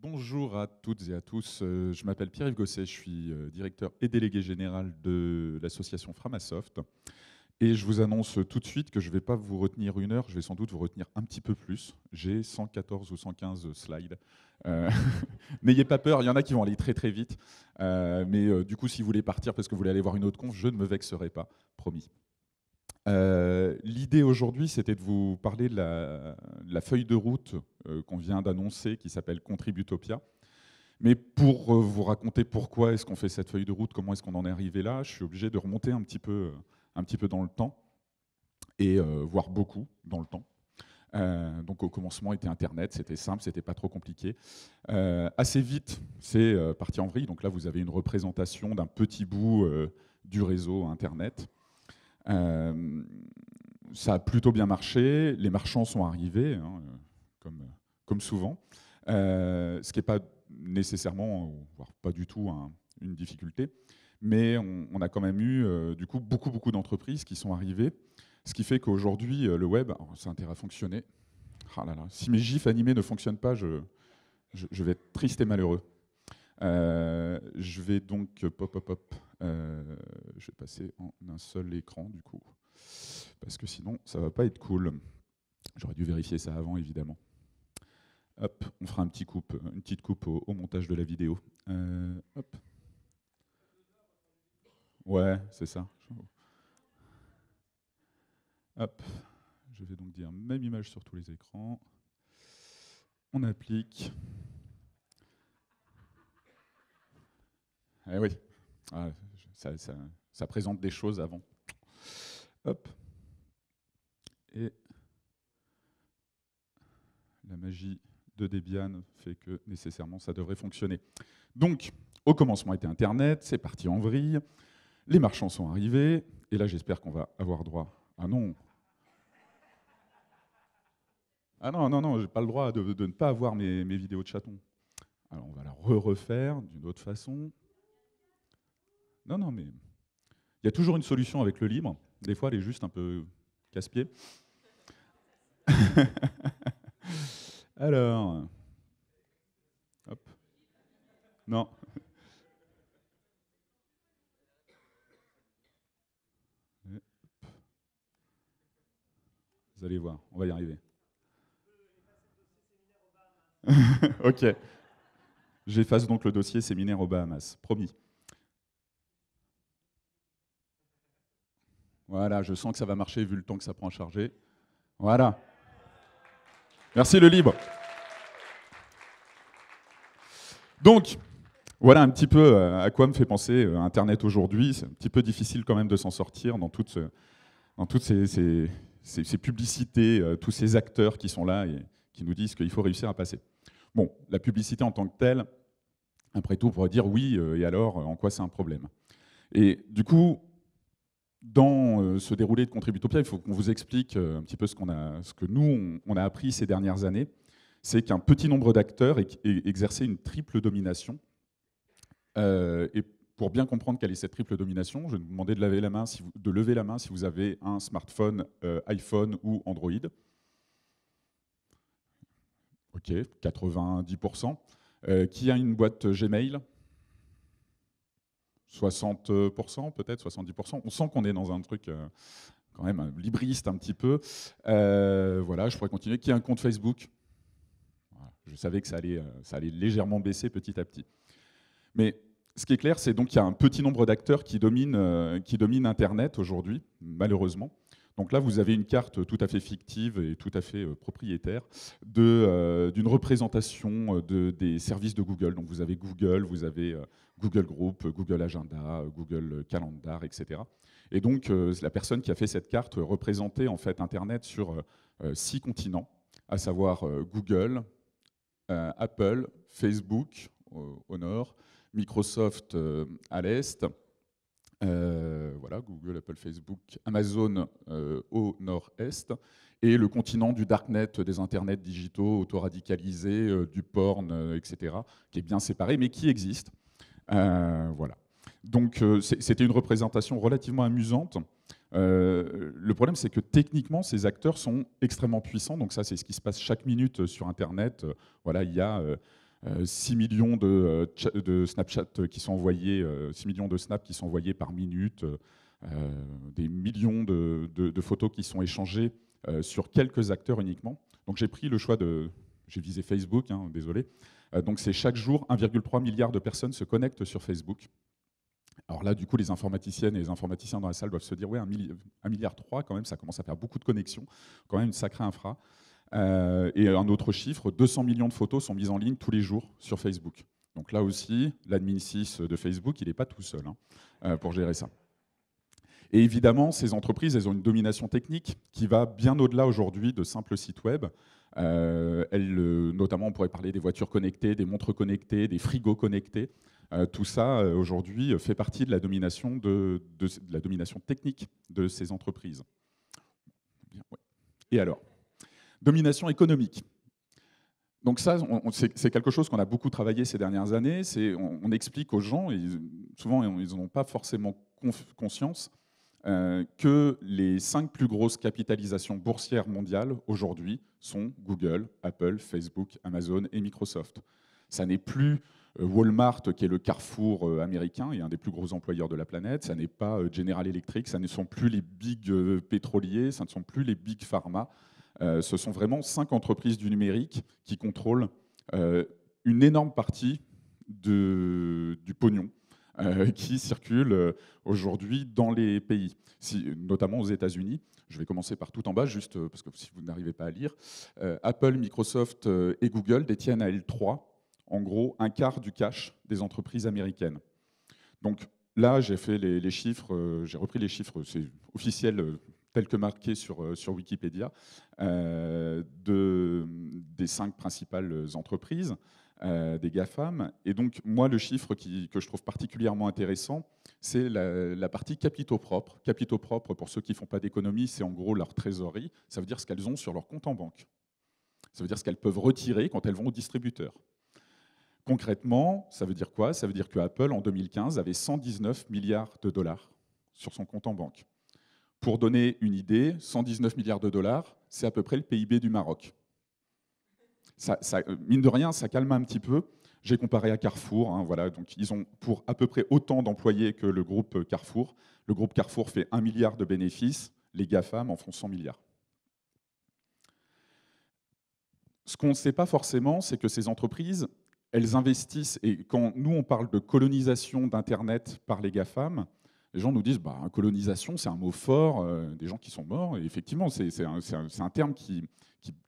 Bonjour à toutes et à tous. Euh, je m'appelle Pierre-Yves Gosset, je suis euh, directeur et délégué général de l'association Framasoft. Et je vous annonce tout de suite que je ne vais pas vous retenir une heure, je vais sans doute vous retenir un petit peu plus. J'ai 114 ou 115 slides. Euh, n'ayez pas peur, il y en a qui vont aller très très vite. mais du coup, si vous voulez partir parce que vous voulez aller voir une autre conf, je ne me vexerai pas, promis. Euh, l'idée aujourd'hui, c'était de vous parler de la, feuille de route euh, qu'on vient d'annoncer, qui s'appelle Contributopia. Mais pour euh, vous raconter pourquoi est-ce qu'on fait cette feuille de route, comment est-ce qu'on en est arrivé là, je suis obligé de remonter un petit peu, un petit peu dans le temps, et voir beaucoup dans le temps. donc au commencement était Internet, c'était simple, c'était pas trop compliqué. assez vite, c'est parti en vrille. Donc là, vous avez une représentation d'un petit bout du réseau Internet. Euh, ça a plutôt bien marché, les marchands sont arrivés, hein, euh, comme, comme, souvent, euh, ce qui n'est pas nécessairement, voire pas du tout, une difficulté. Mais on, a quand même eu, du coup, beaucoup, beaucoup d'entreprises qui sont arrivées, ce qui fait qu'aujourd'hui, le web, ça a intérêt à fonctionner. Ah là là, si mes gifs animés ne fonctionnent pas, je, je, vais être triste et malheureux. je vais donc, pop, pop, pop, euh, je vais passer en un seul écran du coup, parce que sinon ça va pas être cool. J'aurais dû vérifier ça avant évidemment. Hop, on fera un petit coupe, une petite coupe au, montage de la vidéo. Euh, hop. Ouais, c'est ça. Hop, je vais donc dire même image sur tous les écrans. On applique. Eh oui, ah, ça, présente des choses avant. Hop. Et la magie de Debian fait que nécessairement ça devrait fonctionner. Donc, au commencement était Internet, c'est parti en vrille, les marchands sont arrivés, et là j'espère qu'on va avoir droit. Ah non Ah non, non, non, j'ai pas le droit de, ne pas avoir mes, mes vidéos de chatons. Alors on va la re-refaire d'une autre façon. Non, non, mais il y a toujours une solution avec le libre. Des fois, elle est juste un peu casse-pied. Alors, hop. Non. Vous allez voir, on va y arriver. ok. J'efface donc le dossier séminaire aux Bahamas, promis. Voilà, je sens que ça va marcher vu le temps que ça prend à charger. Voilà. Merci le libre. Donc, voilà un petit peu euh, à quoi me fait penser euh, Internet aujourd'hui. C'est un petit peu difficile quand même de s'en sortir dans, toutes euh, ces, publicités, tous ces acteurs qui sont là et qui nous disent qu'il faut réussir à passer. Bon, la publicité en tant que telle, après tout, on pourrait dire oui, et alors, en quoi c'est un problème Et du coup, dans ce euh, déroulé de Contributopia, il faut qu'on vous explique euh, un petit peu ce, que nous, on, a appris ces dernières années. C'est qu'un petit nombre d'acteurs e-, exerçaient une triple domination. Euh, et pour bien comprendre quelle est cette triple domination, je vais vous demander de, lever la main si vous avez un smartphone iPhone ou Android. Ok, 90%. qui a une boîte Gmail 60% peut-être, 70%. On sent qu'on est dans un truc euh, quand même un euh, libriste un petit peu. Euh, voilà, je pourrais continuer. Qui a un compte Facebook Je savais que ça allait, ça allait légèrement baisser petit à petit. Mais ce qui est clair, c'est donc qu'il y a un petit nombre d'acteurs qui dominent, qui dominent Internet aujourd'hui, malheureusement. Donc là, vous avez une carte tout à fait fictive et tout à fait euh, propriétaire euh, d'une représentation euh, des services de Google. Donc vous avez Google, vous avez Google Group, Google Agenda, Google Calendar, etc. Et donc la personne qui a fait cette carte représentait en fait Internet sur six continents, à savoir Google, Apple, Facebook au nord, Microsoft à l'est, euh, voilà, Google, Apple, Facebook, Amazon euh, au nord-est, et le continent du darknet, des internets digitaux autoradicalisés, euh, du porn, etc., qui est bien séparé, mais qui existe. voilà. Donc c'était une représentation relativement amusante. le problème, c'est que techniquement, ces acteurs sont extrêmement puissants. Donc ça, c'est ce qui se passe chaque minute sur Internet. Voilà, il y a 6 euh, millions euh, de, Snapchat qui sont envoyés, 6 euh, millions de snaps qui sont envoyés par minute, des millions de, photos qui sont échangées sur quelques acteurs uniquement. Donc j'ai pris le choix de, j'ai visé Facebook, hein, désolé. donc c'est chaque jour 1,3 milliard de personnes se connectent sur Facebook. Alors là, du coup, les informaticiennes et les informaticiens dans la salle doivent se dire, ouais, 1,3 milliard, 3, quand même, ça commence à faire beaucoup de connexions, quand même une sacrée infra. Euh, et un autre chiffre, 200 millions de photos sont mises en ligne tous les jours sur Facebook. Donc là aussi, l'admin 6 de Facebook, il n'est pas tout seul hein, euh, pour gérer ça. Et évidemment, ces entreprises, elles ont une domination technique qui va bien au-delà aujourd'hui de simples sites web. Euh, notamment, on pourrait parler des voitures connectées, des montres connectées, des frigos connectés. tout ça, aujourd'hui, fait partie de la, domination de la domination technique de ces entreprises. Et alors Domination économique. Donc ça, c'est quelque chose qu'on a beaucoup travaillé ces dernières années. On, on, explique aux gens, et souvent ils n'ont pas forcément conscience, euh, que les cinq plus grosses capitalisations boursières mondiales aujourd'hui sont Google, Apple, Facebook, Amazon et Microsoft. Ça n'est plus euh, Walmart qui est le carrefour euh, américain et un des plus gros employeurs de la planète, ça n'est pas General Electric, ça ne sont plus les big pétroliers, ça ne sont plus les big pharma, euh, ce sont vraiment cinq entreprises du numérique qui contrôlent euh, une énorme partie du pognon euh, qui circule aujourd'hui dans les pays, notamment aux États-Unis. Je vais commencer par tout en bas, juste parce que si vous n'arrivez pas à lire, Apple, Microsoft et Google détiennent à L3, en gros, un quart du cash des entreprises américaines. Donc là, j'ai fait les, les chiffres, j'ai repris les chiffres, c'est officiel tel que marqué sur, euh, sur Wikipédia, euh, de, des cinq principales entreprises, euh, des GAFAM. Et donc, moi, le chiffre qui, que je trouve particulièrement intéressant, c'est la, la, partie capitaux propres. Capitaux propres, pour ceux qui ne font pas d'économie, c'est en gros leur trésorerie. Ça veut dire ce qu'elles ont sur leur compte en banque. Ça veut dire ce qu'elles peuvent retirer quand elles vont au distributeur. Concrètement, ça veut dire quoi Ça veut dire que Apple, en 2015, avait 119 milliards de dollars sur son compte en banque. Pour donner une idée, 119 milliards de dollars, c'est à peu près le PIB du Maroc. mine de rien, ça calme un petit peu. J'ai comparé à Carrefour, hein, voilà, donc ils ont pour à peu près autant d'employés que le groupe Carrefour. Le groupe Carrefour fait 1 milliard de bénéfices, les GAFAM en font 100 milliards. Ce qu'on ne sait pas forcément, c'est que ces entreprises, elles investissent, et quand nous on parle de colonisation d'Internet par les GAFAM, les gens nous disent bah, hein, colonisation, c'est un mot fort, euh, des gens qui sont morts. Et effectivement, c'est un, terme qui,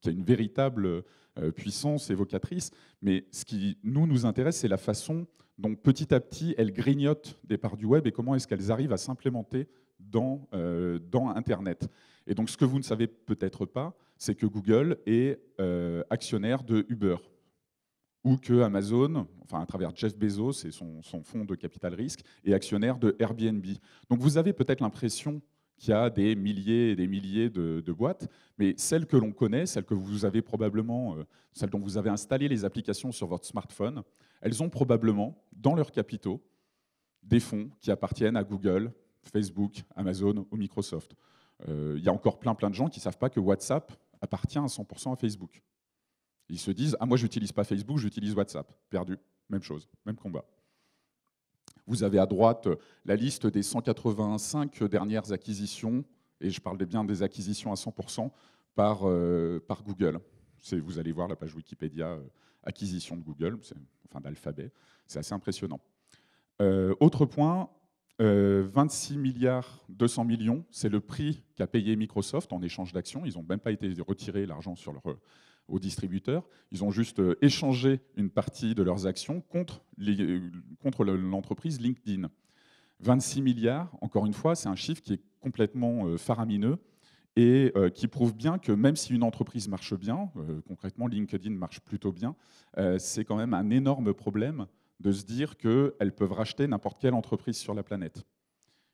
a une véritable euh, puissance évocatrice. Mais ce qui nous, nous intéresse, c'est la façon dont petit à petit elles grignotent des parts du web et comment est-ce qu'elles arrivent à s'implémenter dans, euh, dans Internet. Et donc, ce que vous ne savez peut-être pas, c'est que Google est actionnaire de Uber ou que Amazon, enfin à travers Jeff Bezos et son, fonds de capital risque, est actionnaire de Airbnb. Donc vous avez peut-être l'impression qu'il y a des milliers et des milliers de, boîtes, mais celles que l'on connaît, celles que vous avez probablement, euh, celles dont vous avez installé les applications sur votre smartphone, elles ont probablement dans leurs capitaux des fonds qui appartiennent à Google, Facebook, Amazon ou Microsoft. Euh, il y a encore plein plein de gens qui ne savent pas que WhatsApp appartient à 100% à Facebook. Ils se disent Ah, moi, je n'utilise pas Facebook, j'utilise WhatsApp. Perdu. Même chose, même combat. Vous avez à droite euh, la liste des 185 dernières acquisitions, et je parle bien des acquisitions à 100% par, euh, par Google. Vous allez voir la page Wikipédia euh, acquisition de Google, enfin d'Alphabet. C'est assez impressionnant. autre point, 26 milliards 200 millions, c'est le prix qu'a payé Microsoft en échange d'actions. Ils n'ont même pas été retirés l'argent sur leur, aux distributeurs. Ils ont juste euh, échangé une partie de leurs actions contre euh, l'entreprise LinkedIn. 26 milliards, encore une fois, c'est un chiffre qui est complètement euh, faramineux et qui prouve bien que même si une entreprise marche bien, concrètement LinkedIn marche plutôt bien, c'est quand même un énorme problème de se dire qu'elles peuvent racheter n'importe quelle entreprise sur la planète.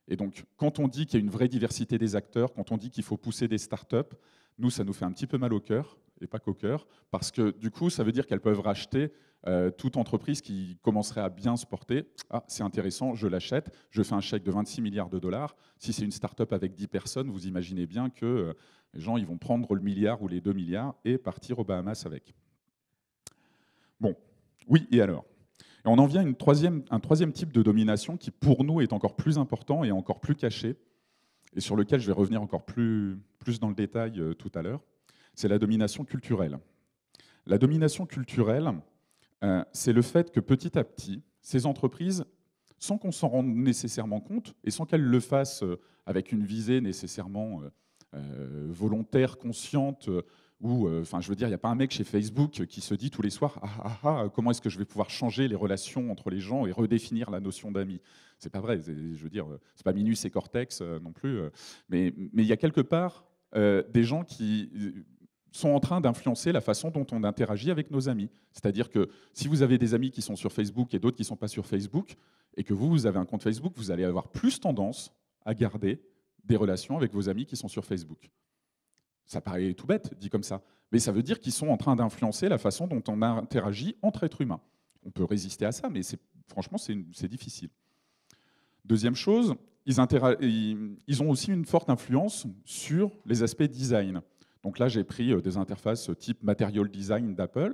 Et donc, quand on dit qu'il y a une vraie diversité des acteurs, quand on dit qu'il faut pousser des startups, nous, ça nous fait un petit peu mal au cœur, et pas qu'au cœur, parce que du coup, ça veut dire qu'elles peuvent racheter euh, toute entreprise qui commencerait à bien se porter. Ah, c'est intéressant, je l'achète, je fais un chèque de 26 milliards de dollars. Si c'est une start-up avec 10 personnes, vous imaginez bien que euh, les gens ils vont prendre le milliard ou les 2 milliards et partir aux Bahamas avec. Bon, oui, et alors et on en vient à un troisième type de domination qui, pour nous, est encore plus important et encore plus caché, et sur lequel je vais revenir encore plus, plus dans le détail euh, tout à l'heure, c'est la domination culturelle. La domination culturelle, euh, c'est le fait que petit à petit, ces entreprises, sans qu'on s'en rende nécessairement compte, et sans qu'elles le fassent euh, avec une visée nécessairement volontaire, consciente, où, euh, enfin, je veux dire, il n'y a pas un mec chez Facebook qui se dit tous les soirs, ah, ah, ah comment est-ce que je vais pouvoir changer les relations entre les gens et redéfinir la notion d'ami C'est pas vrai. Je veux dire, euh, c'est pas Minus et Cortex euh, non plus. mais il y a quelque part des gens qui sont en train d'influencer la façon dont on interagit avec nos amis. C'est-à-dire que si vous avez des amis qui sont sur Facebook et d'autres qui ne sont pas sur Facebook, et que vous, vous avez un compte Facebook, vous allez avoir plus tendance à garder des relations avec vos amis qui sont sur Facebook. Ça paraît tout bête, dit comme ça. Mais ça veut dire qu'ils sont en train d'influencer la façon dont on interagit entre êtres humains. On peut résister à ça, mais franchement, c'est difficile. Deuxième chose, ils, ils, ont aussi une forte influence sur les aspects design. Donc là, j'ai pris euh, des interfaces type Material Design d'Apple.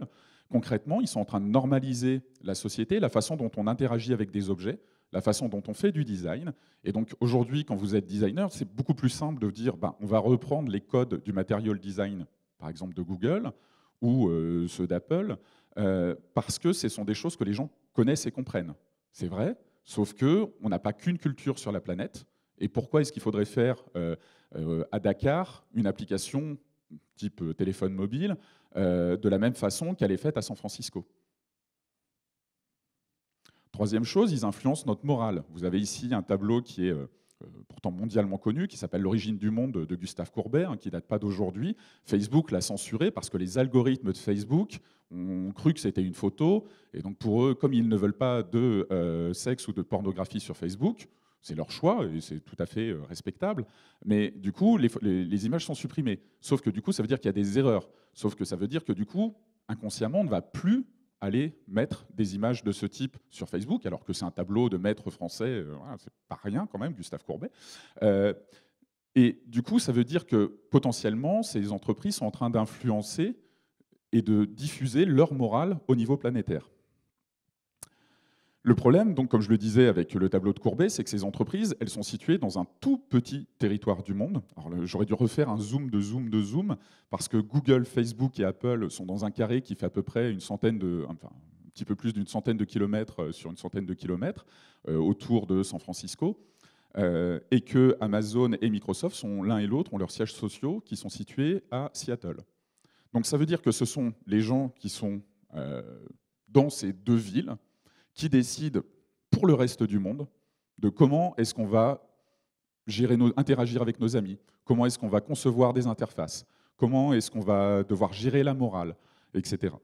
Concrètement, ils sont en train de normaliser la société, la façon dont on interagit avec des objets, la façon dont on fait du design. Et donc aujourd'hui, quand vous êtes designer, c'est beaucoup plus simple de dire bah, on va reprendre les codes du material design, par exemple de Google ou euh, ceux d'Apple, euh, parce que ce sont des choses que les gens connaissent et comprennent. C'est vrai, sauf que on n'a pas qu'une culture sur la planète. Et pourquoi est-ce qu'il faudrait faire euh, à Dakar une application type téléphone mobile de la même façon qu'elle est faite à San Francisco Troisième chose, ils influencent notre morale. Vous avez ici un tableau qui est euh, euh, pourtant mondialement connu, qui s'appelle L'origine du monde de Gustave Courbet, hein, qui date pas d'aujourd'hui. Facebook l'a censuré parce que les algorithmes de Facebook ont cru que c'était une photo, et donc pour eux, comme ils ne veulent pas de euh, sexe ou de pornographie sur Facebook, c'est leur choix et c'est tout à fait respectable. Mais du coup, les, les, images sont supprimées. Sauf que du coup, ça veut dire qu'il y a des erreurs. Sauf que ça veut dire que du coup, inconsciemment, on ne va plus aller mettre des images de ce type sur Facebook, alors que c'est un tableau de maître français, euh, c'est pas rien quand même, Gustave Courbet. Euh, et du coup, ça veut dire que potentiellement, ces entreprises sont en train d'influencer et de diffuser leur morale au niveau planétaire. Le problème, donc, comme je le disais avec le tableau de Courbet, c'est que ces entreprises, elles sont situées dans un tout petit territoire du monde. j'aurais dû refaire un zoom de zoom de zoom, parce que Google, Facebook et Apple sont dans un carré qui fait à peu près une centaine de, enfin, un petit peu plus d'une centaine de kilomètres euh, sur une centaine de kilomètres euh, autour de San Francisco. Euh, et que Amazon et Microsoft sont l'un et l'autre ont leurs sièges sociaux qui sont situés à Seattle. Donc ça veut dire que ce sont les gens qui sont dans ces deux villes qui décide pour le reste du monde de comment est-ce qu'on va gérer nos, interagir avec nos amis, comment est-ce qu'on va concevoir des interfaces, comment est-ce qu'on va devoir gérer la morale, etc.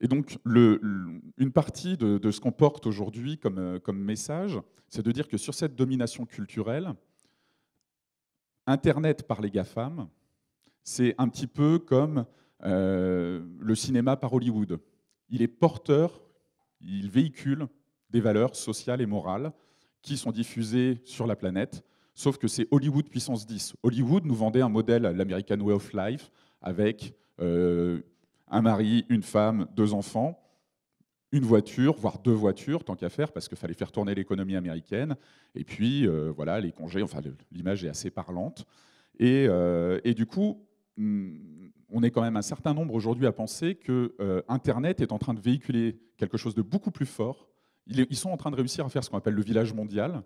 Et donc, une partie de, ce qu'on porte aujourd'hui euh, comme, message, c'est de dire que sur cette domination culturelle, Internet par les GAFAM, c'est un petit peu comme euh, le cinéma par Hollywood. Il est porteur il véhicule des valeurs sociales et morales qui sont diffusées sur la planète, sauf que c'est Hollywood puissance 10. Hollywood nous vendait un modèle, l'American Way of Life, avec euh, un mari, une femme, deux enfants, une voiture, voire deux voitures, tant qu'à faire, parce qu'il fallait faire tourner l'économie américaine. Et puis, euh, voilà, les congés, enfin, l'image est assez parlante. et, euh, du coup, hmm, on est quand même un certain nombre aujourd'hui à penser que euh, Internet est en train de véhiculer quelque chose de beaucoup plus fort. Ils, sont en train de réussir à faire ce qu'on appelle le village mondial,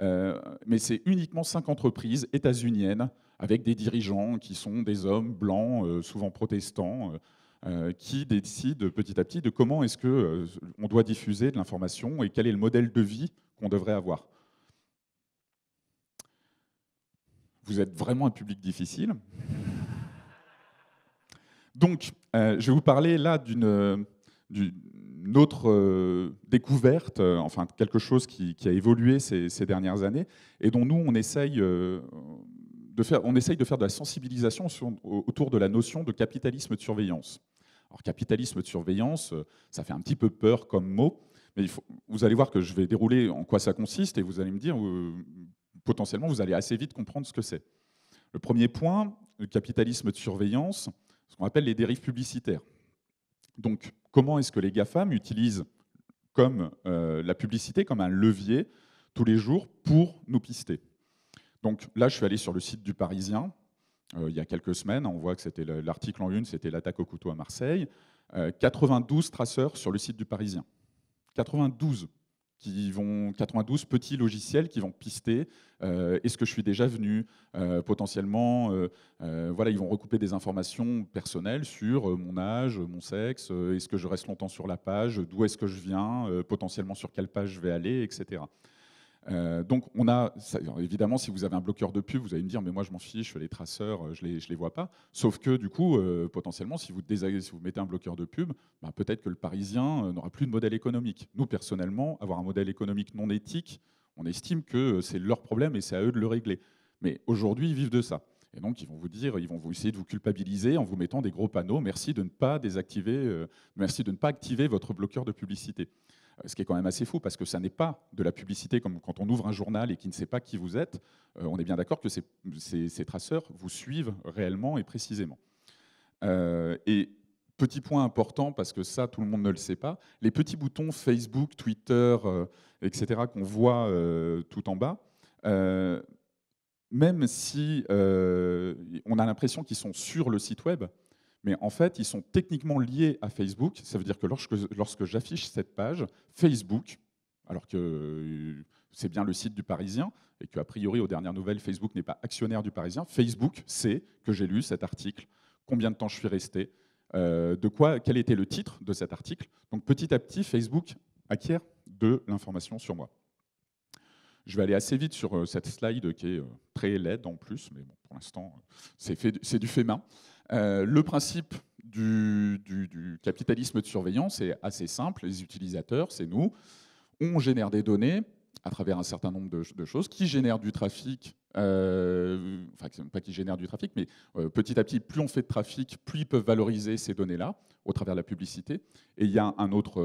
euh, mais c'est uniquement cinq entreprises états-uniennes avec des dirigeants qui sont des hommes blancs, euh, souvent protestants, qui décident petit à petit de comment est-ce que on doit diffuser de l'information et quel est le modèle de vie qu'on devrait avoir. Vous êtes vraiment un public difficile. Donc, euh, je vais vous parler là d'une euh, autre euh, découverte, enfin quelque chose qui, a évolué ces, dernières années et dont nous, on essaye, de, faire, on essaye de faire de la sensibilisation autour de la notion de capitalisme de surveillance. Alors, capitalisme de surveillance, ça fait un petit peu peur comme mot, mais vous allez voir que je vais dérouler en quoi ça consiste et vous allez me dire, potentiellement, vous allez assez vite comprendre ce que c'est. Le premier point, le capitalisme de surveillance, ce qu'on appelle les dérives publicitaires. Donc, comment est-ce que les GAFAM utilisent comme, euh, la publicité comme un levier tous les jours pour nous pister Donc là, je suis allé sur le site du Parisien euh, il y a quelques semaines. On voit que c'était l'article en une, c'était l'attaque au couteau à Marseille. 92 euh, traceurs sur le site du Parisien. 92 qui vont 92 petits logiciels qui vont pister euh, est-ce que je suis déjà venu euh, potentiellement euh, voilà ils vont recouper des informations personnelles sur mon âge mon sexe est-ce que je reste longtemps sur la page d'où est-ce que je viens potentiellement sur quelle page je vais aller etc euh, donc, on a, évidemment, si vous avez un bloqueur de pub, vous allez me dire, mais moi, je m'en fiche, les traceurs, euh, je les, je les vois pas. Sauf que, du coup, euh, potentiellement, si vous, vous mettez un bloqueur de pub, bah, peut-être que le Parisien n'aura plus de modèle économique. Nous, personnellement, avoir un modèle économique non éthique, on estime que c'est leur problème et c'est à eux de le régler. Mais aujourd'hui, ils vivent de ça. Et donc, ils vont vous dire, ils vont vous essayer de vous culpabiliser en vous mettant des gros panneaux. Merci de ne pas désactiver, merci de ne pas activer votre bloqueur de publicité ce qui est quand même assez fou parce que ça n'est pas de la publicité comme quand on ouvre un journal et qui ne sait pas qui vous êtes. Euh, on est bien d'accord que ces, traceurs vous suivent réellement et précisément. Euh, et petit point important parce que ça, tout le monde ne le sait pas, les petits boutons Facebook, Twitter, euh, etc. qu'on voit tout en bas. même si on a l'impression qu'ils sont sur le site web, mais en fait, ils sont techniquement liés à Facebook. Ça veut dire que lorsque, lorsque j'affiche cette page, Facebook, alors que euh, c'est bien le site du Parisien, et qu'a priori, aux dernières nouvelles, Facebook n'est pas actionnaire du Parisien, Facebook sait que j'ai lu cet article, combien de temps je suis resté, euh, de quoi, quel était le titre de cet article. Donc petit à petit, Facebook acquiert de l'information sur moi. Je vais aller assez vite sur euh, cette slide qui est très laide en plus, mais pour l'instant, c'est du fait main. Euh, le principe du, capitalisme de surveillance est assez simple. Les utilisateurs, c'est nous, on génère des données à travers un certain nombre de, choses qui génèrent du trafic. Euh, enfin, pas qui génèrent du trafic, mais euh, petit à petit, plus on fait de trafic, plus ils peuvent valoriser ces données-là au travers de la publicité. Et il y a un autre,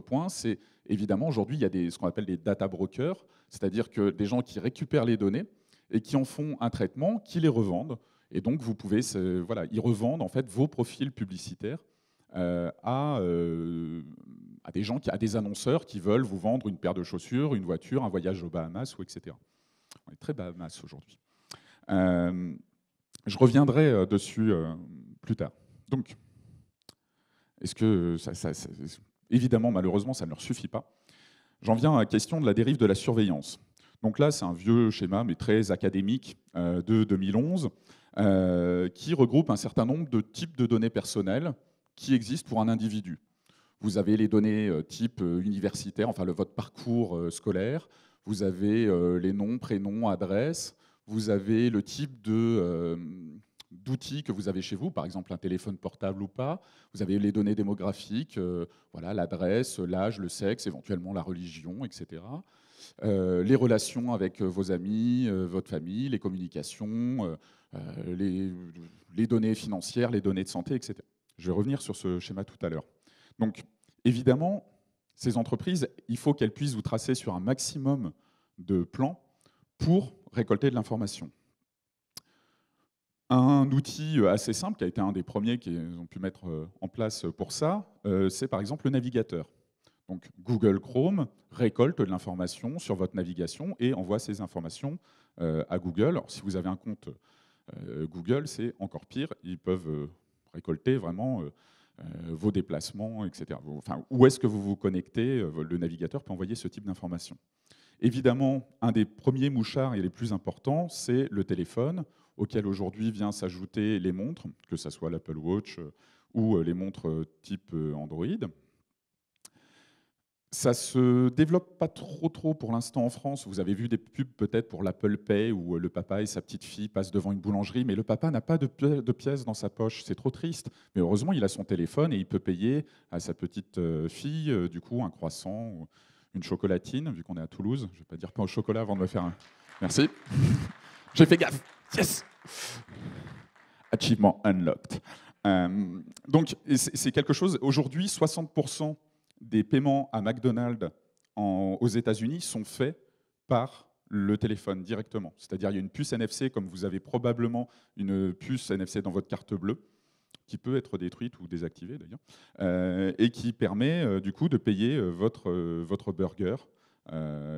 point, c'est évidemment aujourd'hui, il y a ce qu'on appelle des data brokers, c'est-à-dire que des gens qui récupèrent les données et qui en font un traitement, qui les revendent et donc, vous pouvez, voilà, ils revendent en fait vos profils publicitaires euh, euh, à, des gens, qui, à des annonceurs qui veulent vous vendre une paire de chaussures, une voiture, un voyage aux Bahamas, ou etc. On est très Bahamas aujourd'hui. Euh, je reviendrai dessus plus tard. Donc, est-ce que ça, évidemment, malheureusement, ça ne leur suffit pas. J'en viens à la question de la dérive de la surveillance. Donc là, c'est un vieux schéma, mais très académique, de 2011. Euh, qui regroupe un certain nombre de types de données personnelles qui existent pour un individu. Vous avez les données euh, type euh, universitaire, enfin le, votre parcours scolaire, vous avez les noms, prénoms, adresses, vous avez le type de d'outils que vous avez chez vous, par exemple un téléphone portable ou pas. Vous avez les données démographiques, voilà l'adresse, l'âge, le sexe, éventuellement la religion, etc. les relations avec vos amis, votre famille, les communications, euh, les, données financières, les données de santé, etc. Je vais revenir sur ce schéma tout à l'heure. Donc, évidemment, ces entreprises, il faut qu'elles puissent vous tracer sur un maximum de plans pour récolter de l'information. Un outil assez simple, qui a été un des premiers qu'ils ont pu mettre euh, en place pour ça, euh, c'est par exemple le navigateur. Donc Google Chrome récolte de l'information sur votre navigation et envoie ces informations à Google. Alors, si vous avez un compte euh, Google, c'est encore pire, ils peuvent euh, récolter vraiment euh, vos déplacements, etc. où est-ce que vous vous connectez Le navigateur peut envoyer ce type d'informations. Évidemment, un des premiers mouchards et les plus importants, c'est le téléphone, auquel aujourd'hui vient s'ajouter les montres, que ce soit l'Apple Watch ou les montres type Android. Ça se développe pas trop trop pour l'instant en France. Vous avez vu des pubs peut-être pour l'Apple Pay où euh, le papa et sa petite fille passent devant une boulangerie, mais le papa n'a pas de, pièces dans sa poche. C'est trop triste. Mais heureusement, il a son téléphone et il peut payer à sa petite euh, fille euh, du coup un croissant ou une chocolatine. Vu qu'on est à Toulouse, je vais pas dire pain au chocolat avant de me faire un. Merci. J'ai fait gaffe. Yes. Achievement unlocked. donc c'est quelque chose. Aujourd'hui, 60 des paiements à McDonald's aux États-Unis sont faits par le téléphone directement. C'est-à-dire il y a une puce NFC, comme vous avez probablement une puce NFC dans votre carte bleue, qui peut être détruite ou désactivée d'ailleurs, euh, et qui permet euh, du coup de payer euh, votre, burger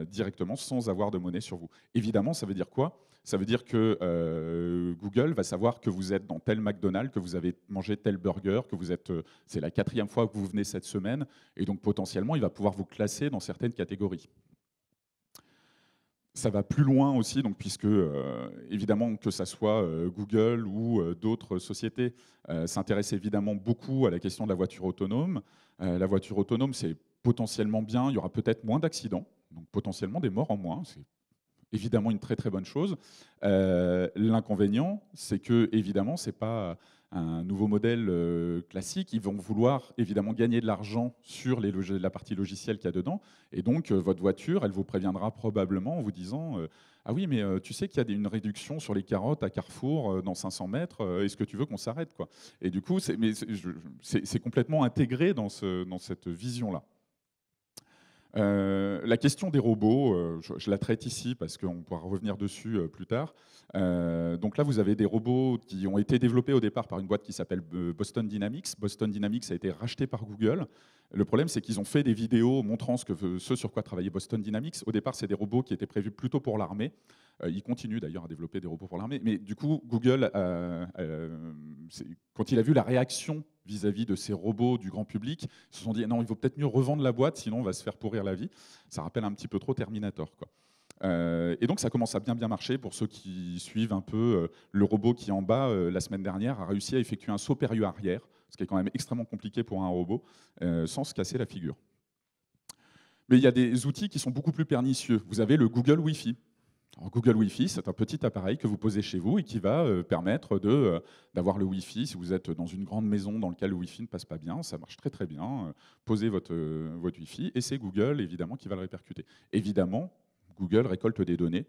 directement sans avoir de monnaie sur vous. Évidemment, ça veut dire quoi ça veut dire que euh, Google va savoir que vous êtes dans tel McDonald's, que vous avez mangé tel burger, que vous êtes. Euh, c'est la quatrième fois que vous venez cette semaine, et donc potentiellement, il va pouvoir vous classer dans certaines catégories. Ça va plus loin aussi, donc, puisque euh, évidemment que ça soit Google ou d'autres sociétés s'intéressent évidemment beaucoup à la question de la voiture autonome. la voiture autonome, c'est potentiellement bien, il y aura peut-être moins d'accidents, donc potentiellement des morts en moins, c'est évidemment une très très bonne chose. Euh, l'inconvénient, c'est que évidemment, c'est pas un nouveau modèle euh, classique. Ils vont vouloir évidemment gagner de l'argent sur les la partie logicielle qu'il y a dedans. Et donc, euh, votre voiture, elle vous préviendra probablement en vous disant Ah oui, mais tu sais qu'il y a une réduction sur les carottes à Carrefour dans 500 mètres, est-ce que tu veux qu'on s'arrête Et du coup, c'est complètement intégré dans, ce, dans cette vision-là. Euh, la question des robots, euh, je, la traite ici parce qu'on pourra revenir dessus euh, plus tard. donc là, vous avez des robots qui ont été développés au départ par une boîte qui s'appelle Boston Dynamics. Boston Dynamics a été racheté par Google. Le problème, c'est qu'ils ont fait des vidéos montrant ce, ce sur quoi travaillait Boston Dynamics. Au départ, c'est des robots qui étaient prévus plutôt pour l'armée. ils continuent d'ailleurs à développer des robots pour l'armée. Mais du coup, Google, quand il a vu la réaction vis-à-vis de ces robots du grand public, se sont dit non, il vaut peut-être mieux revendre la boîte, sinon on va se faire pourrir la vie. Ça rappelle un petit peu trop Terminator. Quoi. Euh, et donc ça commence à bien bien marcher pour ceux qui suivent un peu euh, le robot qui en bas euh, la semaine dernière a réussi à effectuer un saut périlleux arrière, ce qui est quand même extrêmement compliqué pour un robot, sans se casser la figure. Mais il y a des outils qui sont beaucoup plus pernicieux. Vous avez le Google Wi-Fi. Google Wi-Fi, c'est un petit appareil que vous posez chez vous et qui va euh, permettre euh, d'avoir le Wi-Fi. Si vous êtes dans une grande maison dans laquelle le Wi-Fi ne passe pas bien, ça marche très très bien. Euh, posez votre, votre Wi-Fi et c'est Google évidemment qui va le répercuter. Évidemment, Google récolte des données.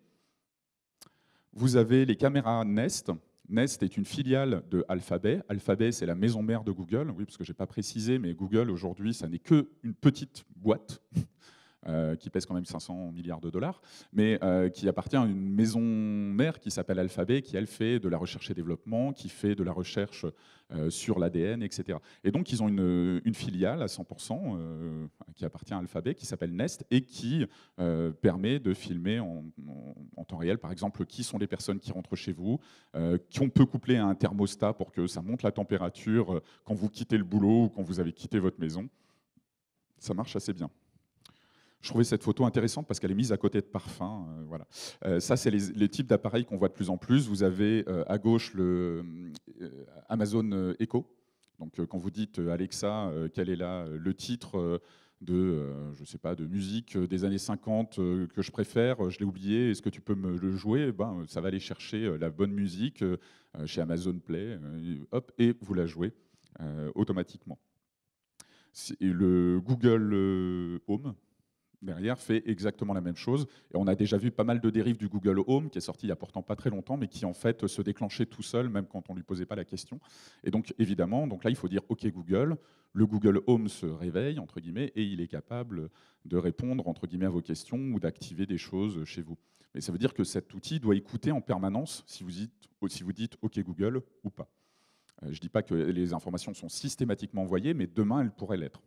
Vous avez les caméras Nest. Nest est une filiale de Alphabet. Alphabet, c'est la maison mère de Google. Oui, parce que je n'ai pas précisé, mais Google aujourd'hui, ça n'est qu'une petite boîte. Euh, qui pèse quand même 500 milliards de dollars, mais euh, qui appartient à une maison mère qui s'appelle Alphabet, qui elle fait de la recherche et développement, qui fait de la recherche euh, sur l'ADN, etc. Et donc ils ont une, filiale à 100% qui appartient à Alphabet, qui s'appelle Nest, et qui permet de filmer en, en, temps réel, par exemple, qui sont les personnes qui rentrent chez vous, qui on peut coupler à un thermostat pour que ça monte la température quand vous quittez le boulot ou quand vous avez quitté votre maison. Ça marche assez bien. Je trouvais cette photo intéressante parce qu'elle est mise à côté de parfum. Euh, voilà. Euh, ça, c'est les, types d'appareils qu'on voit de plus en plus. Vous avez euh, à gauche le Amazon Echo. Donc, quand vous dites Alexa, quel est là le titre de, je sais pas, de musique des années 50 que je préfère, je l'ai oublié, est-ce que tu peux me le jouer eh ben, Ça va aller chercher la bonne musique chez Amazon Play, hop, et vous la jouez automatiquement. Et le Google Home, derrière fait exactement la même chose. Et on a déjà vu pas mal de dérives du Google Home, qui est sorti il n'y a pourtant pas très longtemps, mais qui en fait se déclenchait tout seul, même quand on ne lui posait pas la question. Et donc évidemment, donc là, il faut dire OK Google, le Google Home se réveille, entre guillemets, et il est capable de répondre, entre guillemets, à vos questions ou d'activer des choses chez vous. Mais ça veut dire que cet outil doit écouter en permanence si vous dites, si vous dites OK Google ou pas. Euh, je ne dis pas que les informations sont systématiquement envoyées, mais demain, elles pourraient l'être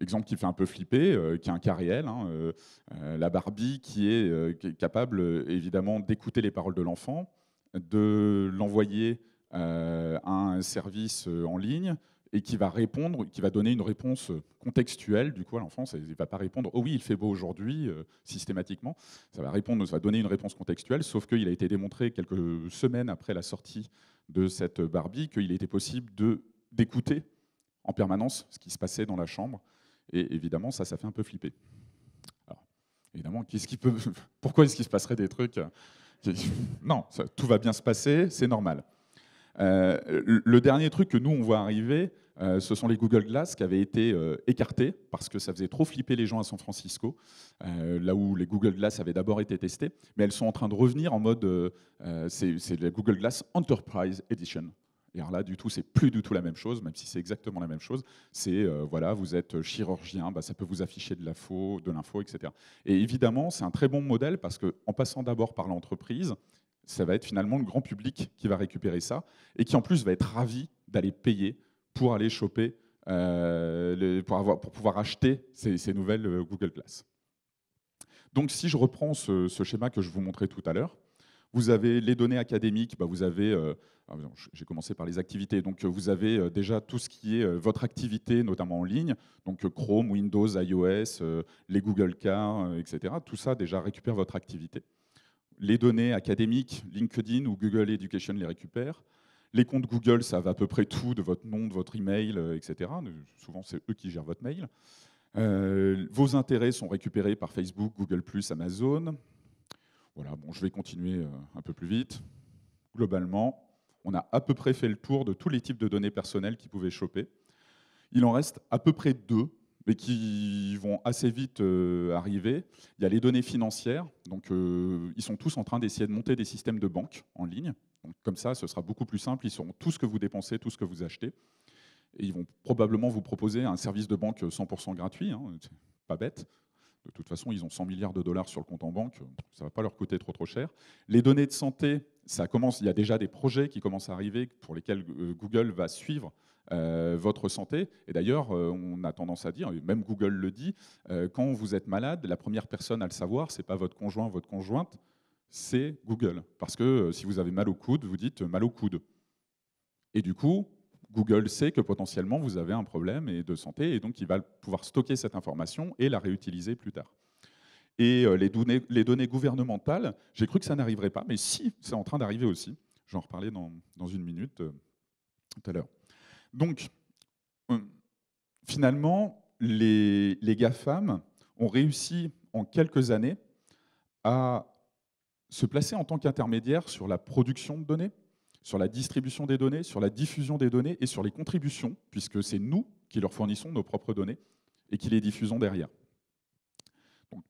exemple qui fait un peu flipper, euh, qui est un cas réel, hein, euh, euh, la Barbie qui est, capable évidemment d'écouter les paroles de l'enfant, de l'envoyer à un service en ligne et qui va répondre, qui va donner une réponse contextuelle du coup à l'enfant. Il ne va pas répondre oh oui il fait beau aujourd'hui systématiquement. Ça va répondre, ça va donner une réponse contextuelle. Sauf qu'il a été démontré quelques semaines après la sortie de cette Barbie qu'il était possible d'écouter en permanence ce qui se passait dans la chambre et évidemment, ça, ça fait un peu flipper. Alors, évidemment, qu'est-ce qui peut... pourquoi est-ce qu'il se passerait des trucs euh, Non, tout va bien se passer, c'est normal. Euh, le dernier truc que nous, on voit arriver, euh, ce sont les Google Glass qui avaient été écartés parce que ça faisait trop flipper les gens à San Francisco, là où les Google Glass avaient d'abord été testés, mais elles sont en train de revenir en mode, c'est la Google Glass Enterprise Edition là, du tout, c'est plus du tout la même chose, même si c'est exactement la même chose. C'est, euh, voilà, vous êtes euh, chirurgien, bah, ça peut vous afficher de l'info, de l'info, etc. Et évidemment, c'est un très bon modèle parce qu'en passant d'abord par l'entreprise, ça va être finalement le grand public qui va récupérer ça et qui en plus va être ravi d'aller payer pour aller choper, euh, pour, avoir, pour pouvoir acheter ces, nouvelles Google Glass. Donc si je reprends ce, schéma que je vous montrais tout à l'heure, vous avez les données académiques, bah, vous avez, euh, ah, j'ai commencé par les activités, donc euh, vous avez euh, déjà tout ce qui est votre activité, notamment en ligne, donc Chrome, Windows, iOS, les Google Cars, etc. Tout ça déjà récupère votre activité. Les données académiques, LinkedIn ou Google Education les récupèrent. Les comptes Google savent à peu près tout de votre nom, de votre email, etc. Souvent, c'est eux qui gèrent votre mail. vos intérêts sont récupérés par Facebook, Google, Amazon je vais continuer euh, un peu plus vite. Globalement, on a à peu près fait le tour de tous les types de données personnelles qui pouvaient choper. Il en reste à peu près deux, mais qui vont assez vite euh, arriver. Il y a les données financières, donc euh, ils sont tous en train d'essayer de monter des systèmes de banque en ligne. comme ça, ce sera beaucoup plus simple, ils sauront tout ce que vous dépensez, tout ce que vous achetez. Et ils vont probablement vous proposer un service de banque 100% gratuit, hein. pas bête. De toute façon, ils ont 100 milliards de dollars sur le compte en banque, ça ne va pas leur coûter trop trop cher. Les données de santé, ça commence, il y a déjà des projets qui commencent à arriver pour lesquels euh, Google va suivre euh, votre santé. Et d'ailleurs, euh, on a tendance à dire, même Google le dit, quand vous êtes malade, la première personne à le savoir, ce n'est pas votre conjoint, votre conjointe, c'est Google. Parce que si vous avez mal au coude, vous dites mal au coude. Et du coup, Google sait que potentiellement vous avez un problème de santé et donc il va pouvoir stocker cette information et la réutiliser plus tard. Et euh, les données, gouvernementales, j'ai cru que ça n'arriverait pas, mais si, c'est en train d'arriver aussi. J'en reparlerai dans, dans, une minute euh, tout à l'heure. Donc, euh, finalement, les, les GAFAM ont réussi en quelques années à se placer en tant qu'intermédiaire sur la production de données, sur la distribution des données, sur la diffusion des données et sur les contributions, puisque c'est nous qui leur fournissons nos propres données et qui les diffusons derrière.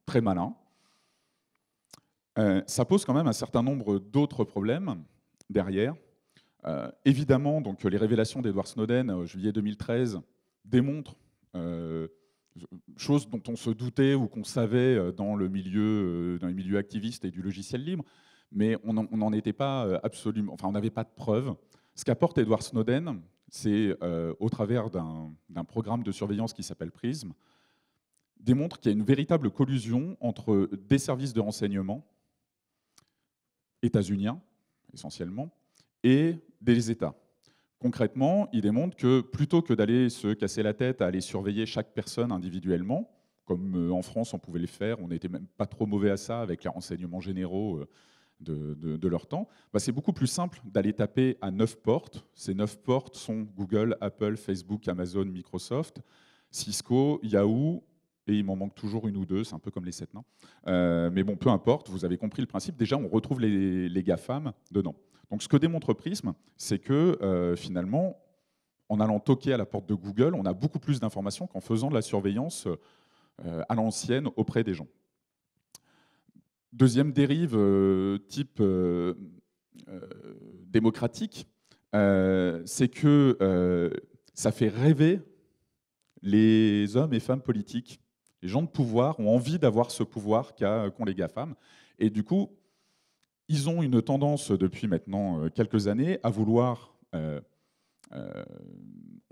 très malin. Euh, ça pose quand même un certain nombre d'autres problèmes derrière. Euh, évidemment, donc, les révélations d'Edward Snowden en euh, juillet 2013 démontrent choses dont on se doutait ou qu'on savait dans, le milieu, dans les milieux activistes et du logiciel libre, mais on n'en était pas euh, absolument, enfin on n'avait pas de preuves. Ce qu'apporte Edward Snowden, c'est euh, au travers d'un programme de surveillance qui s'appelle PRISM, démontre qu'il y a une véritable collusion entre des services de renseignement états-uniens, essentiellement, et des États. Concrètement, il démontre que plutôt que d'aller se casser la tête à aller surveiller chaque personne individuellement, comme euh, en France on pouvait le faire, on n'était même pas trop mauvais à ça avec les renseignements généraux de, leur temps, bah, c'est beaucoup plus simple d'aller taper à neuf portes. Ces neuf portes sont Google, Apple, Facebook, Amazon, Microsoft, Cisco, Yahoo, et il m'en manque toujours une ou deux, c'est un peu comme les sept nains. Euh, mais bon, peu importe, vous avez compris le principe. Déjà, on retrouve les, les GAFAM dedans. Donc ce que démontre Prism, c'est que euh, finalement, en allant toquer à la porte de Google, on a beaucoup plus d'informations qu'en faisant de la surveillance euh, à l'ancienne auprès des gens. Deuxième dérive euh, type euh, euh, démocratique, c'est que ça fait rêver les hommes et femmes politiques. Les gens de pouvoir ont envie d'avoir ce pouvoir qu'ont qu les GAFAM. Et du coup, ils ont une tendance depuis maintenant quelques années à vouloir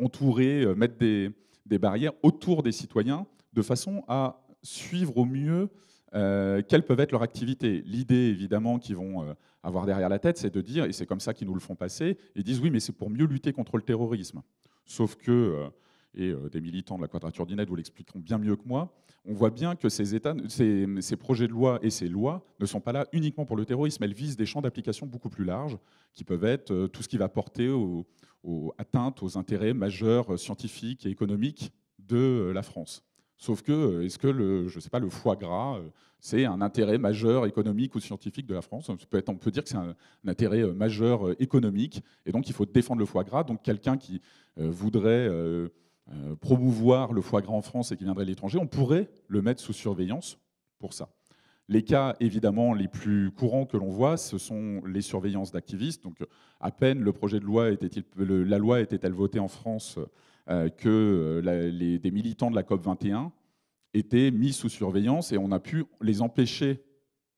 entourer, mettre des, barrières autour des citoyens de façon à suivre au mieux euh, quelles peuvent être leurs activités. L'idée, évidemment, qu'ils vont euh, avoir derrière la tête, c'est de dire, et c'est comme ça qu'ils nous le font passer, ils disent oui, mais c'est pour mieux lutter contre le terrorisme. Sauf que, euh, et des militants de la Quadrature du vous l'expliqueront bien mieux que moi, on voit bien que ces, projets de loi et ces lois ne sont pas là uniquement pour le terrorisme, elles visent des champs d'application beaucoup plus larges, qui peuvent être tout ce qui va porter aux atteintes aux intérêts majeurs scientifiques et économiques de la France. Sauf que, euh, est-ce que le, je sais pas, le foie gras, euh, c'est un intérêt majeur économique ou scientifique de la France on peut, on peut dire que c'est un, intérêt euh, majeur économique, et donc il faut défendre le foie gras. Donc quelqu'un qui voudrait promouvoir le foie gras en France et qui viendrait de l'étranger, on pourrait le mettre sous surveillance pour ça. Les cas évidemment les plus courants que l'on voit, ce sont les surveillances d'activistes. Donc à peine le projet de loi était-il, la loi était-elle votée en France euh, que euh, les, des militants de la COP 21 étaient mis sous surveillance et on a pu les empêcher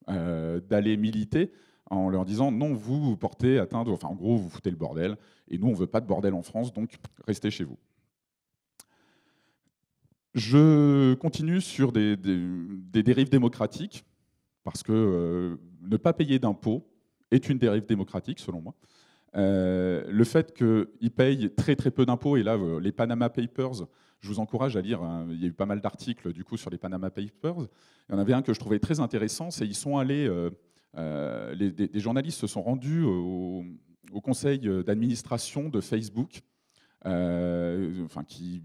euh, d'aller militer en leur disant non, vous, vous portez atteinte, enfin en gros, vous foutez le bordel, et nous, on ne veut pas de bordel en France, donc restez chez vous. Je continue sur des, dérives démocratiques, parce que ne pas payer d'impôts est une dérive démocratique, selon moi. Euh, le fait qu'ils payent très très peu d'impôts, et là, euh, les Panama Papers, je vous encourage à lire, hein, il y a eu pas mal d'articles du coup sur les Panama Papers, il y en avait un que je trouvais très intéressant, c'est ils sont allés, euh, les, des, journalistes se sont rendus au, conseil d'administration de Facebook, enfin, qui,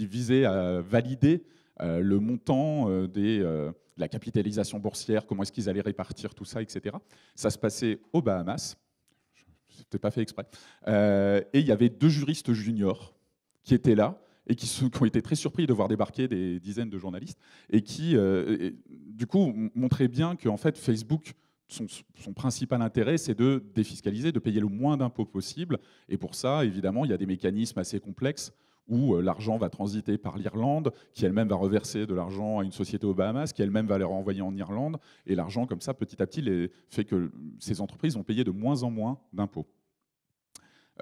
visait à valider le montant des, de la capitalisation boursière, comment est-ce qu'ils allaient répartir tout ça, etc. Ça se passait aux Bahamas. C'était pas fait exprès. Euh, et il y avait deux juristes juniors qui étaient là et qui, ont été très surpris de voir débarquer des dizaines de journalistes et qui, euh, du coup, montraient bien que en fait, Facebook, son, son principal intérêt, c'est de défiscaliser, de payer le moins d'impôts possible. Et pour ça, évidemment, il y a des mécanismes assez complexes où euh, l'argent va transiter par l'Irlande, qui elle-même va reverser de l'argent à une société aux Bahamas, qui elle-même va les renvoyer en Irlande. Et l'argent, comme ça, petit à petit, fait que ces entreprises ont payé de moins en moins d'impôts.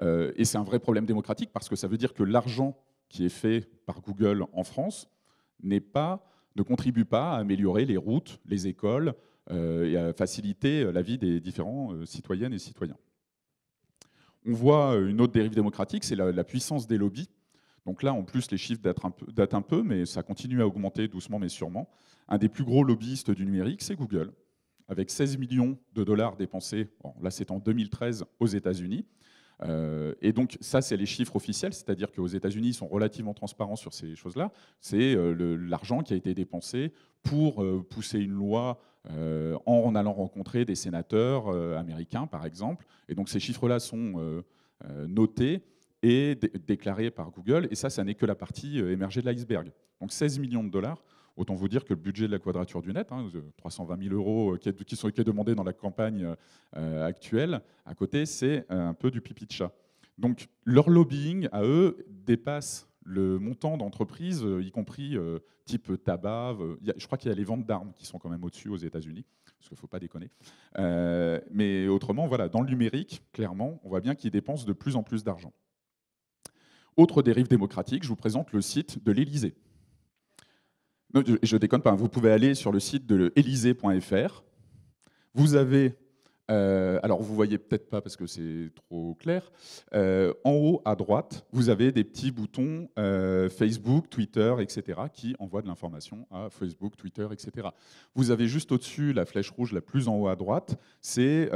Euh, et c'est un vrai problème démocratique parce que ça veut dire que l'argent qui est fait par Google en France pas, ne contribue pas à améliorer les routes, les écoles euh, et à faciliter la vie des différents citoyennes et citoyens. On voit une autre dérive démocratique, c'est la puissance des lobbies donc là, en plus, les chiffres datent un, peu, un peu, mais ça continue à augmenter doucement mais sûrement. Un des plus gros lobbyistes du numérique, c'est Google, avec 16 millions de dollars dépensés, là c'est en 2013 aux États-Unis. Euh, et donc ça, c'est les chiffres officiels, c'est-à-dire qu'aux États-Unis, ils sont relativement transparents sur ces choses-là. C'est euh, l'argent qui a été dépensé pour euh, pousser une loi en allant rencontrer des sénateurs américains, par exemple. Et donc ces chiffres-là sont notés et déclaré par Google, et ça, ça n'est que la partie euh, émergée de l'iceberg. Donc 16 millions de dollars, autant vous dire que le budget de la quadrature du net, 320 hein, 000 euh, euros euh, qui sont, qui est demandé dans la campagne actuelle, à côté, c'est un peu du pipi de chat. Donc leur lobbying, à eux, dépasse le montant d'entreprises, y compris type tabac, je crois qu'il y a les ventes d'armes qui sont quand même au-dessus aux États-Unis, parce qu'il ne faut pas déconner. mais autrement, voilà, dans le numérique, clairement, on voit bien qu'ils dépensent de plus en plus d'argent. Autre dérive démocratique, je vous présente le site de l'Élysée. Je, déconne pas, hein. vous pouvez aller sur le site de l'Elysée.fr Vous avez euh, alors, vous voyez peut-être pas parce que c'est trop clair. Euh, en haut à droite, vous avez des petits boutons euh, Facebook, Twitter, etc., qui envoient de l'information à Facebook, Twitter, etc. Vous avez juste au-dessus la flèche rouge la plus en haut à droite, c'est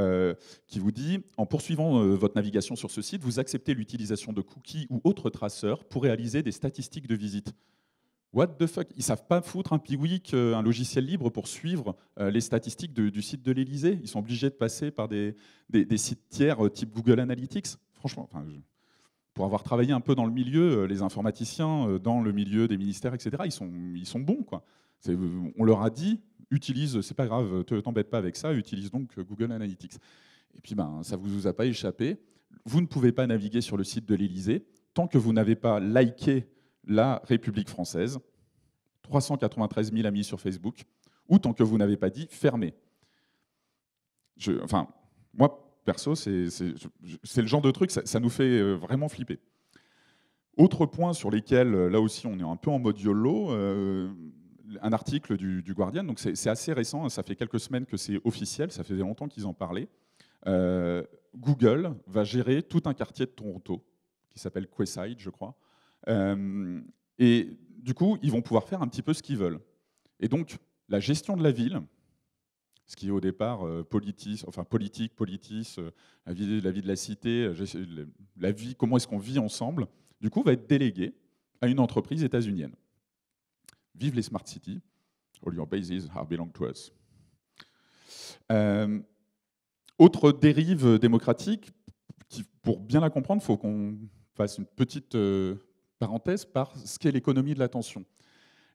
qui vous dit en poursuivant votre navigation sur ce site, vous acceptez l'utilisation de cookies ou autres traceurs pour réaliser des statistiques de visite. What the fuck Ils savent pas foutre un euh, un logiciel libre pour suivre euh, les statistiques du site de l'Elysée. Ils sont obligés de passer par des, sites tiers euh, type Google Analytics. Franchement, pour avoir travaillé un peu dans le milieu, les informaticiens dans le milieu des ministères, etc., ils sont, ils sont bons. Quoi. On leur a dit, utilise, c'est pas grave, t'embête pas avec ça, utilise donc Google Analytics. Et puis, ben, ça ne vous, vous a pas échappé. Vous ne pouvez pas naviguer sur le site de l'Elysée tant que vous n'avez pas liké la République française, 393 000 amis sur Facebook, ou tant que vous n'avez pas dit fermé. Je, enfin, moi, perso, c'est le genre de truc, ça, nous fait euh, vraiment flipper. Autre point sur lesquels, euh, là aussi, on est un peu en mode YOLO, euh, un article du, Guardian, donc c'est assez récent, ça fait quelques semaines que c'est officiel, ça faisait longtemps qu'ils en parlaient. Google va gérer tout un quartier de Toronto, qui s'appelle Quayside, je crois, euh, et du coup, ils vont pouvoir faire un petit peu ce qu'ils veulent. Et donc, la gestion de la ville, ce qui est au départ euh, politis, enfin politique, politis, euh, la vie, la vie de la cité, la vie, comment est-ce qu'on vit ensemble, du coup, va être délégué à une entreprise états-unienne. Vive les smart cities, all your bases are belong to us. autre dérive démocratique, qui, pour bien la comprendre, il faut qu'on fasse une petite, parenthèse par ce qu'est l'économie de l'attention.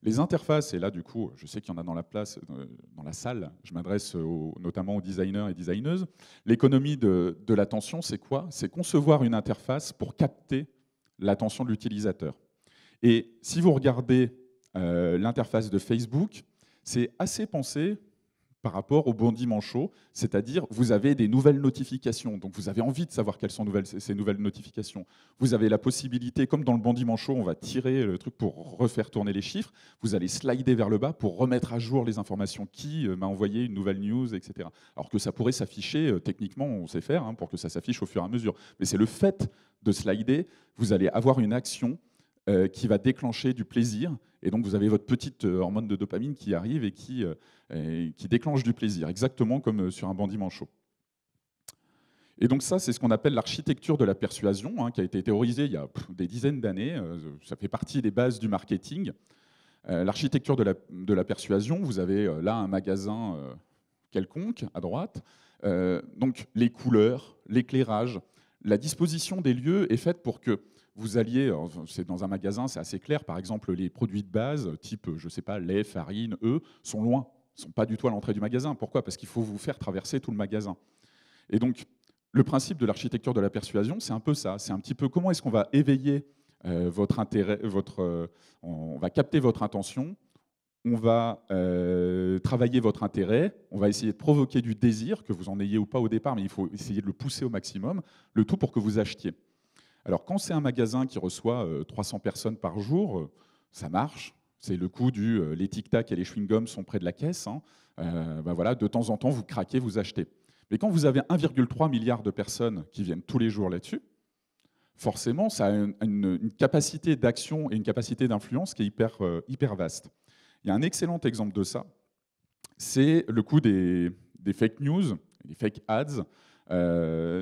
Les interfaces, et là du coup, je sais qu'il y en a dans la place, euh, dans la salle, je m'adresse notamment aux designers et designeuses. L'économie de, de l'attention, c'est quoi C'est concevoir une interface pour capter l'attention de l'utilisateur. Et si vous regardez euh, l'interface de Facebook, c'est assez pensé par rapport au bon Manchot, c'est-à-dire vous avez des nouvelles notifications, donc vous avez envie de savoir quelles sont ces nouvelles notifications. Vous avez la possibilité, comme dans le bon Manchot, on va tirer le truc pour refaire tourner les chiffres, vous allez slider vers le bas pour remettre à jour les informations, qui euh, m'a envoyé une nouvelle news, etc. Alors que ça pourrait s'afficher, euh, techniquement on sait faire, hein, pour que ça s'affiche au fur et à mesure. Mais c'est le fait de slider, vous allez avoir une action euh, qui va déclencher du plaisir et donc, vous avez votre petite euh, hormone de dopamine qui arrive et qui, euh, qui déclenche du plaisir, exactement comme euh, sur un bandit manchot. Et donc ça, c'est ce qu'on appelle l'architecture de la persuasion, hein, qui a été théorisée il y a des dizaines d'années. ça fait partie des bases du marketing. l'architecture de la, de la, persuasion, vous avez là un magasin quelconque à droite. donc les couleurs, l'éclairage, la disposition des lieux est faite pour que vous alliez, c'est dans un magasin, c'est assez clair, par exemple, les produits de base, type, je ne sais pas, lait, farine, eux, sont loin, ne sont pas du tout à l'entrée du magasin. Pourquoi Parce qu'il faut vous faire traverser tout le magasin. Et donc, le principe de l'architecture de la persuasion, c'est un peu ça. C'est un petit peu comment est-ce qu'on va éveiller euh, votre intérêt, votre, euh, on va capter votre intention, on va euh, travailler votre intérêt, on va essayer de provoquer du désir, que vous en ayez ou pas au départ, mais il faut essayer de le pousser au maximum, le tout pour que vous achetiez. Alors quand c'est un magasin qui reçoit 300 euh, personnes par jour, euh, ça marche. C'est le coup du euh, les tic-tac et les chewing-gums sont près de la caisse. Hein. Bah voilà, de temps en temps, vous craquez, vous achetez. Mais quand vous avez 1,3 milliard de personnes qui viennent tous les jours là-dessus, forcément, ça a une, capacité d'action et une capacité d'influence qui est hyper, hyper vaste. Il y a un excellent exemple de ça, c'est le coup des, fake news, des fake ads,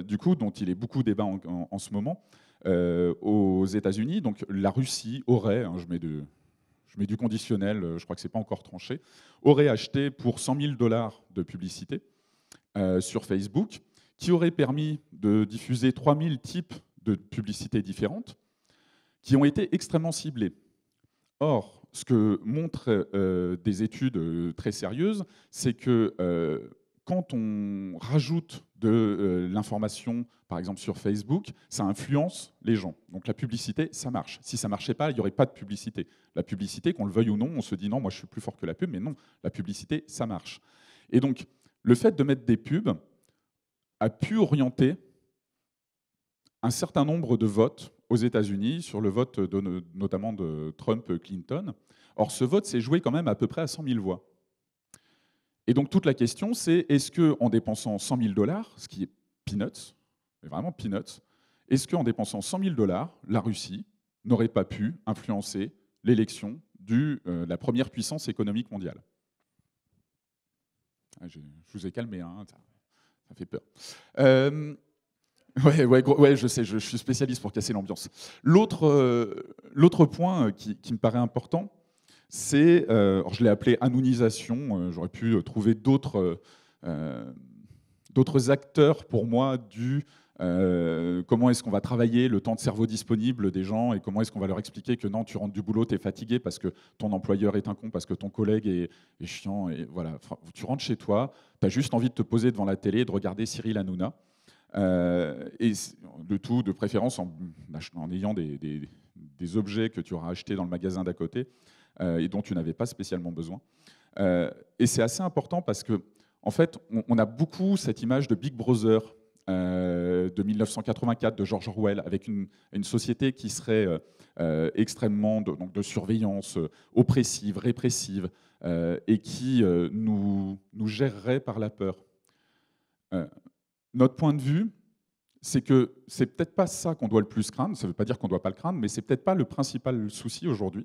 du coup, dont il est beaucoup débat en ce moment. Euh, aux États-Unis. Donc la Russie aurait, hein, je, mets du conditionnel, euh, je crois que ce n'est pas encore tranché, aurait acheté pour 100 000 dollars de publicité euh, sur Facebook, qui aurait permis de diffuser 3000 types de publicités différentes, qui ont été extrêmement ciblées. Or, ce que montrent des études très sérieuses, c'est que quand on rajoute de euh, l'information, par exemple sur Facebook, ça influence les gens. Donc la publicité, ça marche. Si ça ne marchait pas, il n'y aurait pas de publicité. La publicité, qu'on le veuille ou non, on se dit non, moi je suis plus fort que la pub, mais non, la publicité, ça marche. Et donc, le fait de mettre des pubs a pu orienter un certain nombre de votes aux États-Unis sur le vote notamment de Trump-Clinton. Or, ce vote s'est joué quand même à peu près à 100 000 voix. Et donc toute la question, c'est est-ce que en dépensant 100 000 dollars, ce qui est peanuts, mais vraiment peanuts, est-ce qu'en dépensant 100 000 dollars, la Russie n'aurait pas pu influencer l'élection euh, de la première puissance économique mondiale ah, je, vous ai calmé, hein, ça, fait peur. Euh, ouais, ouais, ouais, je sais, je, suis spécialiste pour casser l'ambiance. L'autre euh, l'autre point euh, qui me paraît important, c'est, euh, je l'ai appelé anonisation, euh, j'aurais pu euh, trouver d'autres d'autres acteurs pour moi du comment est-ce qu'on va travailler le temps de cerveau disponible des gens et comment est-ce qu'on va leur expliquer que non, tu rentres du boulot, tu es fatigué parce que ton employeur est un con, parce que ton collègue est, chiant. Et voilà, tu rentres chez toi, tu as juste envie de te poser devant la télé et de regarder Cyril Hanouna. et de tout de préférence en, ayant des, objets que tu auras achetés dans le magasin d'à côté. Euh, et dont tu n'avais pas spécialement besoin. Euh, et c'est assez important parce que, en fait, on, a beaucoup cette image de Big Brother euh, de 1984 de George Orwell, avec une, société qui serait extrêmement de, donc de surveillance oppressive, répressive, et qui nous, nous, gérerait par la peur. notre point de vue, c'est que c'est peut-être pas ça qu'on doit le plus craindre, ça ne veut pas dire qu'on ne doit pas le craindre, mais c'est peut-être pas le principal souci aujourd'hui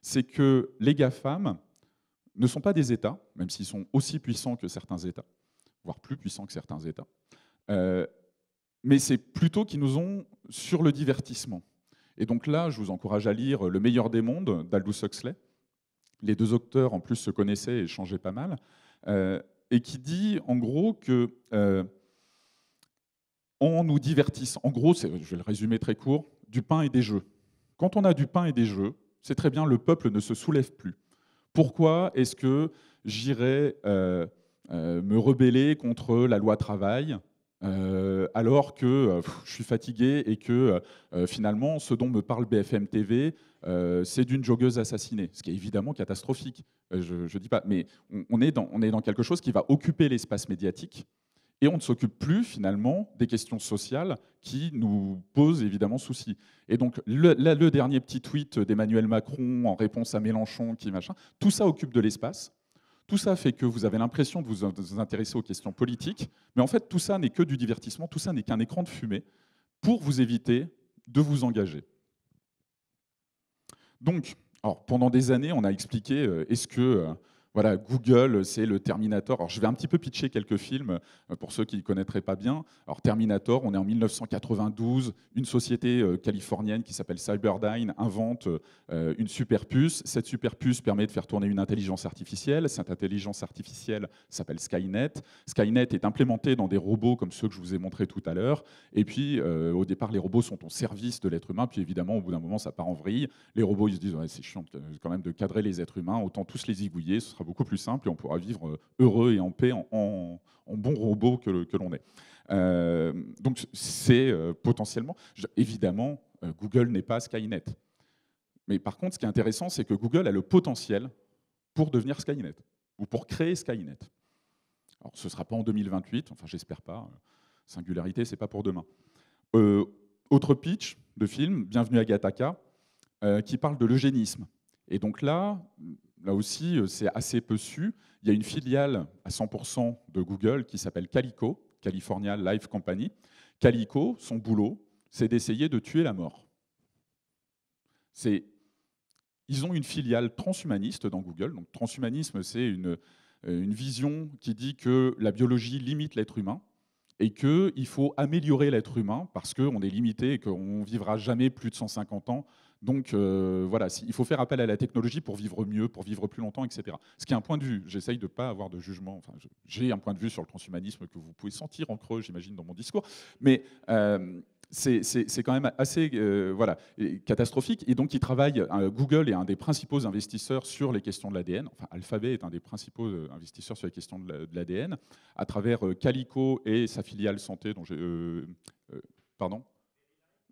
c'est que les GAFAM ne sont pas des États, même s'ils sont aussi puissants que certains États, voire plus puissants que certains États. Euh, mais c'est plutôt qu'ils nous ont sur le divertissement. Et donc là, je vous encourage à lire Le meilleur des mondes d'Aldous Huxley. Les deux auteurs, en plus, se connaissaient et changeaient pas mal. Euh, et qui dit, en gros, que on euh, nous divertisse. En gros, je vais le résumer très court, du pain et des jeux. Quand on a du pain et des jeux, c'est très bien, le peuple ne se soulève plus. Pourquoi est-ce que j'irai euh, euh, me rebeller contre la loi travail euh, alors que je suis fatigué et que finalement ce dont me parle BFM TV, c'est d'une joggeuse assassinée, ce qui est évidemment catastrophique. je ne dis pas, mais on est dans quelque chose qui va occuper l'espace médiatique et on ne s'occupe plus finalement des questions sociales qui nous posent évidemment souci. Et donc le, dernier petit tweet d'Emmanuel Macron en réponse à Mélenchon, qui machin, tout ça occupe de l'espace. Tout ça fait que vous avez l'impression de vous intéresser aux questions politiques, mais en fait tout ça n'est que du divertissement, tout ça n'est qu'un écran de fumée pour vous éviter de vous engager. Donc, pendant des années, on a expliqué euh, est-ce que euh, voilà, Google, c'est le Terminator. Alors, je vais un petit peu pitcher quelques films euh, pour ceux qui ne connaîtraient pas bien. Alors, Terminator, on est en 1992. Une société euh, californienne qui s'appelle Cyberdyne invente euh, une super puce. Cette super puce permet de faire tourner une intelligence artificielle. Cette intelligence artificielle s'appelle Skynet. Skynet est implémenté dans des robots comme ceux que je vous ai montrés tout à l'heure. Et puis, au départ, les robots sont au service de l'être humain. Puis, évidemment, au bout d'un moment, ça part en vrille. Les robots, ils se disent c'est chiant quand même de cadrer les êtres humains. Autant tous les igouiller beaucoup plus simple et on pourra vivre euh, heureux et en paix en, bon robot que, l'on est. Euh, donc c'est euh, potentiellement, évidemment, Google n'est pas Skynet. Mais par contre, ce qui est intéressant, c'est que Google a le potentiel pour devenir Skynet, ou pour créer Skynet. Alors ce ne sera pas en 2028, enfin j'espère pas, singularité, c'est pas pour demain. autre pitch de film, Bienvenue à Gattaca, qui parle de l'eugénisme. Et donc là, là aussi, euh, c'est assez peu su. Il y a une filiale à 100% de Google qui s'appelle Calico, California Life Company. Calico, son boulot, c'est d'essayer de tuer la mort. ils ont une filiale transhumaniste dans Google. Donc, transhumanisme, c'est une, euh, vision qui dit que la biologie limite l'être humain et qu'il faut améliorer l'être humain parce qu'on est limité et qu'on vivra jamais plus de 150 ans donc euh, voilà, il faut faire appel à la technologie pour vivre mieux, pour vivre plus longtemps, etc. Ce qui est un point de vue. J'essaye de ne pas avoir de jugement. j'ai un point de vue sur le transhumanisme que vous pouvez sentir en creux, j'imagine, dans mon discours. Mais euh, c'est quand même assez euh, voilà, catastrophique. Et donc, ils travaillent, Google est un des principaux investisseurs sur les questions de l'ADN, enfin, Alphabet est un des principaux investisseurs sur les questions de l'ADN, à travers Calico et sa filiale santé, dont j'ai. pardon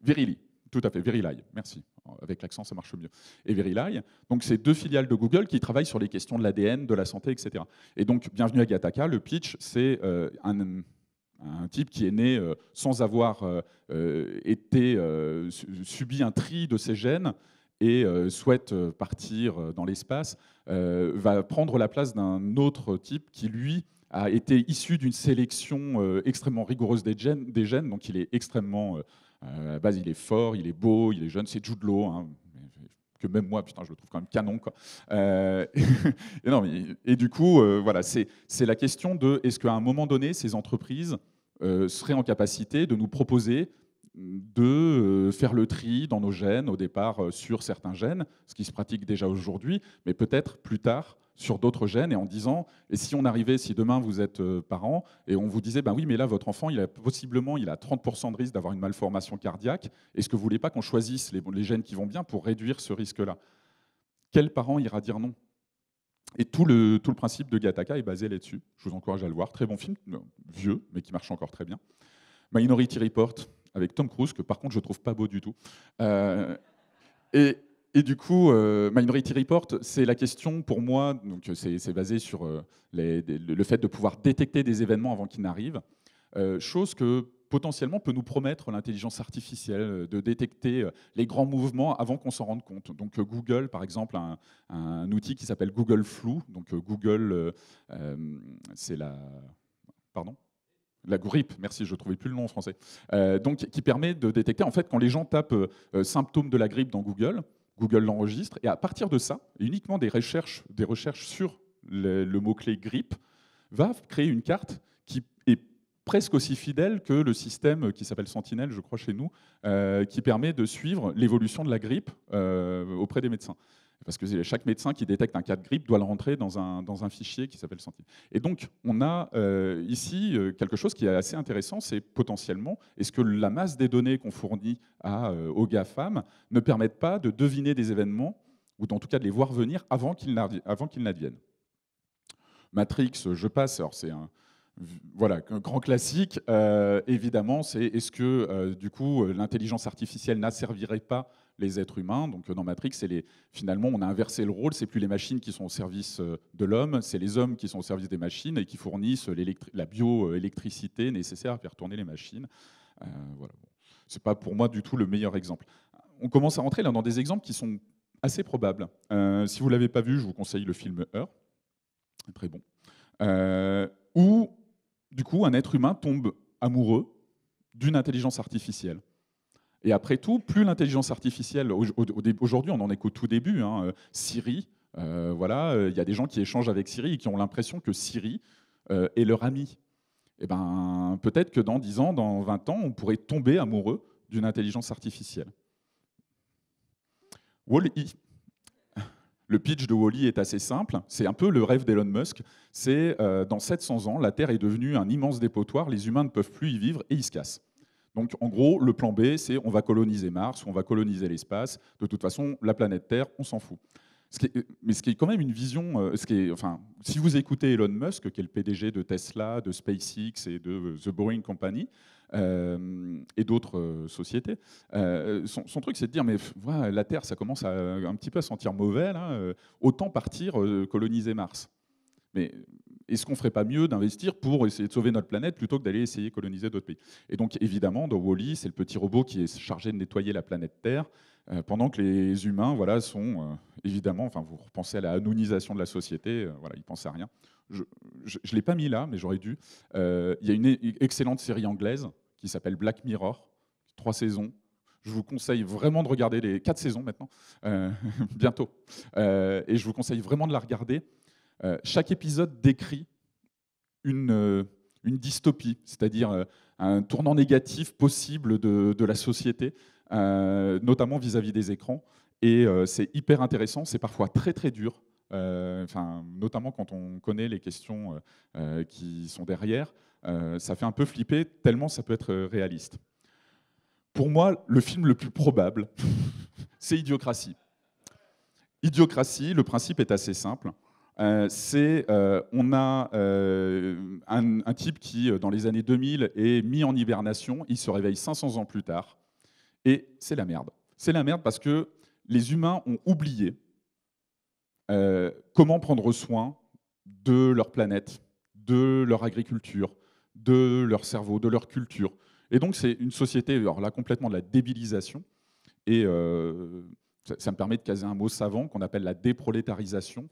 Verily, tout à fait, Verilai, merci. Avec l'accent, ça marche mieux. Et Verilai, donc c'est deux filiales de Google qui travaillent sur les questions de l'ADN, de la santé, etc. Et donc, bienvenue à Gataka, le pitch, c'est euh, un, type qui est né euh, sans avoir euh, été subi un tri de ses gènes et souhaite partir dans l'espace, va prendre la place d'un autre type qui, lui, a été issu d'une sélection extrêmement rigoureuse des des gènes, donc il est extrêmement euh, à la base, il est fort, il est beau, il est jeune, c'est Jude Law. Hein. que même moi, putain, je le trouve quand même canon. Quoi. Euh, et, non, mais, et, du coup, euh, voilà, c'est la question de est-ce qu'à un moment donné, ces entreprises seraient en capacité de nous proposer de faire le tri dans nos gènes, au départ sur certains gènes, ce qui se pratique déjà aujourd'hui, mais peut-être plus tard sur d'autres gènes et en disant, et si on arrivait, si demain vous êtes euh, parent, et on vous disait, ben oui, mais là, votre enfant, il a possiblement, il a 30% de risque d'avoir une malformation cardiaque, est-ce que vous voulez pas qu'on choisisse les, les gènes qui vont bien pour réduire ce risque-là Quel parent ira dire non et tout le, tout le principe de Gattaca est basé là-dessus. Je vous encourage à le voir. Très bon film, euh, vieux, mais qui marche encore très bien. Minority Report, avec Tom Cruise, que par contre je trouve pas beau du tout. Euh, et, et du coup, euh, Minority Report, c'est la question pour moi, donc euh, c'est basé sur euh, le fait de pouvoir détecter des événements avant qu'ils n'arrivent, chose que potentiellement peut nous promettre l'intelligence artificielle de détecter les grands mouvements avant qu'on s'en rende compte. Donc Google, par exemple, a un, outil qui s'appelle Google Flou. Donc Google, c'est la... Pardon la grippe, merci, je ne trouvais plus le nom en français, donc, qui permet de détecter, en fait, quand les gens tapent symptômes de la grippe dans Google, Google l'enregistre, et à partir de ça, uniquement des recherches, des recherches sur le, mot-clé grippe, va créer une carte qui est presque aussi fidèle que le système qui s'appelle Sentinel, je crois, chez nous, euh, qui permet de suivre l'évolution de la grippe euh, auprès des médecins. Parce que chaque médecin qui détecte un cas de grippe doit le rentrer dans un, dans un fichier qui s'appelle Sentinel. Et donc, on a euh, ici euh, quelque chose qui est assez intéressant, c'est potentiellement, est-ce que la masse des données qu'on fournit à, euh, aux GAFAM ne permettent pas de deviner des événements, ou en tout cas de les voir venir avant qu'ils n'adviennent Matrix, je passe, alors c'est un voilà, grand classique, évidemment, c'est est-ce que du coup l'intelligence artificielle n'asservirait pas les êtres humains. Donc euh, dans Matrix, les, finalement, on a inversé le rôle. C'est plus les machines qui sont au service euh, de l'homme, c'est les hommes qui sont au service des machines et qui fournissent la bioélectricité nécessaire à faire tourner les machines. Ce euh, n'est C'est pas pour moi du tout le meilleur exemple. On commence à rentrer là dans des exemples qui sont assez probables. si vous l'avez pas vu, je vous conseille le film Heure. très bon, où du coup un être humain tombe amoureux d'une intelligence artificielle. Et après tout, plus l'intelligence artificielle, aujourd'hui on en est qu'au tout début, hein, euh, Siri, euh, voilà, euh, il y a des gens qui échangent avec Siri et qui ont l'impression que Siri est leur ami. Et eh ben, peut-être que dans 10 ans, dans 20 ans, on pourrait tomber amoureux d'une intelligence artificielle. wall Le pitch de Wally est assez simple, c'est un peu le rêve d'Elon Musk, c'est dans 700 ans, la Terre est devenue un immense dépotoir, les humains ne peuvent plus y vivre et ils se cassent. Donc en gros, le plan B, c'est on va coloniser Mars, on va coloniser l'espace. De toute façon, la planète Terre, on s'en fout. mais ce qui est quand même une vision, euh, ce qui est, enfin, si vous écoutez Elon Musk, qui est le PDG de Tesla, de SpaceX et de euh, The Boeing Company, euh, et d'autres sociétés. son, truc, c'est de dire, mais voilà, la Terre, ça commence à, un petit peu à sentir mauvais, autant partir coloniser Mars. Mais est-ce qu'on ne ferait pas mieux d'investir pour essayer de sauver notre planète plutôt que d'aller essayer de coloniser d'autres pays Et donc, évidemment, dans Wally, c'est le petit robot qui est chargé de nettoyer la planète Terre, euh, pendant que les humains voilà, sont, euh, évidemment, enfin, vous repensez à la anonisation de la société, euh, voilà, ils ne pensent à rien. Je ne l'ai pas mis là, mais j'aurais dû. Il y a une excellente série anglaise qui s'appelle Black Mirror, trois saisons, je vous conseille vraiment de regarder les quatre saisons maintenant, bientôt. et je vous conseille vraiment de la regarder euh, chaque épisode décrit une, euh, dystopie, c'est-à-dire euh, un tournant négatif possible de, la société, notamment vis-à-vis des écrans. Et c'est hyper intéressant, c'est parfois très très dur, notamment quand on connaît les questions qui sont derrière. ça fait un peu flipper, tellement ça peut être réaliste. Pour moi, le film le plus probable, c'est Idiocratie. Idiocratie, le principe est assez simple. Euh, c'est euh, on a euh, un, type qui, dans les années 2000, est mis en hibernation, il se réveille 500 ans plus tard, et c'est la merde. C'est la merde parce que les humains ont oublié comment prendre soin de leur planète, de leur agriculture, de leur cerveau, de leur culture. Et donc c'est une société, alors là complètement de la débilisation, et ça, me permet de caser un mot savant qu'on appelle la déprolétarisation,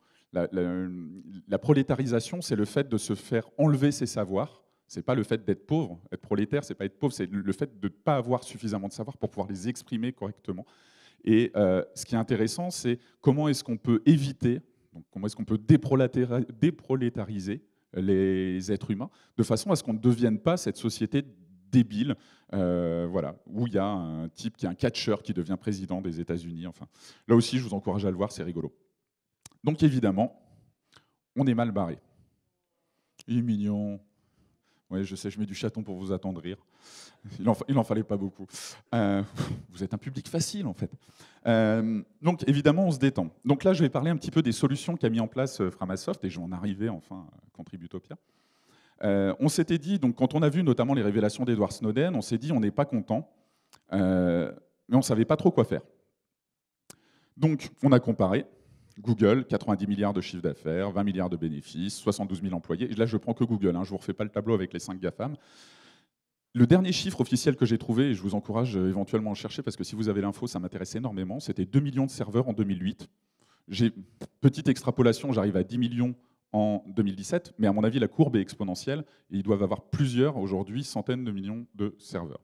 la, prolétarisation, c'est le fait de se faire enlever ses savoirs. C'est pas le fait d'être pauvre, être prolétaire, c'est pas être pauvre, c'est le fait de ne pas avoir suffisamment de savoirs pour pouvoir les exprimer correctement. Et euh, ce qui est intéressant, c'est comment est-ce qu'on peut éviter, comment est-ce qu'on peut déprolétariser les êtres humains, de façon à ce qu'on ne devienne pas cette société débile, euh, voilà, où il y a un type qui est un catcheur qui devient président des États-Unis. Enfin, là aussi, je vous encourage à le voir, c'est rigolo. Donc évidemment, on est mal barré. Il est mignon. Oui, je sais, je mets du chaton pour vous attendrir. Il n'en en fallait pas beaucoup. Euh, vous êtes un public facile, en fait. Euh, donc, évidemment, on se détend. Donc là, je vais parler un petit peu des solutions qu'a mis en place euh, Framasoft, et je vais en enfin, à Contributopia. on s'était dit, donc, quand on a vu notamment les révélations d'Edward Snowden, on s'est dit, on n'est pas content, mais on ne savait pas trop quoi faire. Donc, on a comparé. Google, 90 milliards de chiffre d'affaires, 20 milliards de bénéfices, 72 000 employés. là, je prends que Google, hein, je ne vous refais pas le tableau avec les 5 GAFAM. Le dernier chiffre officiel que j'ai trouvé, et je vous encourage euh, éventuellement à le chercher, parce que si vous avez l'info, ça m'intéresse énormément, c'était 2 millions de serveurs en 2008. J'ai petite extrapolation, j'arrive à 10 millions en 2017, mais à mon avis, la courbe est exponentielle, et ils doivent avoir plusieurs, aujourd'hui, centaines de millions de serveurs.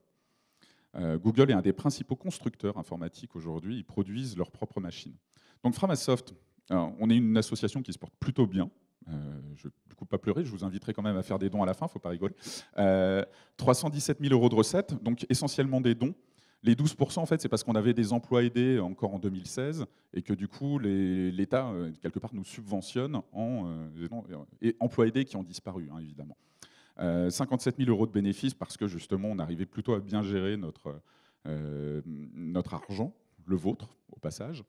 Euh, Google est un des principaux constructeurs informatiques aujourd'hui, ils produisent leurs propres machines. Donc Framasoft, on est une association qui se porte plutôt bien. Euh, je ne du pas pleurer, je vous inviterai quand même à faire des dons à la fin, faut pas rigoler. 317 euh, 000 euros de recettes, donc essentiellement des dons. Les 12%, en fait, c'est parce qu'on avait des emplois aidés encore en 2016 et que du coup, l'État, euh, quelque part, nous subventionne en et emplois aidés qui ont disparu, hein, évidemment. 57 000 euros de bénéfices parce que justement, on arrivait plutôt à bien gérer notre, notre argent, le vôtre, au passage.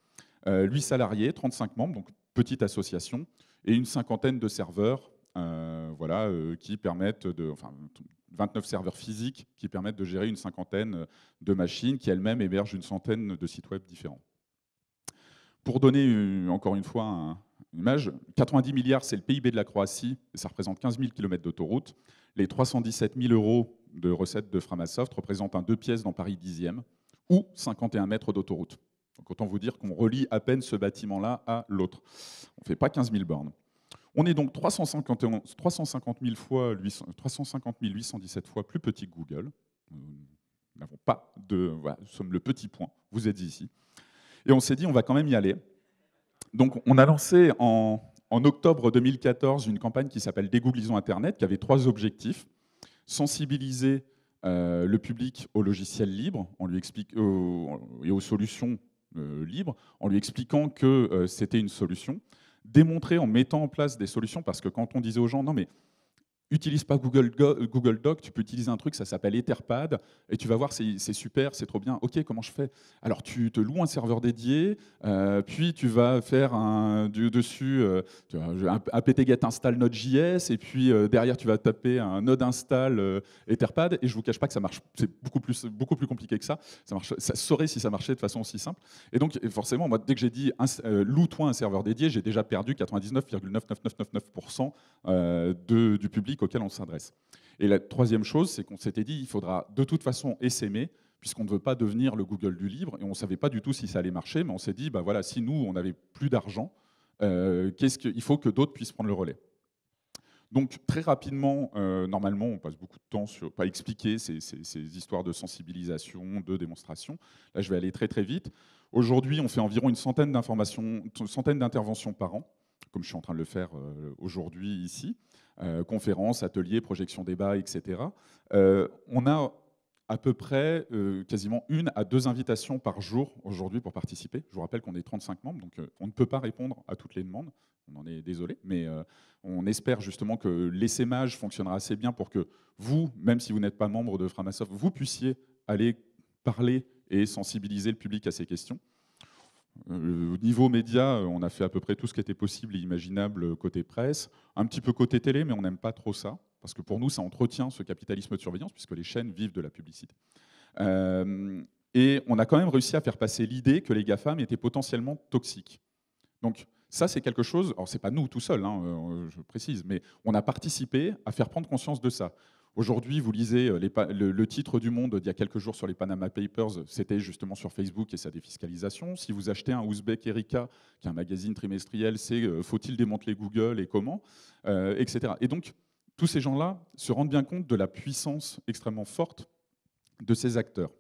8 euh, salariés, 35 membres, donc petite association, et une cinquantaine de serveurs euh, voilà, euh, qui permettent de... 29 serveurs physiques qui permettent de gérer une cinquantaine de machines qui elles-mêmes hébergent une centaine de sites web différents. Pour donner encore une fois une image, 90 milliards, c'est le PIB de la Croatie, ça représente 15 000 km d'autoroute. Les 317 000 euros de recettes de Framasoft représentent un deux pièces dans Paris 10e ou 51 mètres d'autoroute. Donc autant vous dire qu'on relie à peine ce bâtiment-là à l'autre. On ne fait pas 15 000 bornes. On est donc 350 fois, 350 817 fois plus petit que Google. Nous n'avons pas de... sommes le petit point, vous êtes ici. Et on s'est dit, on va quand même y aller. Donc on a lancé en, octobre 2014 une campagne qui s'appelle Dégooglisons Internet, qui avait trois objectifs. Sensibiliser euh, le public au logiciel libre on lui explique, et aux solutions euh, libre, en lui expliquant que euh, c'était une solution, démontrer en mettant en place des solutions, parce que quand on disait aux gens, non mais utilise pas Google, euh, Google Doc, tu peux utiliser un truc, ça s'appelle Etherpad, et tu vas voir, c'est super, c'est trop bien, ok, comment je fais Alors tu te loues un serveur dédié, euh, puis tu vas faire un, du, dessus, euh, tu un apt-get install Node.js, et puis derrière tu vas taper un node install Etherpad, et je vous cache pas que ça marche, c'est beaucoup plus, compliqué que ça, ça, marche, ça saurait si ça marchait de façon aussi simple. Et donc forcément, moi, dès que j'ai dit loue-toi un serveur dédié, j'ai déjà perdu 99,9999% du public auquel on s'adresse. Et la troisième chose, c'est qu'on s'était dit, il faudra de toute façon essaimer, puisqu'on ne veut pas devenir le Google du livre, et on ne savait pas du tout si ça allait marcher, mais on s'est dit, bah voilà, si nous, on n'avait plus d'argent, euh, que, il faut que d'autres puissent prendre le relais. Donc très rapidement, euh, normalement, on passe beaucoup de temps sur, à expliquer ces, histoires de sensibilisation, de démonstration. Là, je vais aller très très vite. Aujourd'hui, on fait environ une centaine d'informations, centaine d'interventions par an, comme je suis en train de le faire euh, aujourd'hui ici. Euh, conférences, ateliers, projections débats, etc. Euh, on a à peu près euh, quasiment une à deux invitations par jour aujourd'hui pour participer. Je vous rappelle qu'on est 35 membres, donc on ne peut pas répondre à toutes les demandes. On en est désolé, mais on espère justement que l'essaimage fonctionnera assez bien pour que vous, même si vous n'êtes pas membre de Framasoft, vous puissiez aller parler et sensibiliser le public à ces questions. Euh, au niveau média, euh, on a fait à peu près tout ce qui était possible et imaginable euh, côté presse, un petit peu côté télé, mais on n'aime pas trop ça, parce que pour nous, ça entretient ce capitalisme de surveillance, puisque les chaînes vivent de la publicité. et on a quand même réussi à faire passer l'idée que les GAFAM étaient potentiellement toxiques. Donc ça, c'est quelque chose, alors c'est pas nous tout seuls, hein, je précise, mais on a participé à faire prendre conscience de ça. Aujourd'hui, vous lisez euh, le, titre du Monde d'il y a quelques jours sur les Panama Papers, c'était justement sur Facebook et sa défiscalisation. Si vous achetez un Ouzbek Erika, qui est un magazine trimestriel, c'est euh, faut-il démanteler Google et comment, euh, etc. Et donc, tous ces gens-là se rendent bien compte de la puissance extrêmement forte de ces acteurs.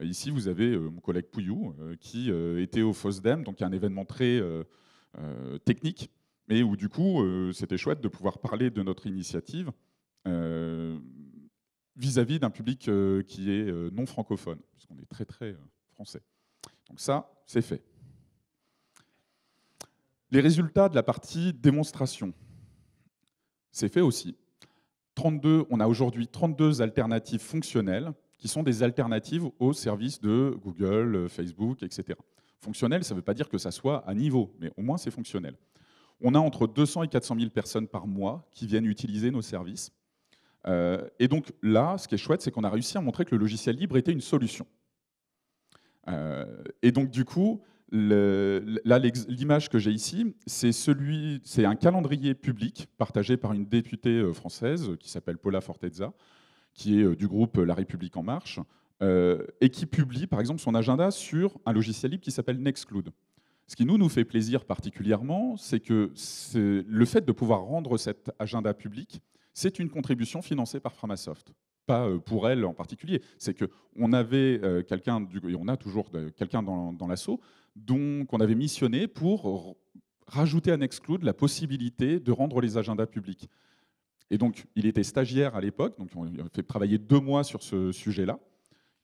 Ici, vous avez mon collègue Pouillou, qui était au FOSDEM, donc un événement très technique, mais où du coup, c'était chouette de pouvoir parler de notre initiative euh, vis-à-vis d'un public euh, qui est euh, non francophone, qu'on est très très français. Donc ça, c'est fait. Les résultats de la partie démonstration, c'est fait aussi. 32, on a aujourd'hui 32 alternatives fonctionnelles qui sont des alternatives aux services de Google, Facebook, etc. Fonctionnel, ça ne veut pas dire que ça soit à niveau, mais au moins c'est fonctionnel. On a entre 200 et 400 000 personnes par mois qui viennent utiliser nos services. Euh, et donc là, ce qui est chouette, c'est qu'on a réussi à montrer que le logiciel libre était une solution. Euh, et donc du coup, l'image que j'ai ici, c'est un calendrier public partagé par une députée euh, française qui s'appelle Paula Fortezza, qui est du groupe La République en Marche, et qui publie par exemple son agenda sur un logiciel libre qui s'appelle Nextcloud. Ce qui nous, nous fait plaisir particulièrement, c'est que le fait de pouvoir rendre cet agenda public c'est une contribution financée par Framasoft. Pas euh, pour elle en particulier. C'est qu'on avait euh, quelqu'un, et on a toujours quelqu'un dans, l'assaut, dont on avait missionné pour rajouter à Nextcloud la possibilité de rendre les agendas publics. Et donc, il était stagiaire à l'époque, donc on a fait travailler deux mois sur ce sujet-là.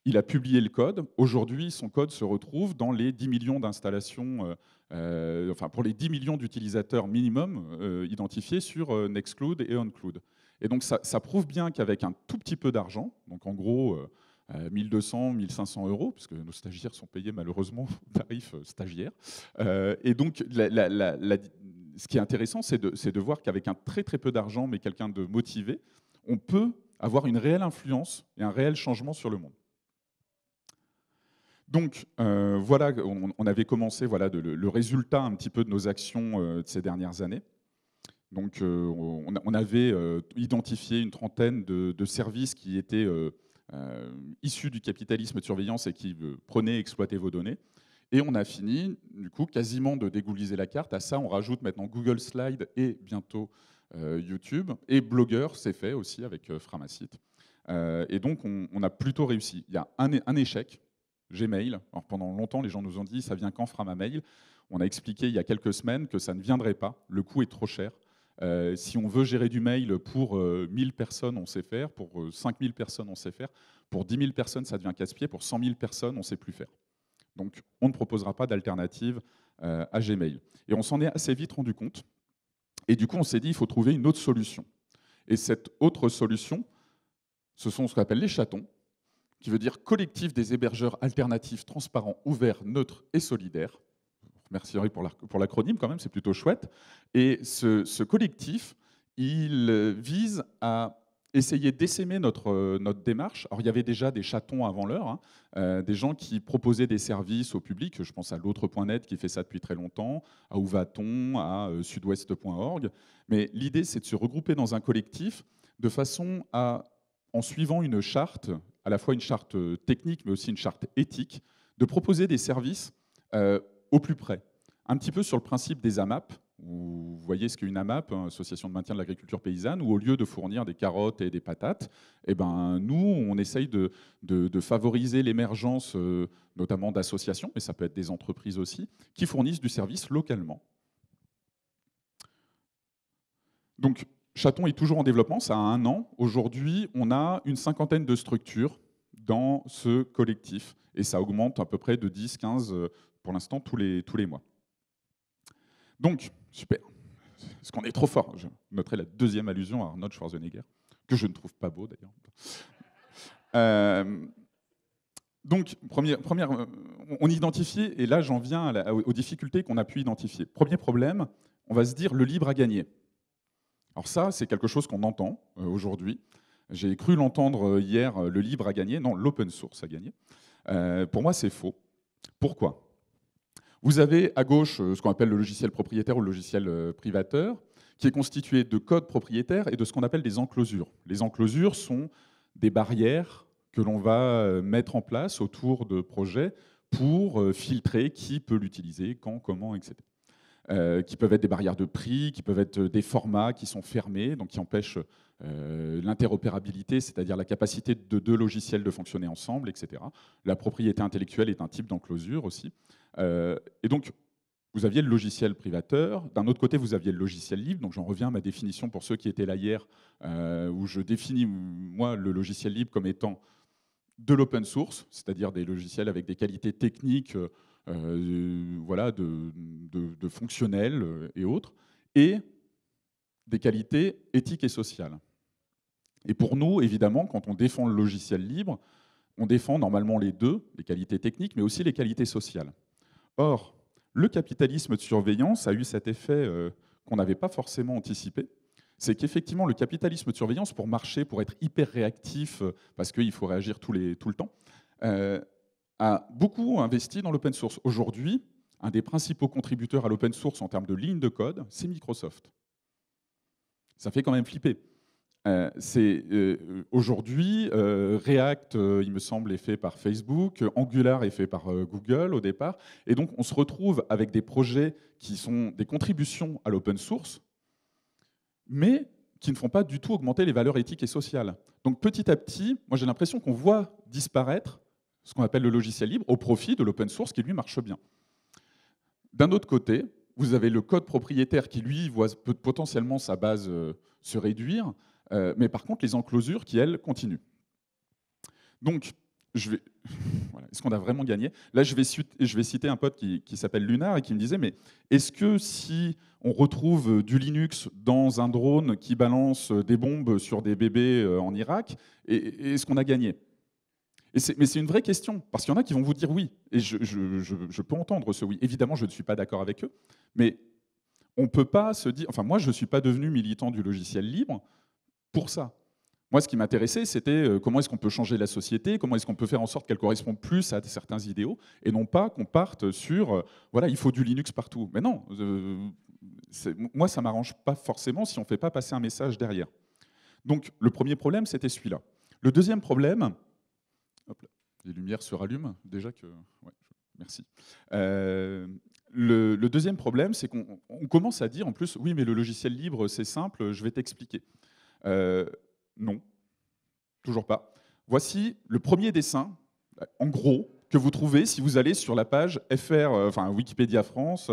Il a publié le code. Aujourd'hui, son code se retrouve dans les 10 millions d'installations, euh, enfin pour les 10 millions d'utilisateurs minimum identifiés sur Nextcloud et OnCloud. Et donc ça, prouve bien qu'avec un tout petit peu d'argent, donc en gros 1200, euh, 1500 euh, euros, puisque nos stagiaires sont payés malheureusement au tarif euh, stagiaire. et donc, ce qui est intéressant, c'est de, voir qu'avec un très très peu d'argent, mais quelqu'un de motivé, on peut avoir une réelle influence et un réel changement sur le monde. Donc voilà, on, avait commencé voilà le, résultat un petit peu de nos actions de ces dernières années. Donc euh, on, avait euh, identifié une trentaine de, services qui étaient euh, issus du capitalisme de surveillance et qui prenaient et exploitaient vos données. Et on a fini, du coup, quasiment de dégouliser la carte. À ça, on rajoute maintenant Google Slide et bientôt YouTube. Et Blogger, c'est fait aussi avec Framacite. et donc, on, a plutôt réussi. Il y a un, un, échec, Gmail. Alors, pendant longtemps, les gens nous ont dit, ça vient quand Framamail On a expliqué il y a quelques semaines que ça ne viendrait pas. Le coût est trop cher. Euh, si on veut gérer du mail pour 1000 euh, personnes, on sait faire. Pour 5000 euh, personnes, on sait faire. Pour 10 000 personnes, ça devient casse-pied. Pour 100 000 personnes, on ne sait plus faire. Donc, on ne proposera pas d'alternative à Gmail. Et on s'en est assez vite rendu compte. Et du coup, on s'est dit, il faut trouver une autre solution. Et cette autre solution, ce sont ce qu'on appelle les chatons, qui veut dire collectif des hébergeurs alternatifs, transparents, ouverts, neutres et solidaires. Merci Henri pour l'acronyme quand même, c'est plutôt chouette. Et ce, collectif, il euh, vise à essayer d'essaimer notre, euh, notre démarche. Alors il y avait déjà des chatons avant l'heure, hein, euh, des gens qui proposaient des services au public, je pense à l'autre.net qui fait ça depuis très longtemps, à Ouvaton, à sudouest.org. Mais l'idée c'est de se regrouper dans un collectif de façon à, en suivant une charte, à la fois une charte technique mais aussi une charte éthique, de proposer des services au plus près. Un petit peu sur le principe des AMAP, vous voyez ce qu'est une AMAP, hein, Association de maintien de l'agriculture paysanne, où au lieu de fournir des carottes et des patates, eh ben, nous, on essaye de, favoriser l'émergence euh, notamment d'associations, mais ça peut être des entreprises aussi, qui fournissent du service localement. Donc, Chaton est toujours en développement, ça a un an. Aujourd'hui, on a une cinquantaine de structures dans ce collectif, et ça augmente à peu près de 10-15 pour l'instant tous les, tous les mois. Donc, super. Ce qu'on est trop fort. Je noterai la deuxième allusion à Arnold Schwarzenegger, que je ne trouve pas beau d'ailleurs. Euh, donc, première, première, on identifie, et là j'en viens aux difficultés qu'on a pu identifier. Premier problème, on va se dire le libre a gagné. Alors ça, c'est quelque chose qu'on entend euh, aujourd'hui. J'ai cru l'entendre euh, hier, le libre a gagné. Non, l'open source a gagné. pour moi, c'est faux. Pourquoi vous avez à gauche euh, ce qu'on appelle le logiciel propriétaire ou le logiciel euh, privateur, qui est constitué de codes propriétaires et de ce qu'on appelle des enclosures. Les enclosures sont des barrières que l'on va euh, mettre en place autour de projets pour filtrer qui peut l'utiliser, quand, comment, etc. qui peuvent être des barrières de prix, qui peuvent être des formats qui sont fermés, donc qui empêchent l'interopérabilité, c'est-à-dire la capacité de deux logiciels de fonctionner ensemble, etc. La propriété intellectuelle est un type d'enclosure aussi. Euh, et donc, vous aviez le logiciel privateur, d'un autre côté, vous aviez le logiciel libre, donc j'en reviens à ma définition pour ceux qui étaient là hier, euh, où je définis, moi, le logiciel libre comme étant de l'open source, c'est-à-dire des logiciels avec des qualités techniques, euh, voilà, de, fonctionnels et autres, et des qualités éthiques et sociales. Et pour nous, évidemment, quand on défend le logiciel libre, on défend normalement les deux, les qualités techniques, mais aussi les qualités sociales. Or, le capitalisme de surveillance a eu cet effet euh, qu'on n'avait pas forcément anticipé, c'est qu'effectivement, le capitalisme de surveillance, pour marcher, pour être hyper réactif, euh, parce qu'il faut réagir tout le temps, euh, a beaucoup investi dans l'open source. Aujourd'hui, un des principaux contributeurs à l'open source en termes de lignes de code, c'est Microsoft. Ça fait quand même flipper. Euh, c'est euh, aujourd'hui euh, React, il me semble, est fait par Facebook, Angular est fait par Google au départ, et donc on se retrouve avec des projets qui sont des contributions à l'open source, mais qui ne font pas du tout augmenter les valeurs éthiques et sociales. Donc petit à petit, moi j'ai l'impression qu'on voit disparaître ce qu'on appelle le logiciel libre au profit de l'open source qui lui marche bien. D'un autre côté, vous avez le code propriétaire qui lui voit potentiellement sa base se réduire. Euh, mais par contre, les enclosures qui, elles, continuent. Donc, est-ce qu'on a vraiment gagné Là, je vais, citer un pote qui, s'appelle Lunar et qui me disait, mais est-ce que si on retrouve euh, du Linux dans un drone qui balance euh, des bombes sur des bébés en Irak, est-ce qu'on a gagné et mais c'est une vraie question, parce qu'il y en a qui vont vous dire oui, et je, je peux entendre ce oui. Évidemment, je ne suis pas d'accord avec eux, mais on ne peut pas se dire, enfin moi je ne suis pas devenu militant du logiciel libre, pour ça. Moi, ce qui m'intéressait, c'était euh, comment est-ce qu'on peut changer la société, comment est-ce qu'on peut faire en sorte qu'elle corresponde plus à certains idéaux, et non pas qu'on parte sur, euh, voilà, il faut du Linux partout. Mais non, euh, moi, ça m'arrange pas forcément si on ne fait pas passer un message derrière. Donc, le premier problème, c'était celui-là. Le deuxième problème, hop là, les lumières se rallument déjà que, merci. le, le, deuxième problème, c'est qu'on commence à dire en plus, oui, mais le logiciel libre, c'est simple, je vais t'expliquer. Euh, non, toujours pas. Voici le premier dessin, en gros, que vous trouvez si vous allez sur la page FR, euh, enfin Wikipédia France,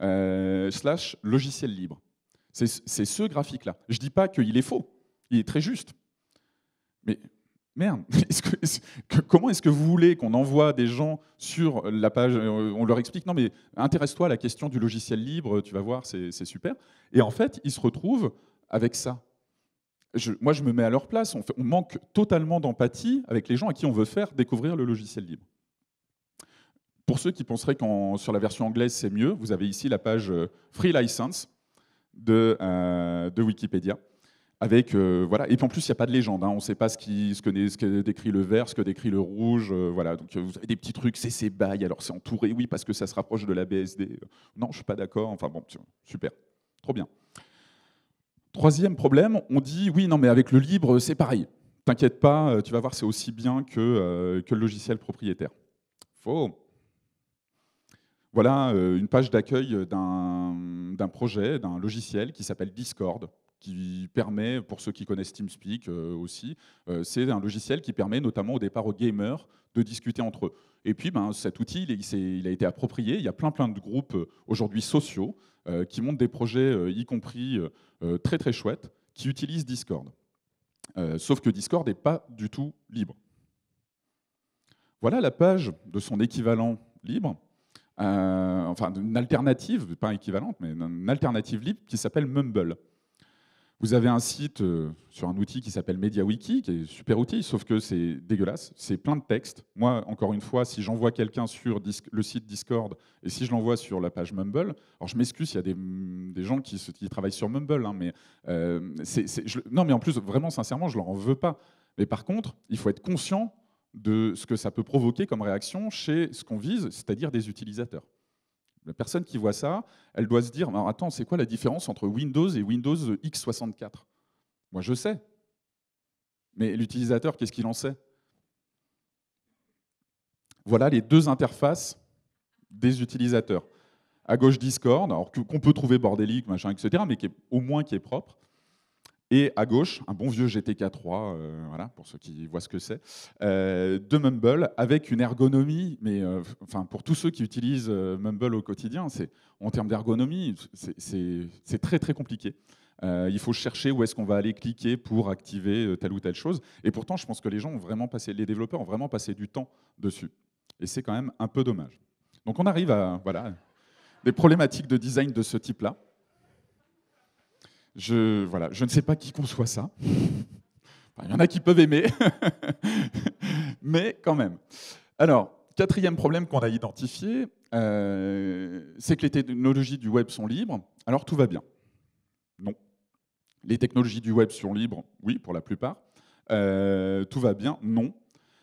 euh, slash logiciel libre. C'est ce graphique-là. Je ne dis pas qu'il est faux, il est très juste. Mais merde, comment est-ce que vous voulez qu'on envoie des gens sur la page, on leur explique, non mais intéresse-toi à la question du logiciel libre, tu vas voir, c'est super. Et en fait, ils se retrouvent avec ça moi, je me mets à leur place. On, manque totalement d'empathie avec les gens à qui on veut faire découvrir le logiciel libre. Pour ceux qui penseraient qu'en sur la version anglaise, c'est mieux, vous avez ici la page euh, Free License de, euh, de Wikipédia. Avec, euh, voilà. Et puis en plus, il n'y a pas de légende. Hein. On ne sait pas ce, qui, que, décrit le vert, ce que décrit le rouge. voilà. Donc vous avez des petits trucs, c'est ces bails, alors c'est entouré, oui, parce que ça se rapproche de la BSD. Non, je ne suis pas d'accord. Enfin bon, super. Trop bien. Troisième problème, on dit oui, non, mais avec le libre, c'est pareil. T'inquiète pas, euh, tu vas voir, c'est aussi bien que, euh, que, le logiciel propriétaire. Faux. Voilà euh, une page d'accueil d'un projet, d'un logiciel qui s'appelle Discord, qui permet, pour ceux qui connaissent TeamSpeak aussi, c'est un logiciel qui permet notamment au départ aux gamers de discuter entre eux. Et puis, ben, cet outil, il, a été approprié. Il y a plein, plein de groupes aujourd'hui sociaux qui montent des projets, y compris euh, très très chouette qui utilise Discord. Euh, sauf que Discord n'est pas du tout libre. Voilà la page de son équivalent libre, euh, enfin d'une alternative, pas équivalente, mais d'une alternative libre qui s'appelle Mumble. Vous avez un site euh, sur un outil qui s'appelle MediaWiki, qui est super outil, sauf que c'est dégueulasse, c'est plein de textes. Moi, encore une fois, si j'envoie quelqu'un sur le site Discord et si je l'envoie sur la page Mumble, alors je m'excuse, il y a des, gens qui, travaillent sur Mumble, hein, mais euh, non, mais en plus, vraiment, sincèrement, je leur en veux pas. Mais par contre, il faut être conscient de ce que ça peut provoquer comme réaction chez ce qu'on vise, c'est-à-dire des utilisateurs. La personne qui voit ça, elle doit se dire, attends, c'est quoi la différence entre Windows et Windows X64 Moi, je sais. Mais l'utilisateur, qu'est-ce qu'il en sait Voilà les deux interfaces des utilisateurs. À gauche, Discord, qu'on peut trouver bordélique, machin, etc., mais qui est, au moins qui est propre. Et à gauche, un bon vieux GTK3, euh, voilà, pour ceux qui voient ce que c'est, euh, de Mumble, avec une ergonomie, mais euh, enfin, pour tous ceux qui utilisent Mumble au quotidien, en termes d'ergonomie, c'est très très compliqué. il faut chercher où est-ce qu'on va aller cliquer pour activer telle ou telle chose. Et pourtant, je pense que les gens ont vraiment passé, les développeurs ont vraiment passé du temps dessus. Et c'est quand même un peu dommage. Donc on arrive à voilà, des problématiques de design de ce type-là. Je, voilà, je ne sais pas qui conçoit ça. il y en a qui peuvent aimer, mais quand même. Alors, quatrième problème qu'on a identifié, euh, c'est que les technologies du web sont libres, alors tout va bien. Non. Les technologies du web sont libres, oui, pour la plupart. Euh, tout va bien, non.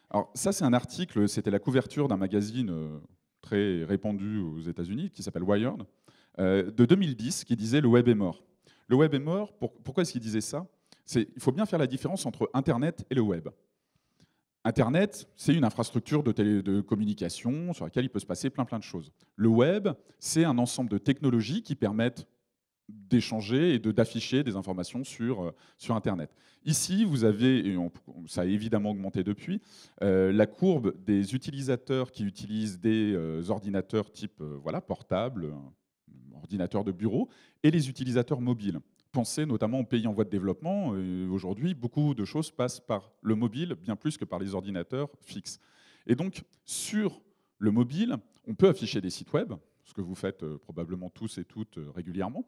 Alors ça, c'est un article, c'était la couverture d'un magazine euh, très répandu aux États-Unis qui s'appelle Wired, de 2010, qui disait Le web est mort. Le web est mort, pourquoi est-ce qu'il disait ça Il faut bien faire la différence entre Internet et le web. Internet, c'est une infrastructure de, communication sur laquelle il peut se passer plein plein de choses. Le web, c'est un ensemble de technologies qui permettent d'échanger et d'afficher des informations sur, euh, sur Internet. Ici, vous avez, et ça a évidemment augmenté depuis, euh, la courbe des utilisateurs qui utilisent des euh, ordinateurs type voilà, portable, ordinateurs de bureau, et les utilisateurs mobiles. Pensez notamment aux pays en voie de développement. Euh, aujourd'hui, beaucoup de choses passent par le mobile, bien plus que par les ordinateurs fixes. Et donc, sur le mobile, on peut afficher des sites web, ce que vous faites euh, probablement tous et toutes euh, régulièrement,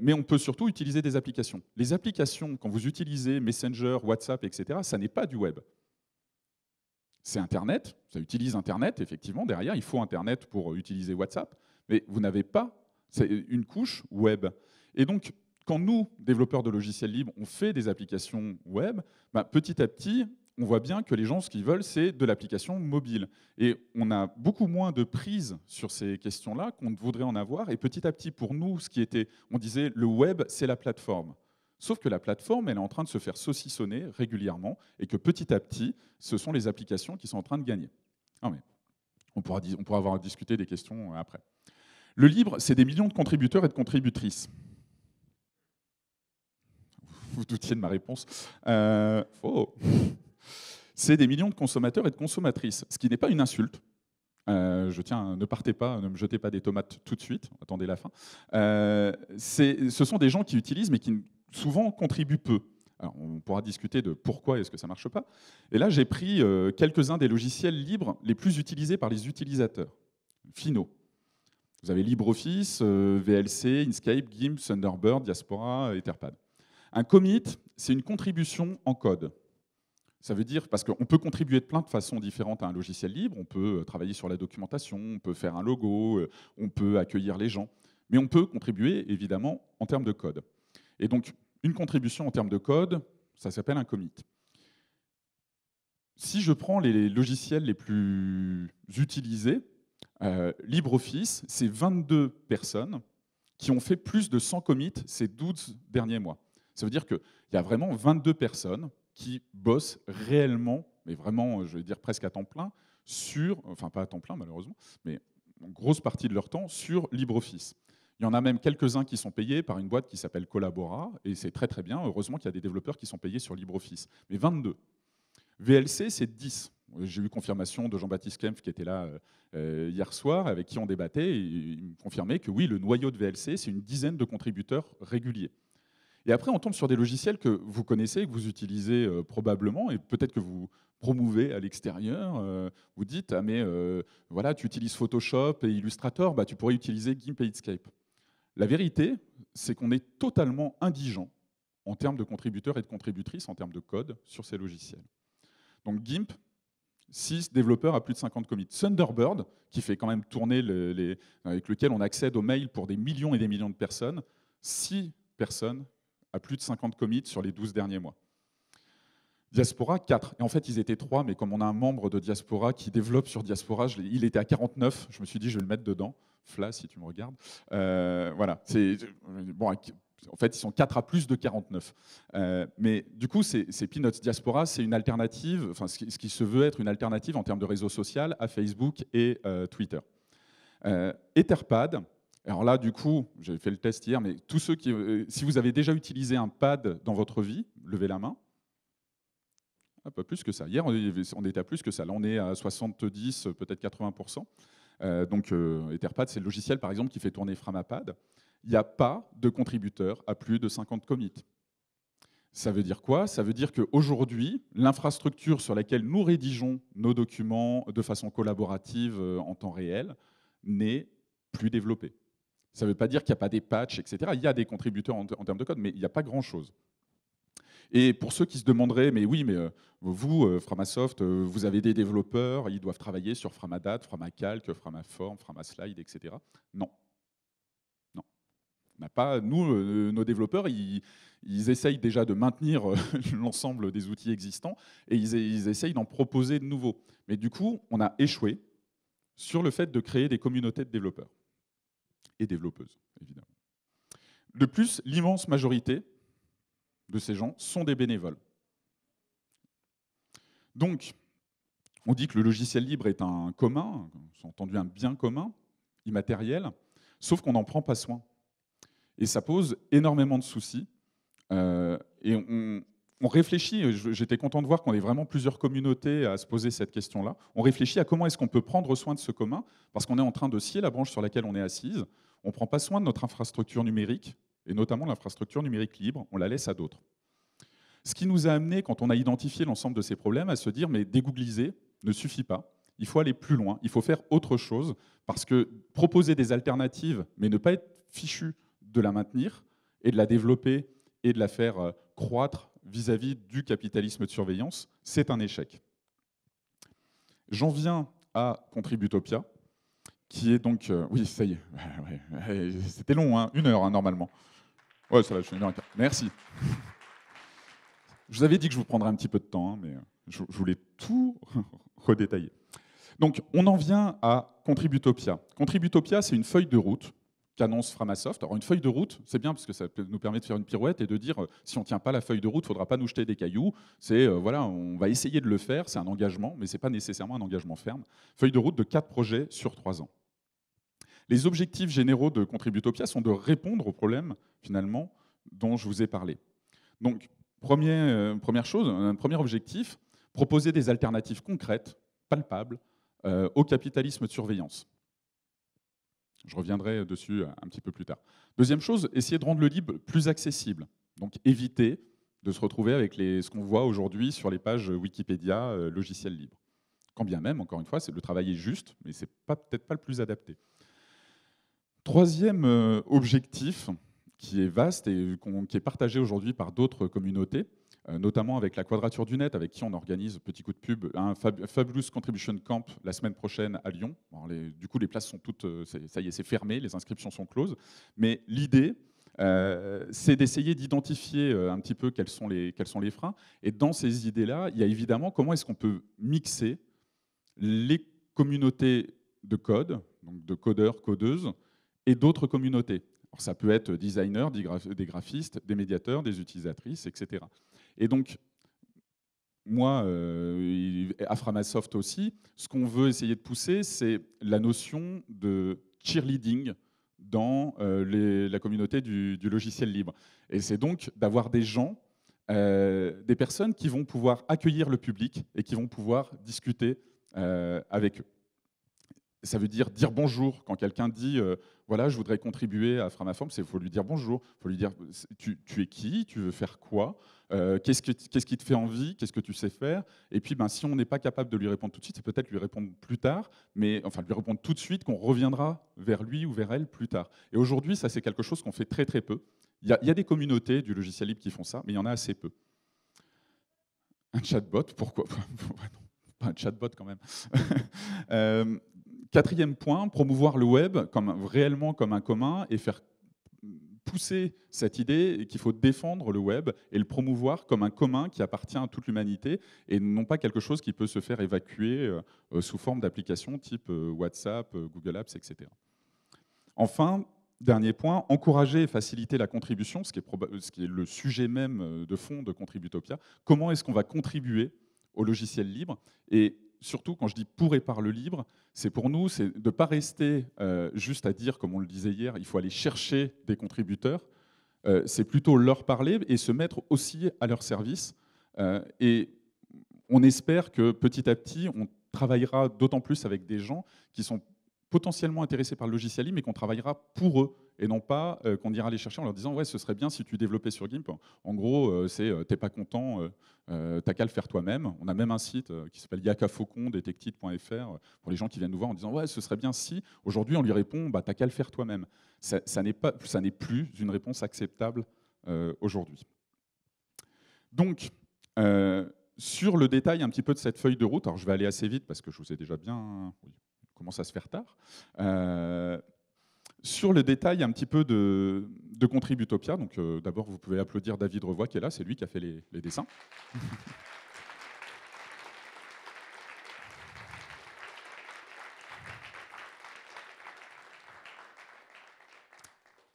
mais on peut surtout utiliser des applications. Les applications, quand vous utilisez Messenger, WhatsApp, etc., ça n'est pas du web c'est Internet, ça utilise Internet, effectivement, derrière, il faut Internet pour utiliser WhatsApp, mais vous n'avez pas c'est une couche web. Et donc, quand nous, développeurs de logiciels libres, on fait des applications web, bah, petit à petit, on voit bien que les gens, ce qu'ils veulent, c'est de l'application mobile. Et on a beaucoup moins de prise sur ces questions-là qu'on voudrait en avoir. Et petit à petit, pour nous, ce qui était, on disait, le web, c'est la plateforme. Sauf que la plateforme, elle est en train de se faire saucissonner régulièrement et que petit à petit, ce sont les applications qui sont en train de gagner. Ah, mais on pourra, on pourra avoir discuté des questions euh, après. Le libre, c'est des millions de contributeurs et de contributrices. Vous, doutiez de ma réponse. Euh, oh. C'est des millions de consommateurs et de consommatrices, ce qui n'est pas une insulte. Euh, je tiens, ne partez pas, ne me jetez pas des tomates tout de suite, attendez la fin. Euh, ce sont des gens qui utilisent, mais qui souvent contribuent peu. on pourra discuter de pourquoi est-ce que ça ne marche pas. Et là, j'ai pris quelques-uns des logiciels libres les plus utilisés par les utilisateurs finaux. Vous avez LibreOffice, euh, VLC, Inkscape, GIMP, Thunderbird, Diaspora, euh, Etherpad. Un commit, c'est une contribution en code. Ça veut dire, parce qu'on peut contribuer de plein de façons différentes à un logiciel libre, on peut euh, travailler sur la documentation, on peut faire un logo, on peut accueillir les gens, mais on peut contribuer évidemment en termes de code. Et donc, une contribution en termes de code, ça s'appelle un commit. Si je prends les logiciels les plus utilisés, euh, LibreOffice, c'est 22 personnes qui ont fait plus de 100 commits ces 12 derniers mois. Ça veut dire qu'il y a vraiment 22 personnes qui bossent réellement, mais vraiment, euh, je vais dire presque à temps plein, sur, enfin pas à temps plein malheureusement, mais une grosse partie de leur temps sur LibreOffice. Il y en a même quelques-uns qui sont payés par une boîte qui s'appelle Collabora, et c'est très très bien. Heureusement qu'il y a des développeurs qui sont payés sur LibreOffice. Mais 22. VLC, c'est 10. J'ai eu confirmation de Jean-Baptiste Kempf qui était là euh, euh, hier soir, avec qui on débattait, il me confirmait que oui, le noyau de VLC, c'est une dizaine de contributeurs réguliers. Et après, on tombe sur des logiciels que vous connaissez, que vous utilisez euh, probablement, et peut-être que vous promouvez à l'extérieur. vous dites, ah mais voilà, tu utilises Photoshop et Illustrator, bah, tu pourrais utiliser GIMP et Inkscape. La vérité, c'est qu'on est totalement indigent en termes de contributeurs et de contributrices, en termes de code, sur ces logiciels. Donc GIMP, 6 développeurs à plus de 50 commits. Thunderbird, qui fait quand même tourner, les, avec lequel on accède aux mails pour des millions et des millions de personnes, 6 personnes à plus de 50 commits sur les 12 derniers mois. Diaspora, 4. Et en fait, ils étaient 3, mais comme on a un membre de Diaspora qui développe sur Diaspora, il était à 49, je me suis dit, je vais le mettre dedans. Fla, si tu me regardes. Euh, voilà. Bon, en fait, ils sont 4 à plus de 49. Euh, mais du coup, c'est Pinot Peanuts Diaspora, c'est une alternative, ce qui, se veut être une alternative en termes de réseau social à Facebook et euh, Twitter. Euh, Etherpad, alors là, du coup, j'ai fait le test hier, mais tous ceux qui. si vous avez déjà utilisé un pad dans votre vie, levez la main. Un ah, peu plus que ça. Hier, on était à plus que ça. Là, on est à 70, peut-être 80%. donc, Etherpad, c'est le logiciel, par exemple, qui fait tourner Framapad il n'y a pas de contributeurs à plus de 50 commits. Ça veut dire quoi Ça veut dire qu'aujourd'hui, l'infrastructure sur laquelle nous rédigeons nos documents de façon collaborative euh, en temps réel n'est plus développée. Ça ne veut pas dire qu'il n'y a pas des patchs, etc. Il y a des contributeurs en, termes de code, mais il n'y a pas grand-chose. Et pour ceux qui se demanderaient, mais oui, mais euh, vous, euh, Framasoft, vous avez des développeurs, ils doivent travailler sur Framadat, Framacalc, Framaform, Framaslide, etc. Non, pas, nous, euh, nos développeurs, ils, essayent déjà de maintenir euh, l'ensemble des outils existants et ils, ils essayent d'en proposer de nouveaux. Mais du coup, on a échoué sur le fait de créer des communautés de développeurs et développeuses, évidemment. De plus, l'immense majorité de ces gens sont des bénévoles. Donc, on dit que le logiciel libre est un commun, entendu un bien commun, immatériel, sauf qu'on n'en prend pas soin. Et ça pose énormément de soucis. Euh, et on, réfléchit, j'étais content de voir qu'on est vraiment plusieurs communautés à se poser cette question-là. On réfléchit à comment est-ce qu'on peut prendre soin de ce commun, parce qu'on est en train de scier la branche sur laquelle on est assise. On ne prend pas soin de notre infrastructure numérique, et notamment l'infrastructure numérique libre, on la laisse à d'autres. Ce qui nous a amené, quand on a identifié l'ensemble de ces problèmes, à se dire, mais dégoogliser ne suffit pas. Il faut aller plus loin, il faut faire autre chose, parce que proposer des alternatives, mais ne pas être fichu de la maintenir et de la développer et de la faire euh, croître vis-à-vis du capitalisme de surveillance, c'est un échec. J'en viens à Contributopia, qui est donc... Euh, oui, ça y est, c'était long, hein, une heure hein, normalement. Ouais, ça va, je suis Merci. Je vous avais dit que je vous prendrais un petit peu de temps, hein, mais euh, je voulais tout redétailler. Donc, on en vient à Contributopia. Contributopia, c'est une feuille de route qu'annonce Framasoft. Alors une feuille de route, c'est bien parce que ça nous permet de faire une pirouette et de dire euh, si on ne tient pas la feuille de route, il ne faudra pas nous jeter des cailloux. C'est euh, voilà, on va essayer de le faire, c'est un engagement, mais ce n'est pas nécessairement un engagement ferme. Feuille de route de quatre projets sur trois ans. Les objectifs généraux de Contributopia sont de répondre aux problèmes finalement dont je vous ai parlé. Donc euh, première chose, un premier objectif, proposer des alternatives concrètes, palpables au capitalisme de surveillance. Je reviendrai dessus un petit peu plus tard. Deuxième chose, essayer de rendre le libre plus accessible. Donc éviter de se retrouver avec les, ce qu'on voit aujourd'hui sur les pages Wikipédia, euh, logiciels libres. Quand bien même, encore une fois, le travail est juste, mais ce n'est peut-être pas le plus adapté. Troisième euh, objectif, qui est vaste et qui est partagé aujourd'hui par d'autres communautés, euh, notamment avec la Quadrature du Net, avec qui on organise, petit coup de pub, un Fabulous Contribution Camp la semaine prochaine à Lyon. du coup, les places sont toutes, euh, ça y est, c'est fermé, les inscriptions sont closes. Mais l'idée, euh, c'est d'essayer d'identifier un petit peu quels sont, les, quels sont les freins. Et dans ces idées-là, il y a évidemment comment est-ce qu'on peut mixer les communautés de code, donc de codeurs, codeuses, et d'autres communautés. Alors ça peut être designers, des graphistes, des médiateurs, des utilisatrices, etc. Et donc, moi, euh, Aframasoft aussi, ce qu'on veut essayer de pousser, c'est la notion de cheerleading dans euh, la communauté du, logiciel libre. Et c'est donc d'avoir des gens, euh, des personnes qui vont pouvoir accueillir le public et qui vont pouvoir discuter euh, avec eux. Ça veut dire dire bonjour quand quelqu'un dit voilà je voudrais contribuer à Framaform, c'est faut lui dire bonjour, il faut lui dire tu, tu es qui, tu veux faire quoi, euh, qu'est-ce, qui te fait envie, qu'est-ce que tu sais faire. Et puis, ben, si on n'est pas capable de lui répondre tout de suite, c'est peut-être lui répondre plus tard, mais enfin lui répondre tout de suite qu'on reviendra vers lui ou vers elle plus tard. Et aujourd'hui, ça, c'est quelque chose qu'on fait très très peu. Il y, a, des communautés du logiciel libre qui font ça, mais il y en a assez peu. Un chatbot, pourquoi Pas bah un chatbot quand même. Euh, quatrième point, promouvoir le web comme, réellement comme un commun et faire pousser cette idée qu'il faut défendre le web et le promouvoir comme un commun qui appartient à toute l'humanité et non pas quelque chose qui peut se faire évacuer euh, euh, sous forme d'applications type euh, WhatsApp, Google Apps, etc. Enfin, dernier point, encourager et faciliter la contribution, ce qui est, ce qui est le sujet même de fond de Contributopia. Comment est-ce qu'on va contribuer au logiciel libre et surtout, quand je dis pour et par le libre, c'est pour nous, c'est de ne pas rester euh, juste à dire, comme on le disait hier, il faut aller chercher des contributeurs. Euh, c'est plutôt leur parler et se mettre aussi à leur service. Euh, et on espère que petit à petit, on travaillera d'autant plus avec des gens qui sont potentiellement intéressés par le logiciel libre, mais qu'on travaillera pour eux et non pas euh, qu'on ira les chercher en leur disant ouais ce serait bien si tu développais sur GIMP. En gros, euh, c'est euh, t'es pas content, t'as qu'à le faire toi-même. On a même un site qui s'appelle yakafaucon pour les gens qui viennent nous voir en disant ouais ce serait bien si. Aujourd'hui, on lui répond bah t'as qu'à le faire toi-même. Ça, n'est pas, ça n'est plus une réponse acceptable aujourd'hui. Donc sur le détail un petit peu de cette feuille de route, alors je vais aller assez vite parce que je vous ai déjà bien. Oui commence à se faire tard. Euh, sur le détail un petit peu de, de Contributopia, donc euh, d'abord vous pouvez applaudir David Revoix qui est là, c'est lui qui a fait les, dessins.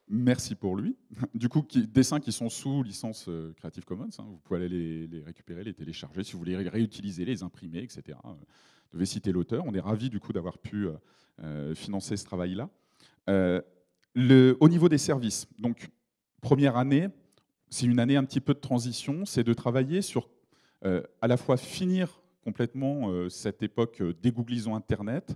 Merci pour lui. Du coup, qui, dessins qui sont sous licence euh, Creative Commons, hein, vous pouvez aller les, les, récupérer, les télécharger si vous voulez les réutiliser, les imprimer, etc devez citer l'auteur. On est ravi du coup d'avoir pu euh, euh, financer ce travail-là. Euh, au niveau des services, donc première année, c'est une année un petit peu de transition, c'est de travailler sur à la fois finir complètement cette époque dégooglison Internet,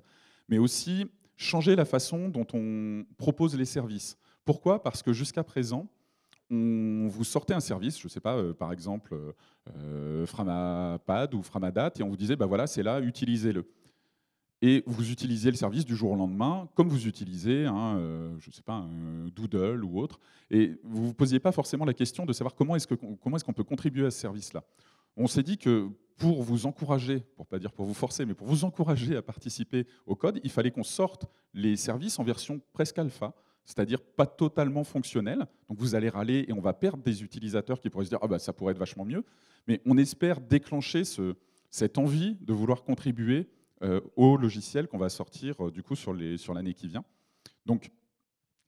mais aussi changer la façon dont on propose les services. Pourquoi Parce que jusqu'à présent, on vous sortait un service, je ne sais pas, euh, par exemple euh, Framapad ou Framadat, et on vous disait, bah voilà, c'est là, utilisez-le. Et vous utilisez le service du jour au lendemain, comme vous utilisez, hein, euh, je sais pas, Doodle ou autre, et vous ne vous posiez pas forcément la question de savoir comment est-ce qu'on peut contribuer à ce service-là. On s'est dit que pour vous encourager, pour pas dire pour vous forcer, mais pour vous encourager à participer au code, il fallait qu'on sorte les services en version presque alpha, c'est-à-dire pas totalement fonctionnel. Donc vous allez râler et on va perdre des utilisateurs qui pourraient se dire ah bah, ça pourrait être vachement mieux. Mais on espère déclencher cette envie de vouloir contribuer euh, au logiciel qu'on va sortir euh, du coup sur l'année qui vient. Donc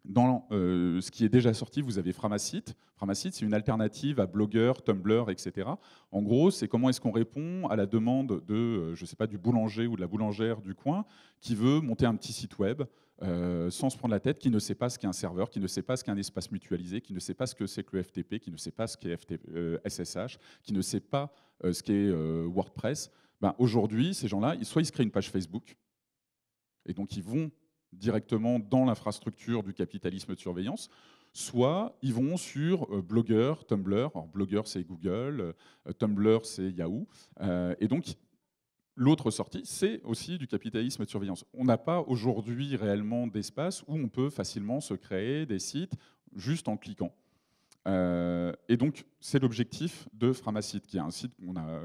dans euh, ce qui est déjà sorti, vous avez Framacite. Framacite, c'est une alternative à Blogger, Tumblr, etc. En gros, c'est comment est-ce qu'on répond à la demande de, euh, je sais pas, du boulanger ou de la boulangère du coin qui veut monter un petit site web euh, sans se prendre la tête, qui ne sait pas ce qu'est un serveur, qui ne sait pas ce qu'est un espace mutualisé, qui ne sait pas ce que c'est que le FTP, qui ne sait pas ce qu'est SSH, qui ne sait pas ce qu'est WordPress. Ben, aujourd'hui, ces gens-là, soit ils se créent une page Facebook, et donc ils vont directement dans l'infrastructure du capitalisme de surveillance, soit ils vont sur euh, blogueur Tumblr. Alors Blogger, c'est Google, euh, Tumblr, c'est Yahoo. Euh, et donc, l'autre sortie, c'est aussi du capitalisme de surveillance. On n'a pas aujourd'hui réellement d'espace où on peut facilement se créer des sites juste en cliquant. et donc, c'est l'objectif de Framacite, qui est un, site on a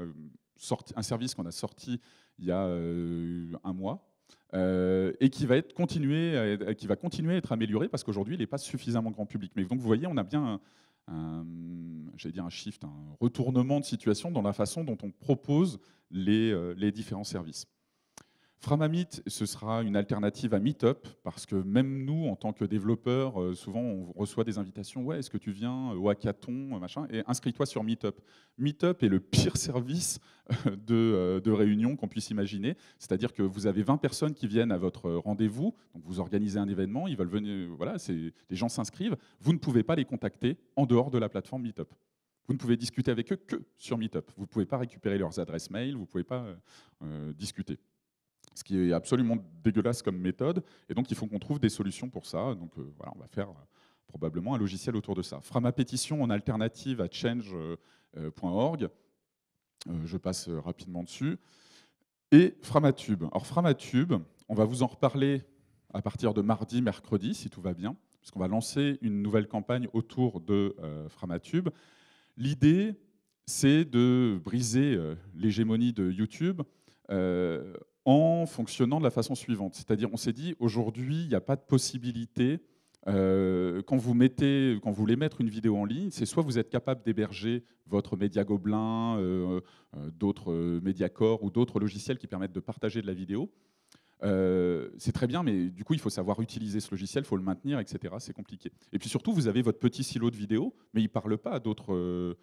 sorti, un service qu'on a sorti il y a un mois, euh, et qui va euh, qui va continuer à être amélioré parce qu'aujourd'hui il n'est pas suffisamment grand public. Mais donc vous voyez, on a bien un, dire un shift, un retournement de situation dans la façon dont on propose les euh, différents services. Framamit, ce sera une alternative à Meetup, parce que même nous, en tant que développeurs, euh, souvent on reçoit des invitations, ouais, est-ce que tu viens au euh, hackathon, euh, machin, et inscris-toi sur Meetup. Meetup est le pire service de, réunion qu'on puisse imaginer, c'est-à-dire que vous avez 20 personnes qui viennent à votre rendez-vous, donc vous organisez un événement, ils veulent venir, voilà, les gens s'inscrivent, vous ne pouvez pas les contacter en dehors de la plateforme Meetup. Vous ne pouvez discuter avec eux que sur Meetup. Vous ne pouvez pas récupérer leurs adresses mail, vous ne pouvez pas discuter ce qui est absolument dégueulasse comme méthode. Et donc, il faut qu'on trouve des solutions pour ça. Donc, euh, voilà, on va faire euh, probablement un logiciel autour de ça. Framapétition en alternative à change.org. Euh, je passe rapidement dessus. Et Framatube. Alors, Framatube, on va vous en reparler à partir de mardi, mercredi, si tout va bien, puisqu'on va lancer une nouvelle campagne autour de Framatube. L'idée, c'est de briser l'hégémonie de YouTube en fonctionnant de la façon suivante. C'est-à-dire, on s'est dit, aujourd'hui, il n'y a pas de possibilité euh, quand, vous mettez, quand vous voulez mettre une vidéo en ligne, c'est soit vous êtes capable d'héberger votre média Gobelin, euh, euh, d'autres MediaCore ou d'autres logiciels qui permettent de partager de la vidéo. c'est très bien, mais du coup, il faut savoir utiliser ce logiciel, il faut le maintenir, etc. C'est compliqué. Et puis surtout, vous avez votre petit silo de vidéo, mais il ne parle pas à d'autres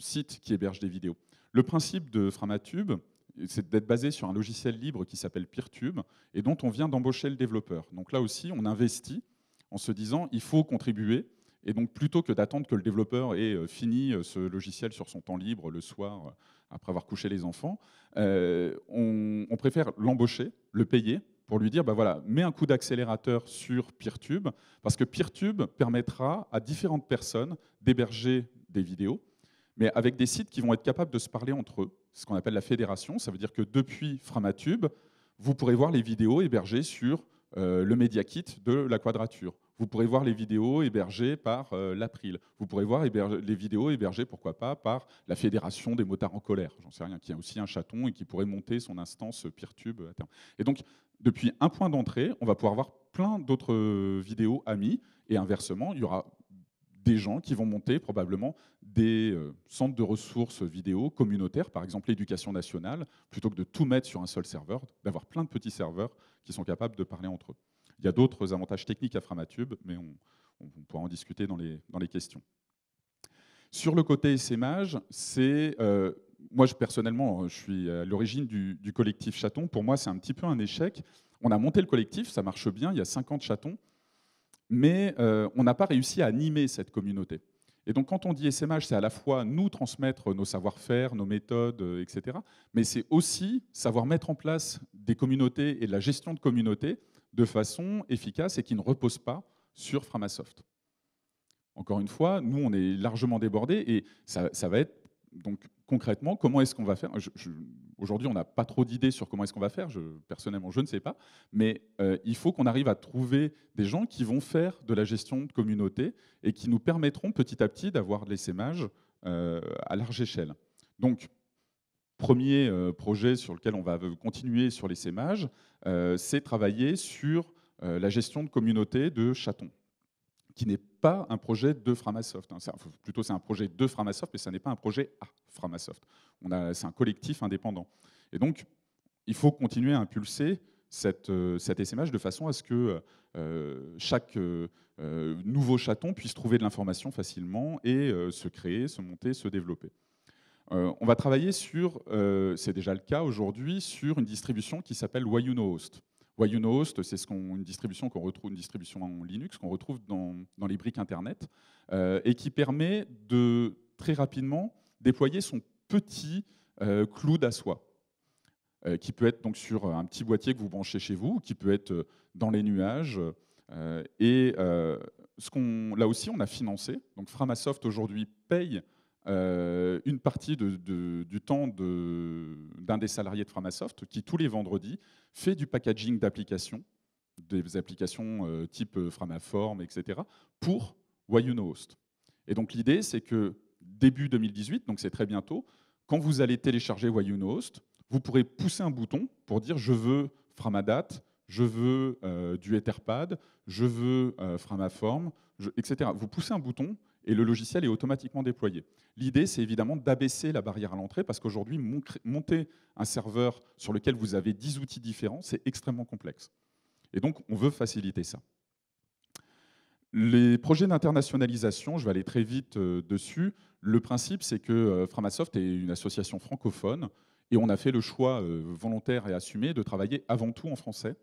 sites qui hébergent des vidéos. Le principe de Framatube, c'est d'être basé sur un logiciel libre qui s'appelle Peertube et dont on vient d'embaucher le développeur. Donc là aussi, on investit en se disant il faut contribuer. Et donc plutôt que d'attendre que le développeur ait euh, fini euh, ce logiciel sur son temps libre le soir euh, après avoir couché les enfants, on, préfère l'embaucher, le payer pour lui dire bah voilà, mets un coup d'accélérateur sur Peertube parce que Peertube permettra à différentes personnes d'héberger des vidéos mais avec des sites qui vont être capables de se parler entre eux. ce qu'on appelle la fédération. Ça veut dire que depuis Framatube, vous pourrez voir les vidéos hébergées sur euh, le Media Kit de la Quadrature. Vous pourrez voir les vidéos hébergées par euh, l'April. Vous pourrez voir les vidéos hébergées, pourquoi pas, par la Fédération des motards en colère, j'en sais rien, qui a aussi un chaton et qui pourrait monter son instance euh, PeerTube. Et donc, depuis un point d'entrée, on va pouvoir voir plein d'autres vidéos amies. Et inversement, il y aura des gens qui vont monter probablement des euh, centres de ressources vidéo communautaires, par exemple l'éducation nationale, plutôt que de tout mettre sur un seul serveur, d'avoir plein de petits serveurs qui sont capables de parler entre eux. Il y a d'autres avantages techniques à Framatube, mais on, pourra en discuter dans les, dans les, questions. Sur le côté SMH, c'est... Euh, moi, personnellement, euh, je suis à l'origine du, du collectif Chaton. Pour moi, c'est un petit peu un échec. On a monté le collectif, ça marche bien, il y a 50 chatons mais euh, on n'a pas réussi à animer cette communauté. Et donc quand on dit SMH, c'est à la fois nous transmettre nos savoir-faire, nos méthodes, euh, etc., mais c'est aussi savoir mettre en place des communautés et de la gestion de communautés de façon efficace et qui ne repose pas sur Framasoft. Encore une fois, nous, on est largement débordés et ça, va être donc concrètement, comment est-ce qu'on va faire Aujourd'hui, on n'a pas trop d'idées sur comment est-ce qu'on va faire. Je, personnellement, je ne sais pas. Mais euh, il faut qu'on arrive à trouver des gens qui vont faire de la gestion de communauté et qui nous permettront petit à petit d'avoir de l'essaimage euh, à large échelle. Donc, premier euh, projet sur lequel on va continuer sur l'essaimage, euh, c'est travailler sur la gestion de communauté de chatons qui n'est pas un projet de Framasoft. Hein. plutôt, c'est un projet de Framasoft, mais ce n'est pas un projet à Framasoft. C'est un collectif indépendant. Et donc, il faut continuer à impulser cette, euh, cet SMH de façon à ce que euh, chaque euh, nouveau chaton puisse trouver de l'information facilement et se créer, se monter, se développer. on va travailler sur, c'est déjà le cas aujourd'hui, sur une distribution qui s'appelle Why Host. YUNOhost, c'est une distribution qu'on retrouve, une distribution en Linux qu'on retrouve dans, les briques Internet euh, et qui permet de très rapidement déployer son petit euh, clou d'assoi euh, qui peut être donc sur un petit boîtier que vous branchez chez vous, qui peut être dans les nuages. et ce qu'on, là aussi, on a financé. Donc Framasoft aujourd'hui paye euh, une partie du temps d'un des salariés de Framasoft qui, tous les vendredis, fait du packaging d'applications, des applications euh, type euh, Framaform, etc., pour Why Et donc l'idée, c'est que début 2018, donc c'est très bientôt, quand vous allez télécharger Why vous pourrez pousser un bouton pour dire je veux Framadat, je veux du Etherpad, je veux Framaform, etc. Vous poussez un bouton et le logiciel est automatiquement déployé. L'idée, c'est évidemment d'abaisser la barrière à l'entrée, parce qu'aujourd'hui, monter un serveur sur lequel vous avez 10 outils différents, c'est extrêmement complexe. Et donc, on veut faciliter ça. Les projets d'internationalisation, je vais aller très vite euh, dessus. Le principe, c'est que euh, Framasoft est une association francophone, et on a fait le choix euh, volontaire et assumé de travailler avant tout en français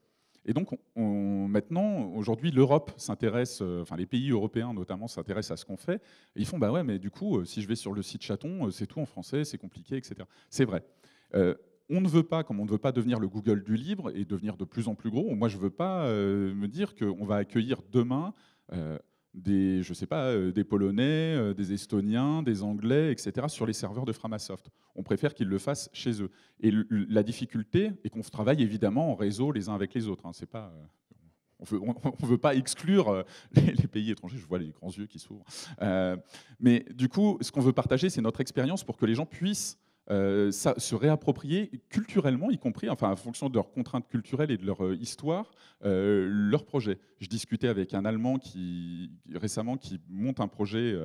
et donc maintenant, aujourd'hui, l'Europe s'intéresse, euh, enfin les pays européens notamment s'intéressent à ce qu'on fait. ils font, bah ouais, mais du coup, euh, si je vais sur le site chaton, euh, c'est tout en français, c'est compliqué, etc. C'est vrai. on ne veut pas, comme on ne veut pas devenir le Google du libre et devenir de plus en plus gros, moi je ne veux pas me dire qu'on va accueillir demain des, je sais pas, euh, des Polonais, euh, des Estoniens, des Anglais, etc., sur les serveurs de Framasoft. On préfère qu'ils le fassent chez eux. Et la difficulté est qu'on travaille évidemment en réseau les uns avec les autres. Hein. C'est euh, on veut, ne veut pas exclure les, pays étrangers. Je vois les grands yeux qui s'ouvrent. mais du coup, ce qu'on veut partager, c'est notre expérience pour que les gens puissent euh, se réapproprier culturellement, y compris, enfin, en fonction de leurs contraintes culturelles et de leur euh, histoire, euh, leur projet. Je discutais avec un Allemand qui, récemment qui monte un projet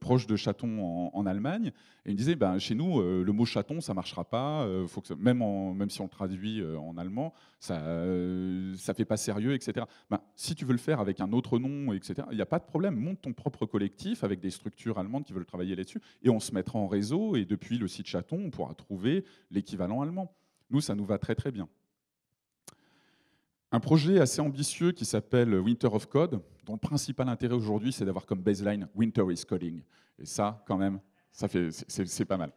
proche de chaton en, Allemagne, et il me disait, ben, chez nous, le mot chaton, ça marchera pas, faut que même, même si on le traduit en allemand, ça ne fait pas sérieux, etc. Ben, si tu veux le faire avec un autre nom, etc., il n'y a pas de problème, monte ton propre collectif avec des structures allemandes qui veulent travailler là-dessus, et on se mettra en réseau, et depuis le site chaton, on pourra trouver l'équivalent allemand. Nous, ça nous va très très bien. Un projet assez ambitieux qui s'appelle Winter of Code, dont le principal intérêt aujourd'hui, c'est d'avoir comme baseline Winter is coding. Et ça, quand même, ça fait, c'est pas mal.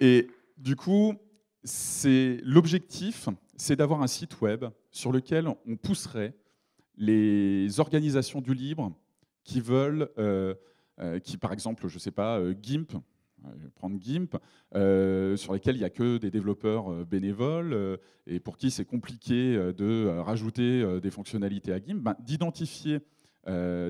Et du coup, c'est l'objectif, c'est d'avoir un site web sur lequel on pousserait les organisations du libre qui veulent euh, euh, qui, par exemple, je ne sais pas, euh, GIMP, euh, je vais prendre GIMP, sur lesquels il n'y a que des développeurs bénévoles et pour qui c'est compliqué de rajouter des fonctionnalités à GIMP, ben, d'identifier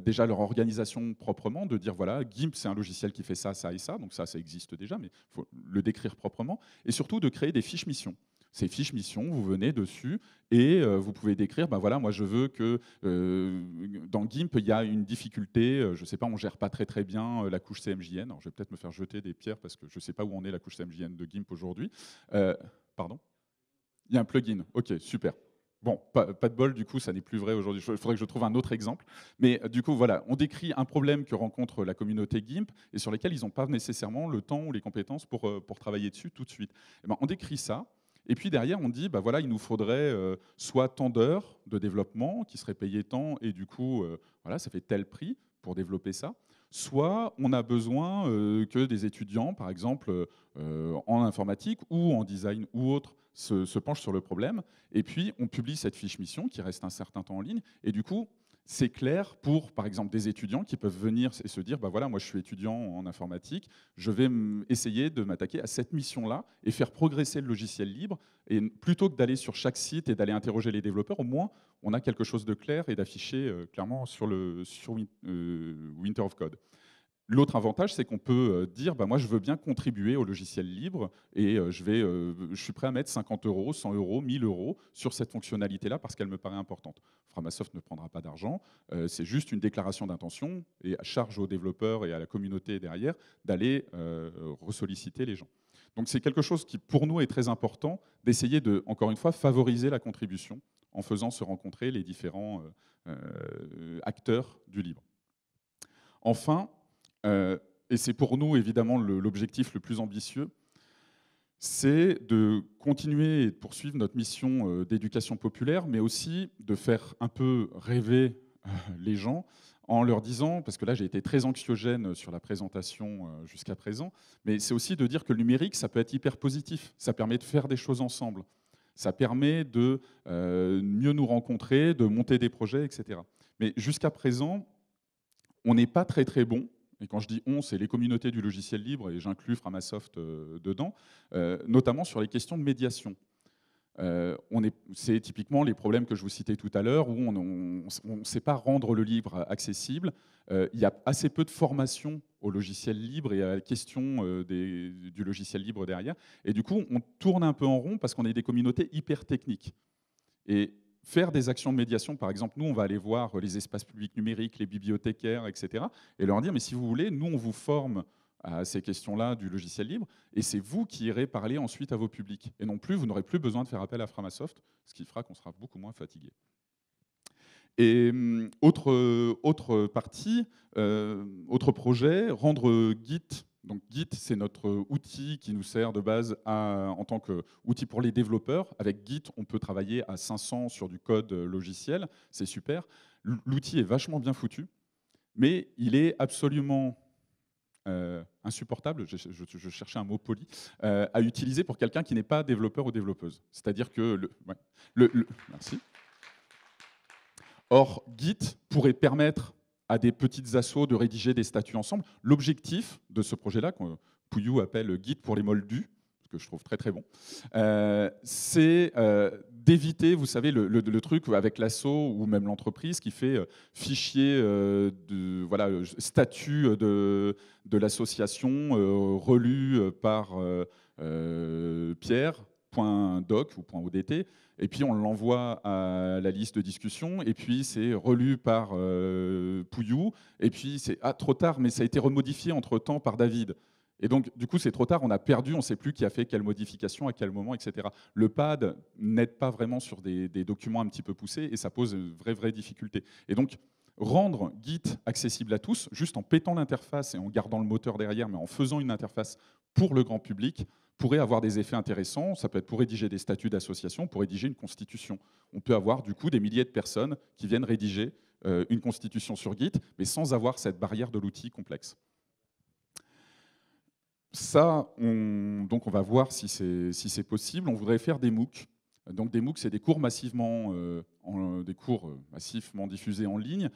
déjà leur organisation proprement, de dire voilà, GIMP c'est un logiciel qui fait ça, ça et ça, donc ça, ça existe déjà, mais il faut le décrire proprement, et surtout de créer des fiches missions ces fiches mission, vous venez dessus et euh, vous pouvez décrire, ben voilà, moi je veux que euh, dans GIMP, il y a une difficulté, euh, je ne sais pas, on ne gère pas très très bien la couche CMJN, alors je vais peut-être me faire jeter des pierres parce que je ne sais pas où on est la couche CMJN de GIMP aujourd'hui. pardon Il y a un plugin, ok, super. Bon, pas, de bol, du coup, ça n'est plus vrai aujourd'hui. Il faudrait que je trouve un autre exemple. Mais du coup, voilà, on décrit un problème que rencontre la communauté GIMP et sur lequel ils n'ont pas nécessairement le temps ou les compétences pour, pour travailler dessus tout de suite. Et eh ben, on décrit ça, et puis derrière, on dit, bah voilà, il nous faudrait euh, soit tant d'heures de développement qui seraient payées tant, et du coup, euh, voilà, ça fait tel prix pour développer ça. Soit on a besoin euh, que des étudiants, par exemple, en informatique ou en design ou autre, se, se penchent sur le problème. Et puis, on publie cette fiche mission qui reste un certain temps en ligne. Et du coup, c'est clair pour, par exemple, des étudiants qui peuvent venir et se dire, bah voilà, moi je suis étudiant en informatique, je vais essayer de m'attaquer à cette mission-là et faire progresser le logiciel libre. Et plutôt que d'aller sur chaque site et d'aller interroger les développeurs, au moins on a quelque chose de clair et d'afficher euh, clairement sur, le, euh, Winter of Code. L'autre avantage, c'est qu'on peut euh, dire, bah, moi je veux bien contribuer au logiciel libre et euh, je, vais, euh, je suis prêt à mettre 50 euros, 100 euros, 1000 euros sur cette fonctionnalité-là parce qu'elle me paraît importante. Framasoft ne prendra pas d'argent, c'est juste une déclaration d'intention et charge aux développeurs et à la communauté derrière d'aller ressolliciter les gens. Donc c'est quelque chose qui pour nous est très important d'essayer de, encore une fois, favoriser la contribution en faisant se rencontrer les différents acteurs du libre. Enfin, euh, et c'est pour nous évidemment l'objectif le, plus ambitieux, c'est de continuer et de poursuivre notre mission euh, d'éducation populaire, mais aussi de faire un peu rêver euh, les gens en leur disant, parce que là j'ai été très anxiogène sur la présentation jusqu'à présent, mais c'est aussi de dire que le numérique, ça peut être hyper positif, ça permet de faire des choses ensemble, ça permet de mieux nous rencontrer, de monter des projets, etc. Mais jusqu'à présent, on n'est pas très très bon et quand je dis on, c'est les communautés du logiciel libre, et j'inclus Framasoft euh, dedans, euh, notamment sur les questions de médiation. Euh, c'est typiquement les problèmes que je vous citais tout à l'heure, où on ne sait pas rendre le livre accessible. il y a assez peu de formation au logiciel libre et à la question du logiciel libre derrière. Et du coup, on tourne un peu en rond parce qu'on est des communautés hyper techniques. Et faire des actions de médiation. Par exemple, nous, on va aller voir les espaces publics numériques, les bibliothécaires, etc. Et leur dire, mais si vous voulez, nous, on vous forme à ces questions-là du logiciel libre, et c'est vous qui irez parler ensuite à vos publics. Et non plus, vous n'aurez plus besoin de faire appel à Framasoft, ce qui fera qu'on sera beaucoup moins fatigué. Et hum, autre, autre partie, euh, autre projet, rendre Git donc Git, c'est notre outil qui nous sert de base en tant qu'outil pour les développeurs. Avec Git, on peut travailler à 500 sur du code logiciel, c'est super. L'outil est vachement bien foutu, mais il est absolument euh, insupportable, je, cherchais un mot poli, euh, à utiliser pour quelqu'un qui n'est pas développeur ou développeuse. C'est-à-dire que le, Merci. Or, Git pourrait permettre à des petites assauts de rédiger des statuts ensemble. L'objectif de ce projet-là, que Pouillou appelle Guide pour les moldus, que je trouve très très bon, euh, c'est euh, d'éviter, vous savez, le, truc avec l'asso ou même l'entreprise qui fait euh, fichier de voilà statut de, de l'association relu par Pierre .doc ou .odt, et puis on l'envoie à la liste de discussion, et puis c'est relu par euh, Pouillou, et puis c'est ah, trop tard, mais ça a été remodifié entre-temps par David. Et donc, du coup, c'est trop tard, on a perdu, on ne sait plus qui a fait quelle modification, à quel moment, etc. Le pad n'aide pas vraiment sur des, documents un petit peu poussés, et ça pose une vraie, vraie difficulté. Et donc, rendre Git accessible à tous, juste en pétant l'interface et en gardant le moteur derrière, mais en faisant une interface pour le grand public, pourrait avoir des effets intéressants. Ça peut être pour rédiger des statuts d'association, pour rédiger une constitution. On peut avoir du coup des milliers de personnes qui viennent rédiger euh, une constitution sur Git, mais sans avoir cette barrière de l'outil complexe. Ça, on, donc on va voir si c'est possible. On voudrait faire des MOOC. Donc des MOOC, c'est des cours massivement, euh, des cours euh, massivement diffusés en ligne,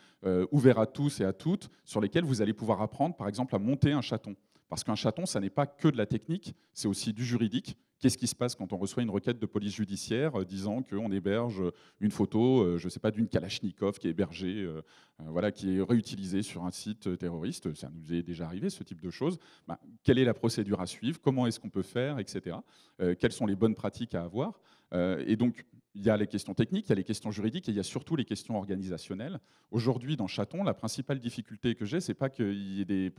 ouverts à tous et à toutes, sur lesquels vous allez pouvoir apprendre, par exemple, à monter un chaton. Parce qu'un chaton, ça n'est pas que de la technique, c'est aussi du juridique. Qu'est-ce qui se passe quand on reçoit une requête de police judiciaire euh, disant qu'on héberge euh, une photo, euh, je ne sais pas, d'une Kalachnikov qui est hébergée, voilà, qui est réutilisée sur un site terroriste Ça nous est déjà arrivé, ce type de choses. Ben, quelle est la procédure à suivre Comment est-ce qu'on peut faire, etc. quelles sont les bonnes pratiques à avoir Et donc, il y a les questions techniques, il y a les questions juridiques et il y a surtout les questions organisationnelles. Aujourd'hui, dans Chaton, la principale difficulté que j'ai, c'est pas qu'il y ait des,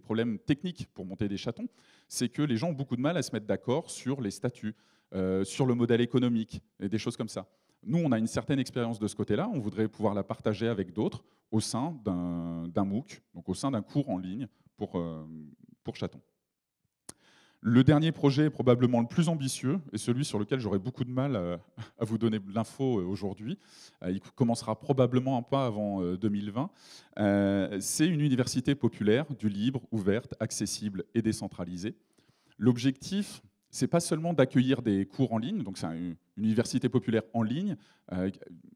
problèmes techniques pour monter des chatons, c'est que les gens ont beaucoup de mal à se mettre d'accord sur les statuts, euh, sur le modèle économique et des choses comme ça. Nous, on a une certaine expérience de ce côté-là, on voudrait pouvoir la partager avec d'autres au sein d'un MOOC, donc au sein d'un cours en ligne pour, euh, Chaton. pour le dernier projet est probablement le plus ambitieux et celui sur lequel j'aurai beaucoup de mal euh, à vous donner l'info euh, aujourd'hui. Euh, il commencera probablement un pas avant 2020. C'est une université populaire, du libre, ouverte, accessible et décentralisée. L'objectif, c'est pas seulement d'accueillir des cours en ligne, donc c'est une université populaire en ligne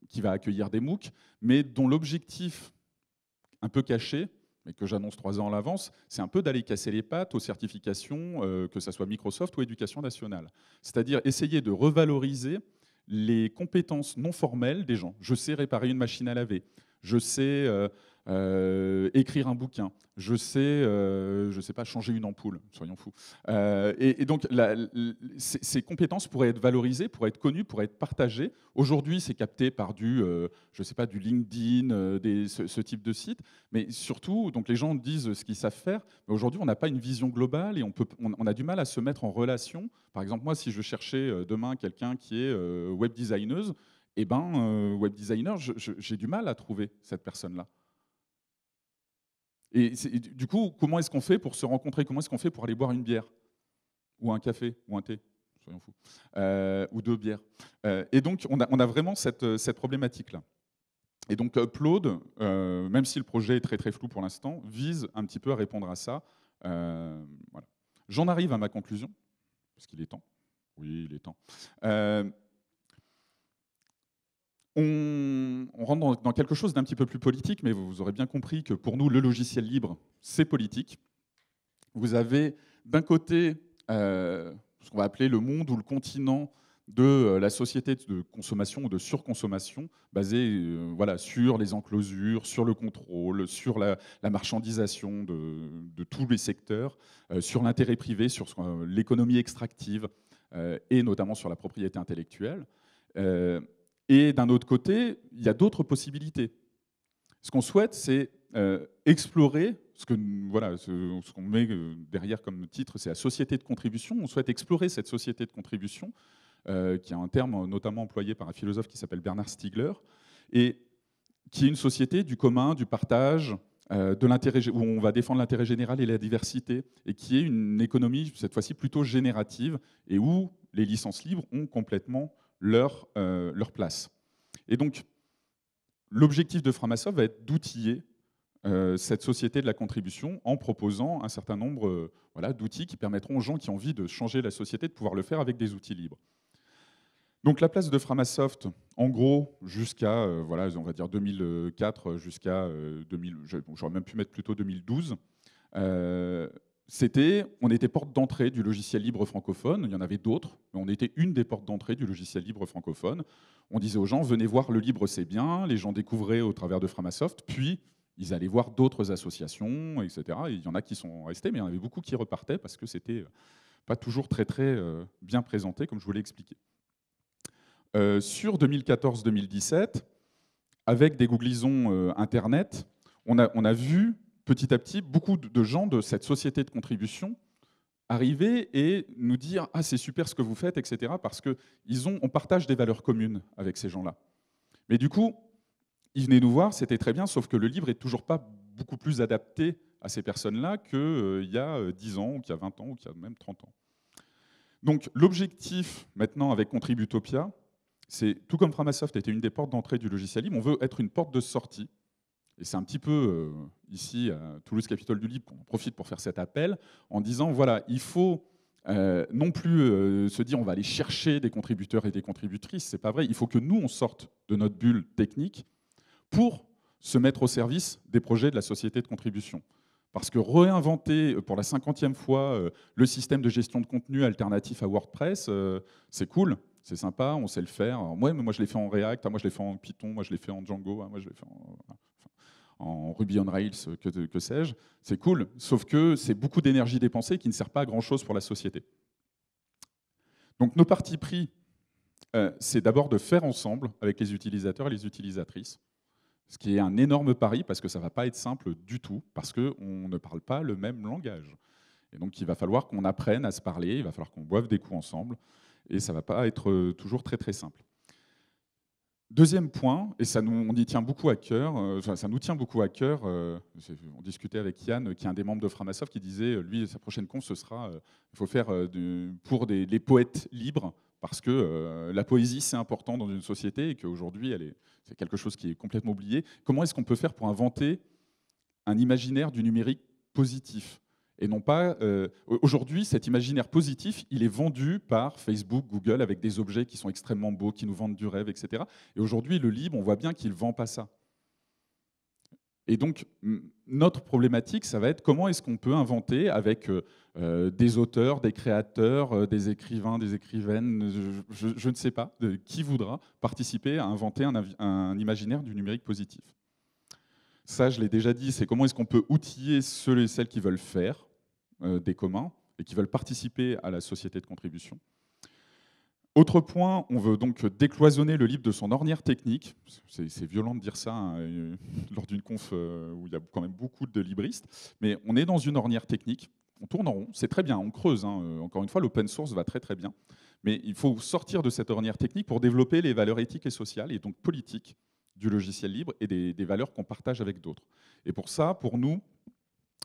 qui va accueillir des MOOC, mais dont l'objectif un peu caché, que j'annonce trois ans en l'avance, c'est un peu d'aller casser les pattes aux certifications, euh, que ce soit Microsoft ou Éducation nationale. C'est-à-dire essayer de revaloriser les compétences non formelles des gens. Je sais réparer une machine à laver je sais euh, euh, écrire un bouquin, je sais, euh, je sais pas, changer une ampoule, soyons fous. et, donc, ces, compétences pourraient être valorisées, pourraient être connues, pourraient être partagées. Aujourd'hui, c'est capté par du, je sais pas, du LinkedIn, ce, type de site. Mais surtout, donc les gens disent ce qu'ils savent faire. Mais aujourd'hui, on n'a pas une vision globale et on, a du mal à se mettre en relation. Par exemple, moi, si je cherchais demain quelqu'un qui est web designeuse, eh ben, euh, web designer, j'ai du mal à trouver cette personne-là. Et, du coup, comment est-ce qu'on fait pour se rencontrer Comment est-ce qu'on fait pour aller boire une bière Ou un café Ou un thé Soyons fous. Euh, ou deux bières. Euh, et donc, on a, vraiment cette, problématique-là. Et donc, Upload, même si le projet est très très flou pour l'instant, vise un petit peu à répondre à ça. J'en arrive à ma conclusion, parce qu'il est temps. Oui, il est temps. On, rentre dans, quelque chose d'un petit peu plus politique, mais vous, aurez bien compris que pour nous, le logiciel libre, c'est politique. Vous avez d'un côté euh, ce qu'on va appeler le monde ou le continent de euh, la société de consommation ou de surconsommation basée euh, voilà, sur les enclosures, sur le contrôle, sur la, marchandisation de, tous les secteurs, sur l'intérêt privé, sur l'économie extractive et notamment sur la propriété intellectuelle. Et d'un autre côté, il y a d'autres possibilités. Ce qu'on souhaite, c'est euh, explorer ce que voilà, ce, qu'on met euh, derrière comme titre, c'est la société de contribution. On souhaite explorer cette société de contribution, euh, qui est un terme notamment employé par un philosophe qui s'appelle Bernard Stiegler, et qui est une société du commun, du partage, de où on va défendre l'intérêt général et la diversité, et qui est une économie cette fois-ci plutôt générative, et où les licences libres ont complètement leur, euh, leur place. Et donc, l'objectif de Framasoft va être d'outiller euh, cette société de la contribution en proposant un certain nombre euh, voilà, d'outils qui permettront aux gens qui ont envie de changer la société de pouvoir le faire avec des outils libres. Donc la place de Framasoft, en gros, jusqu'à voilà, on va dire 2004 jusqu'à 2000, j'aurais même pu mettre plutôt 2012 c'était, on était porte d'entrée du logiciel libre francophone, il y en avait d'autres, mais on était une des portes d'entrée du logiciel libre francophone. On disait aux gens, venez voir le libre c'est bien, les gens découvraient au travers de Framasoft, puis ils allaient voir d'autres associations, etc. il y en a qui sont restés, mais il y en avait beaucoup qui repartaient parce que c'était euh, pas toujours très très euh, bien présenté, comme je vous l'ai expliqué. Euh, sur 2014-2017, avec des googlisons Internet, on a, on a vu petit à petit, beaucoup de gens de cette société de contribution arriver et nous dire ah c'est super ce que vous faites etc parce qu'on on partage des valeurs communes avec ces gens-là. Mais du coup ils venaient nous voir c'était très bien sauf que le livre est toujours pas beaucoup plus adapté à ces personnes-là qu'il euh, y a 10 euh, ans ou qu'il y a 20 ans ou qu'il y a même 30 ans. Donc l'objectif maintenant avec Contributopia c'est tout comme Framasoft était une des portes d'entrée du logiciel libre on veut être une porte de sortie et c'est un petit peu euh, ici, à Toulouse Capitole du Libre, qu'on profite pour faire cet appel, en disant, voilà, il faut euh, non plus euh, se dire on va aller chercher des contributeurs et des contributrices, c'est pas vrai. Il faut que nous on sorte de notre bulle technique pour se mettre au service des projets de la société de contribution. Parce que réinventer pour la cinquantième fois le système de gestion de contenu alternatif à WordPress, c'est cool, c'est sympa, on sait le faire. mais moi je l'ai fait en React, ah, moi je l'ai fait en Python, moi je l'ai fait en Django, ah, moi je l'ai fait en en Ruby on Rails, euh, que, sais-je. C'est cool, sauf que c'est beaucoup d'énergie dépensée qui ne sert pas à grand-chose pour la société. Donc nos parties pris, euh, c'est d'abord de faire ensemble avec les utilisateurs et les utilisatrices, ce qui est un énorme pari parce que ça ne va pas être simple du tout, parce qu'on ne parle pas le même langage. Et donc il va falloir qu'on apprenne à se parler, il va falloir qu'on boive des coups ensemble, et ça ne va pas être euh, toujours très très simple. Deuxième point, et ça nous, on y tient beaucoup à cœur, euh, ça nous tient beaucoup à cœur, euh, on discutait avec Yann, euh, qui est un des membres de Framasoft, qui disait, lui, sa prochaine con, ce sera, il faut faire pour des, les poètes libres, parce que la poésie, c'est important dans une société, et qu'aujourd'hui, c'est quelque chose qui est complètement oublié. Comment est-ce qu'on peut faire pour inventer un imaginaire du numérique positif et non pas... Euh, aujourd'hui, cet imaginaire positif, il est vendu par Facebook, Google, avec des objets qui sont extrêmement beaux, qui nous vendent du rêve, etc. Et aujourd'hui, le libre, on voit bien qu'il ne vend pas ça. Et donc, notre problématique, ça va être comment est-ce qu'on peut inventer avec euh, euh, des auteurs, des créateurs, des écrivains, des écrivaines, je, ne sais pas, qui voudra participer à inventer un, un imaginaire du numérique positif. Ça, je l'ai déjà dit, c'est comment est-ce qu'on peut outiller ceux et celles qui veulent faire euh, des communs et qui veulent participer à la société de contribution. Autre point, on veut donc décloisonner le livre de son ornière technique. C'est violent de dire ça hein, euh, lors d'une conf euh, où il y a quand même beaucoup de libristes, mais on est dans une ornière technique. On tourne en rond, c'est très bien, on creuse. Hein. Encore une fois, l'open source va très très bien. Mais il faut sortir de cette ornière technique pour développer les valeurs éthiques et sociales, et donc politiques, du logiciel libre et des, des valeurs qu'on partage avec d'autres. Et pour ça, pour nous,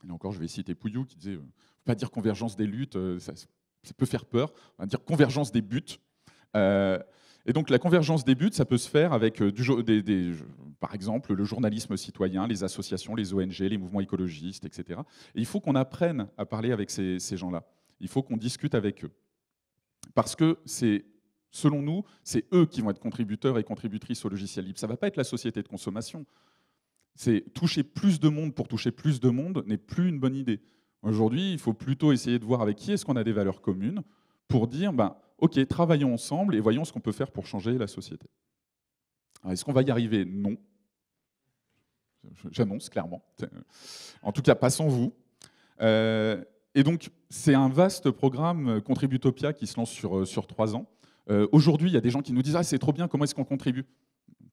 et encore, je vais citer Pouillou qui disait, ne euh, pas dire convergence des luttes, euh, ça, peut faire peur, on va dire convergence des buts. Euh, et donc la convergence des buts, ça peut se faire avec, par exemple, le journalisme citoyen, les associations, les ONG, les mouvements écologistes, etc. Et il faut qu'on apprenne à parler avec ces, gens-là. Il faut qu'on discute avec eux. Parce que c'est, selon nous, c'est eux qui vont être contributeurs et contributrices au logiciel libre. Ça ne va pas être la société de consommation c'est toucher plus de monde pour toucher plus de monde n'est plus une bonne idée. Aujourd'hui, il faut plutôt essayer de voir avec qui est-ce qu'on a des valeurs communes pour dire, ben, OK, travaillons ensemble et voyons ce qu'on peut faire pour changer la société. Est-ce qu'on va y arriver Non. J'annonce clairement. En tout cas, pas sans vous. Euh, et donc, c'est un vaste programme euh, Contributopia qui se lance sur, euh, sur trois ans. Aujourd'hui, il y a des gens qui nous disent Ah, c'est trop bien, comment est-ce qu'on contribue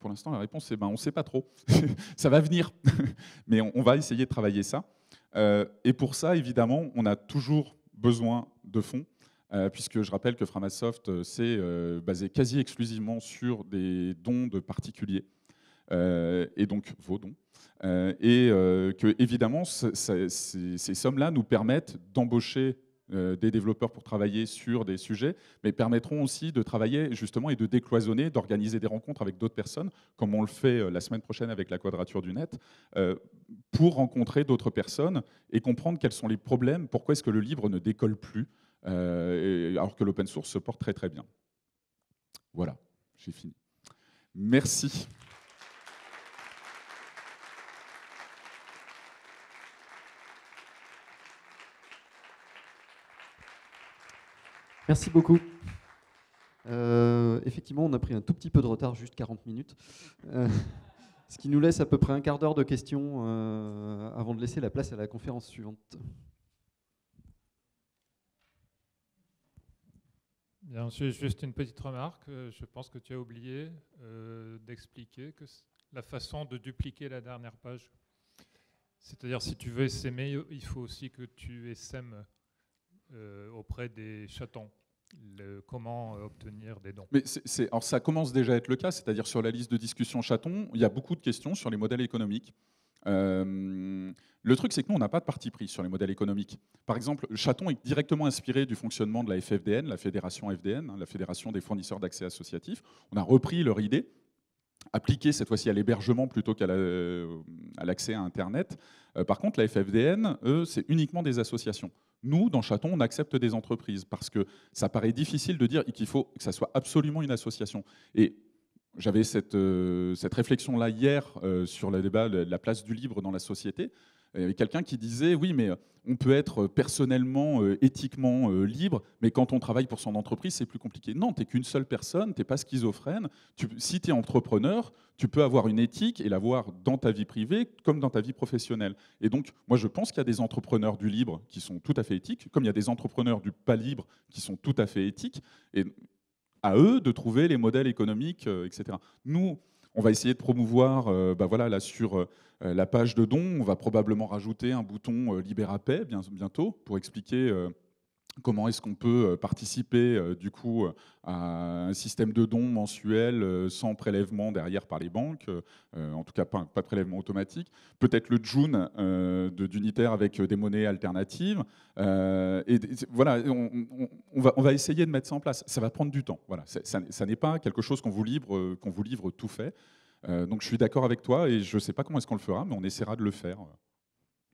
pour l'instant, la réponse c'est ben, on ne sait pas trop. ça va venir, mais on, va essayer de travailler ça. Euh, et pour ça, évidemment, on a toujours besoin de fonds, euh, puisque je rappelle que Framasoft, euh, c'est basé quasi exclusivement sur des dons de particuliers, et donc vos dons. et que, évidemment, ces sommes-là nous permettent d'embaucher euh, des développeurs pour travailler sur des sujets, mais permettront aussi de travailler justement et de décloisonner, d'organiser des rencontres avec d'autres personnes, comme on le fait euh, la semaine prochaine avec la Quadrature du Net, euh, pour rencontrer d'autres personnes et comprendre quels sont les problèmes, pourquoi est-ce que le livre ne décolle plus, alors que l'open source se porte très très bien. Voilà, j'ai fini. Merci. Merci beaucoup. Euh, effectivement, on a pris un tout petit peu de retard, juste 40 minutes, euh, ce qui nous laisse à peu près un quart d'heure de questions euh, avant de laisser la place à la conférence suivante. Bien, juste une petite remarque. Je pense que tu as oublié d'expliquer que la façon de dupliquer la dernière page. C'est-à-dire, si tu veux s'aimer, il faut aussi que tu essaimes auprès des chatons comment euh, obtenir des dons. Mais c'est, alors ça commence déjà à être le cas, c'est-à-dire sur la liste de discussion chaton, il y a beaucoup de questions sur les modèles économiques. Euh, le truc, c'est que nous, on n'a pas de parti pris sur les modèles économiques. Par exemple, Chaton est directement inspiré du fonctionnement de la FFDN, la Fédération FDN, hein, la Fédération des fournisseurs d'accès associatif. On a repris leur idée, appliquée cette fois-ci à l'hébergement plutôt qu'à euh, l'accès à Internet. Euh, par contre, la FFDN, c'est uniquement des associations. Nous, dans Chaton, on accepte des entreprises parce que ça paraît difficile de dire qu'il faut que ça soit absolument une association. Et j'avais cette, euh, réflexion-là hier sur le débat de la place du libre dans la société. Il y avait quelqu'un qui disait, oui, mais euh, on peut être euh, personnellement, euh, éthiquement libre, mais quand on travaille pour son entreprise, c'est plus compliqué. Non, tu n'es qu'une seule personne, tu n'es pas schizophrène. si tu es entrepreneur, tu peux avoir une éthique et l'avoir dans ta vie privée comme dans ta vie professionnelle. Et donc, moi, je pense qu'il y a des entrepreneurs du libre qui sont tout à fait éthiques, comme il y a des entrepreneurs du pas libre qui sont tout à fait éthiques. Et à eux de trouver les modèles économiques, etc. Nous, on va essayer de promouvoir, euh, bah voilà, là sur euh, la page de dons, on va probablement rajouter un bouton euh, Libérapay bientôt pour expliquer comment est-ce qu'on peut euh, participer euh, du coup à un système de dons mensuels euh, sans prélèvement derrière par les banques, en tout cas pas, prélèvement automatique, peut-être le June de d'Unitaire avec des monnaies alternatives. et voilà, on, va, essayer de mettre ça en place. Ça va prendre du temps. Voilà, ça, n'est pas quelque chose qu'on vous livre, tout fait. donc je suis d'accord avec toi et je ne sais pas comment est-ce qu'on le fera, mais on essaiera de le faire.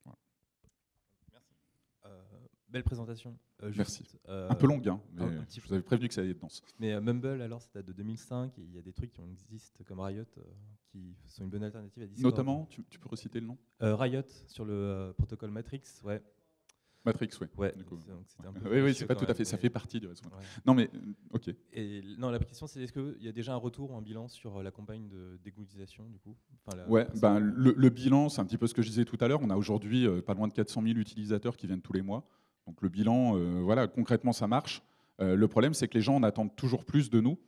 Merci. belle présentation. Euh, Merci. Euh, un peu longue, hein, mais vous avez prévenu que ça allait être dense. Mais euh, Mumble, alors, ça date de 2005, il y a des trucs qui existent comme Riot, qui sont une bonne alternative à Discord. Notamment, tu, peux reciter le nom Riot, sur le protocole Matrix, ouais. Matrix, ouais. ouais oui, oui c'est pas tout à fait, ça fait partie du réseau. Non, mais ok. Et non, la question, c'est est-ce qu'il y a déjà un retour, un bilan sur la campagne de dégoûtisation du coup Ouais, ben, le, bilan, c'est un petit peu ce que je disais tout à l'heure. On a aujourd'hui pas loin de 400 000 utilisateurs qui viennent tous les mois. Donc le bilan, euh, voilà, concrètement, ça marche. Euh, le problème, c'est que les gens en attendent toujours plus de nous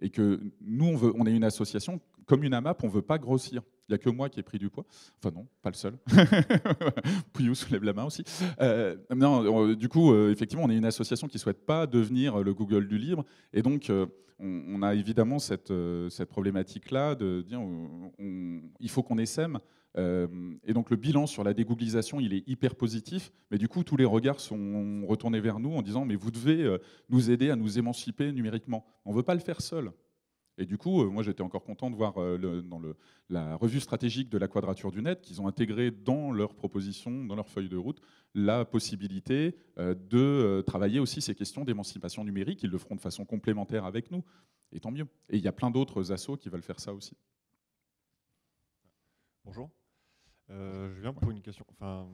et que nous, on, est une association, comme une AMAP, on ne veut pas grossir. Il n'y a que moi qui ai pris du poids. Enfin non, pas le seul. Pouillou soulève la main aussi. Euh, du coup, effectivement, on est une association qui ne souhaite pas devenir le Google du livre Et donc, on, a évidemment cette, problématique-là de dire il faut qu'on essaime. Euh, et donc le bilan sur la dégooglisation, il est hyper positif, mais du coup tous les regards sont retournés vers nous en disant mais vous devez euh, nous aider à nous émanciper numériquement. On ne veut pas le faire seul. Et du coup, euh, moi j'étais encore content de voir dans la revue stratégique de la Quadrature du Net qu'ils ont intégré dans leur proposition, dans leur feuille de route, la possibilité de travailler aussi ces questions d'émancipation numérique. Ils le feront de façon complémentaire avec nous. Et tant mieux. Et il y a plein d'autres assos qui veulent faire ça aussi. Bonjour. Euh, je viens pour une question. Enfin,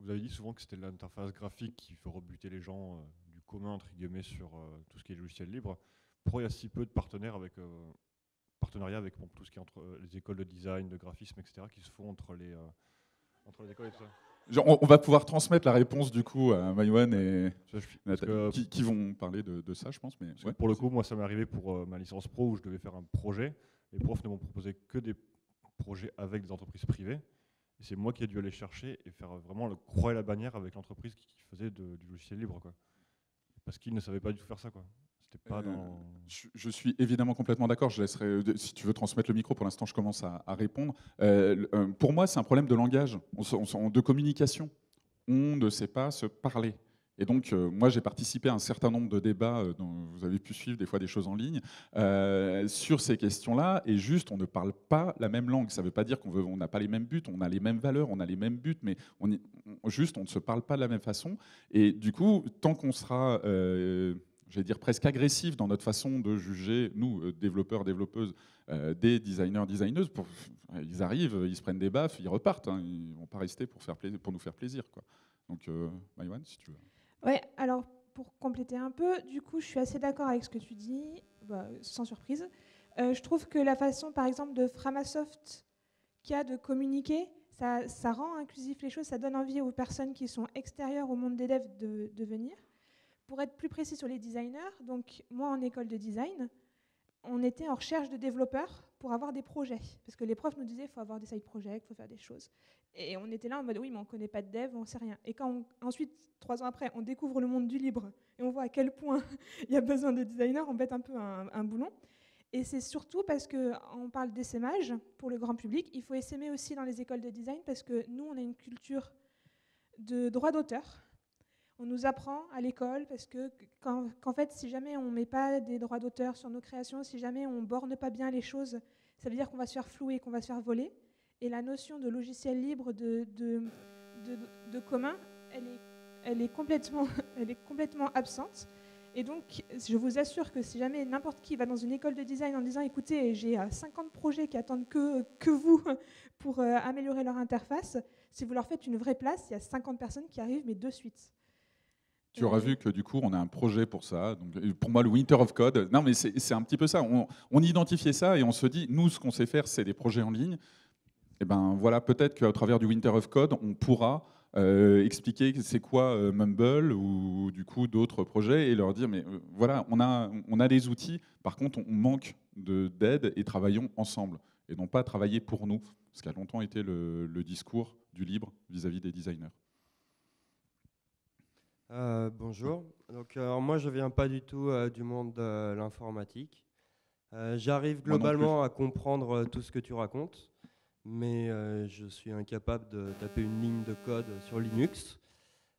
vous avez dit souvent que c'était l'interface graphique qui fait rebuter les gens euh, du commun, entre guillemets, sur euh, tout ce qui est logiciel libre. Pourquoi il y a si peu de partenaires avec, partenariats avec bon, tout ce qui est entre les écoles de design, de graphisme, etc., qui se font entre les, entre les écoles et tout ça on, va pouvoir transmettre la réponse du coup à Maïwan et Nathalie, qui, vont parler de, ça, je pense. Mais pour le coup, moi, ça m'est arrivé pour ma licence pro où je devais faire un projet. Les profs ne m'ont proposé que des projets avec des entreprises privées c'est moi qui ai dû aller chercher et faire vraiment le croix la bannière avec l'entreprise qui, faisait du logiciel libre. Quoi. Parce qu'ils ne savaient pas du tout faire ça. Quoi. Pas euh, je, suis évidemment complètement d'accord. Je laisserai, euh, si tu veux transmettre le micro, pour l'instant, je commence à, répondre. Euh, pour moi, c'est un problème de langage, de communication. On ne sait pas se parler. Et donc, euh, moi, j'ai participé à un certain nombre de débats euh, dont vous avez pu suivre des fois des choses en ligne euh, sur ces questions-là. Et juste, on ne parle pas la même langue. Ça ne veut pas dire qu'on n'a pas les mêmes buts, on a les mêmes valeurs, on a les mêmes buts, mais on, juste, on ne se parle pas de la même façon. Et du coup, tant qu'on sera vais dire presque agressif dans notre façon de juger, nous, développeurs, développeuses, des designers, designeuses. Pour, ils arrivent, ils se prennent des baffes, ils repartent. Hein. ils ne vont pas rester pour, faire pour nous faire plaisir. Quoi. Donc, euh, Maïwan, si tu veux. Ouais, alors pour compléter un peu, du coup, je suis assez d'accord avec ce que tu dis, bah, sans surprise. Euh, je trouve que la façon, par exemple, de Framasoft qui a de communiquer, ça, ça, rend inclusif les choses, ça donne envie aux personnes qui sont extérieures au monde des devs de, de venir. Pour être plus précis sur les designers, donc moi en école de design, on était en recherche de développeurs pour avoir des projets. Parce que les profs nous disaient, il faut avoir des side projects, il faut faire des choses. Et on était là en mode, oui, mais on ne connaît pas de dev, on ne sait rien. Et quand ensuite, trois ans après, on découvre le monde du libre et on voit à quel point il y a besoin de designers, on bête un peu un, boulon. Et c'est surtout parce qu'on parle d'essaimage pour le grand public. Il faut essaimer aussi dans les écoles de design parce que nous, on a une culture de droit d'auteur on nous apprend à l'école parce que qu'en fait, si jamais on ne met pas des droits d'auteur sur nos créations, si jamais on borne pas bien les choses, ça veut dire qu'on va se faire flouer, qu'on va se faire voler. Et la notion de logiciel libre, de, de, commun, elle est, complètement, elle est complètement absente. Et donc, je vous assure que si jamais n'importe qui va dans une école de design en disant écoutez, j'ai 50 euh, projets qui attendent que, que vous pour euh, améliorer leur interface, si vous leur faites une vraie place, il y a 50 personnes qui arrivent, mais de suite. Tu auras vu que du coup, on a un projet pour ça. Donc, pour moi, le Winter of Code, non, mais c'est un petit peu ça. On, identifiait ça et on se dit, nous, ce qu'on sait faire, c'est des projets en ligne. Et eh ben voilà, peut-être qu'au travers du Winter of Code, on pourra euh, expliquer c'est quoi euh, Mumble ou du coup d'autres projets et leur dire, mais euh, voilà, on a, on a des outils. Par contre, on manque d'aide et travaillons ensemble et non pas travailler pour nous, ce qui a longtemps été le, le discours du libre vis à -vis des designers. Euh, bonjour. Donc, euh, moi, je viens pas du tout euh, du monde de l'informatique. J'arrive globalement à comprendre tout ce que tu racontes, mais je suis incapable de taper une ligne de code sur Linux.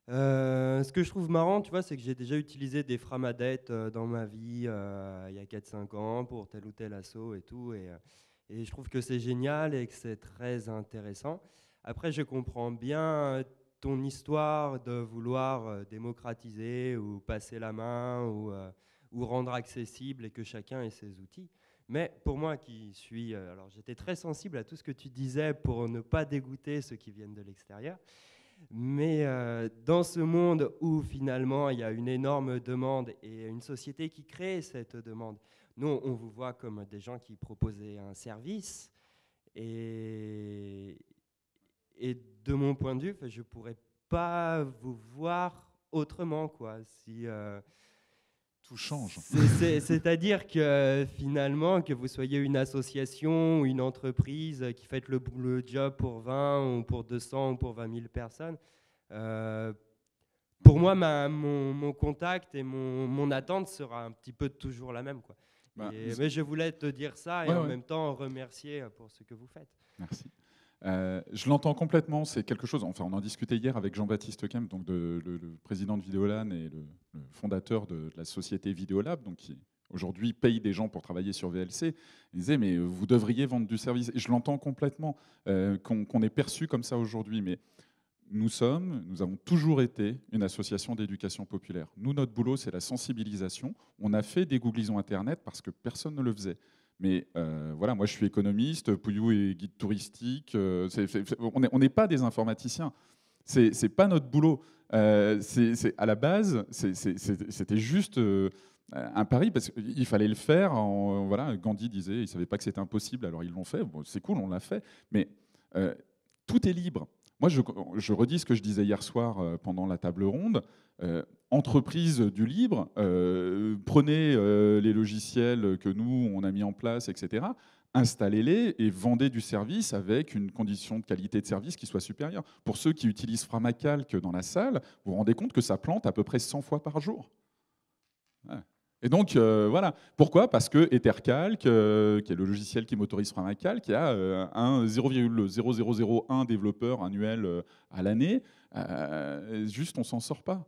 ce que je trouve marrant, tu vois, c'est que j'ai déjà utilisé des framadettes dans ma vie il y a 4-5 ans pour tel ou tel assaut et tout, et, et je trouve que c'est génial et que c'est très intéressant. Après, je comprends bien ton histoire de vouloir euh, démocratiser ou passer la main ou, euh, ou, rendre accessible et que chacun ait ses outils. Mais pour moi qui suis, euh, alors j'étais très sensible à tout ce que tu disais pour ne pas dégoûter ceux qui viennent de l'extérieur, mais dans ce monde où finalement il y a une énorme demande et une société qui crée cette demande, nous on vous voit comme des gens qui proposaient un service et de mon point de vue, je ne pourrais pas vous voir autrement. Quoi, si, euh, Tout change. C'est-à-dire que finalement, que vous soyez une association ou une entreprise qui fait le, job pour 20 ou pour 200 ou pour 20 000 personnes, euh, pour moi, ma, mon, contact et mon, attente sera un petit peu toujours la même. Quoi. Bah, mais je voulais te dire ça et en même temps remercier pour ce que vous faites. Merci. Euh, je l'entends complètement, c'est quelque chose. Enfin, on en discutait hier avec Jean-Baptiste Kemp, donc le, président de Vidéolan et le, fondateur de, la société Videolab, donc qui aujourd'hui paye des gens pour travailler sur VLC. Il disait mais vous devriez vendre du service. Et je l'entends complètement euh, qu'on est perçu comme ça aujourd'hui, mais nous sommes, nous avons toujours été une association d'éducation populaire. Nous, notre boulot, c'est la sensibilisation. On a fait des googlisons Internet parce que personne ne le faisait. Mais euh, voilà, moi je suis économiste, Pouillou est guide touristique, euh, on n'est pas des informaticiens. C'est n'est pas notre boulot. Euh, c'est à la base, c'était juste un pari parce qu'il fallait le faire. En, voilà, Gandhi disait, il savait pas que c'était impossible, alors ils l'ont fait. c'est cool, on l'a fait. Mais tout est libre. Moi, je, redis ce que je disais hier soir euh, pendant la table ronde. Euh, entreprise du libre, euh, prenez les logiciels que nous, on a mis en place, etc. Installez-les et vendez du service avec une condition de qualité de service qui soit supérieure. Pour ceux qui utilisent Framacalc dans la salle, vous vous rendez compte que ça plante à peu près 100 fois par jour. Et donc, euh, voilà. Pourquoi Parce que EtherCalc, euh, qui est le logiciel qui m'autorise sur un qui a 0,0001 euh, développeur annuel à l'année, juste on s'en sort pas.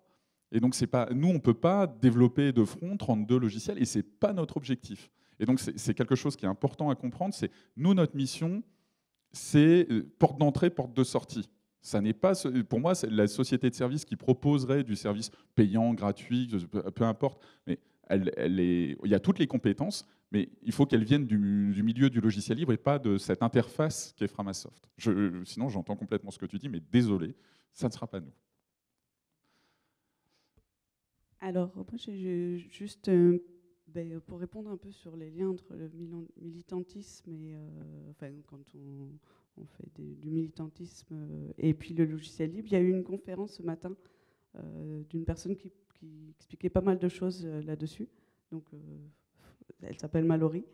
Et donc, c'est pas, nous, on ne peut pas développer de front 32 logiciels, et ce n'est pas notre objectif. Et donc, c'est quelque chose qui est important à comprendre, c'est nous, notre mission, c'est porte d'entrée, porte de sortie. Ça n'est pas, pour moi, c'est la société de service qui proposerait du service payant, gratuit, peu importe, mais il y a toutes les compétences, mais il faut qu'elles viennent du, milieu du logiciel libre et pas de cette interface qu'est Framasoft. Je, sinon, j'entends complètement ce que tu dis, mais désolé, ça ne sera pas nous. Alors, juste euh, ben, pour répondre un peu sur les liens entre le militantisme et, euh, enfin, quand on, fait du militantisme euh, et puis le logiciel libre, il y a eu une conférence ce matin d'une personne qui qui expliquait pas mal de choses euh, là-dessus. Donc, euh, elle s'appelle Mallory.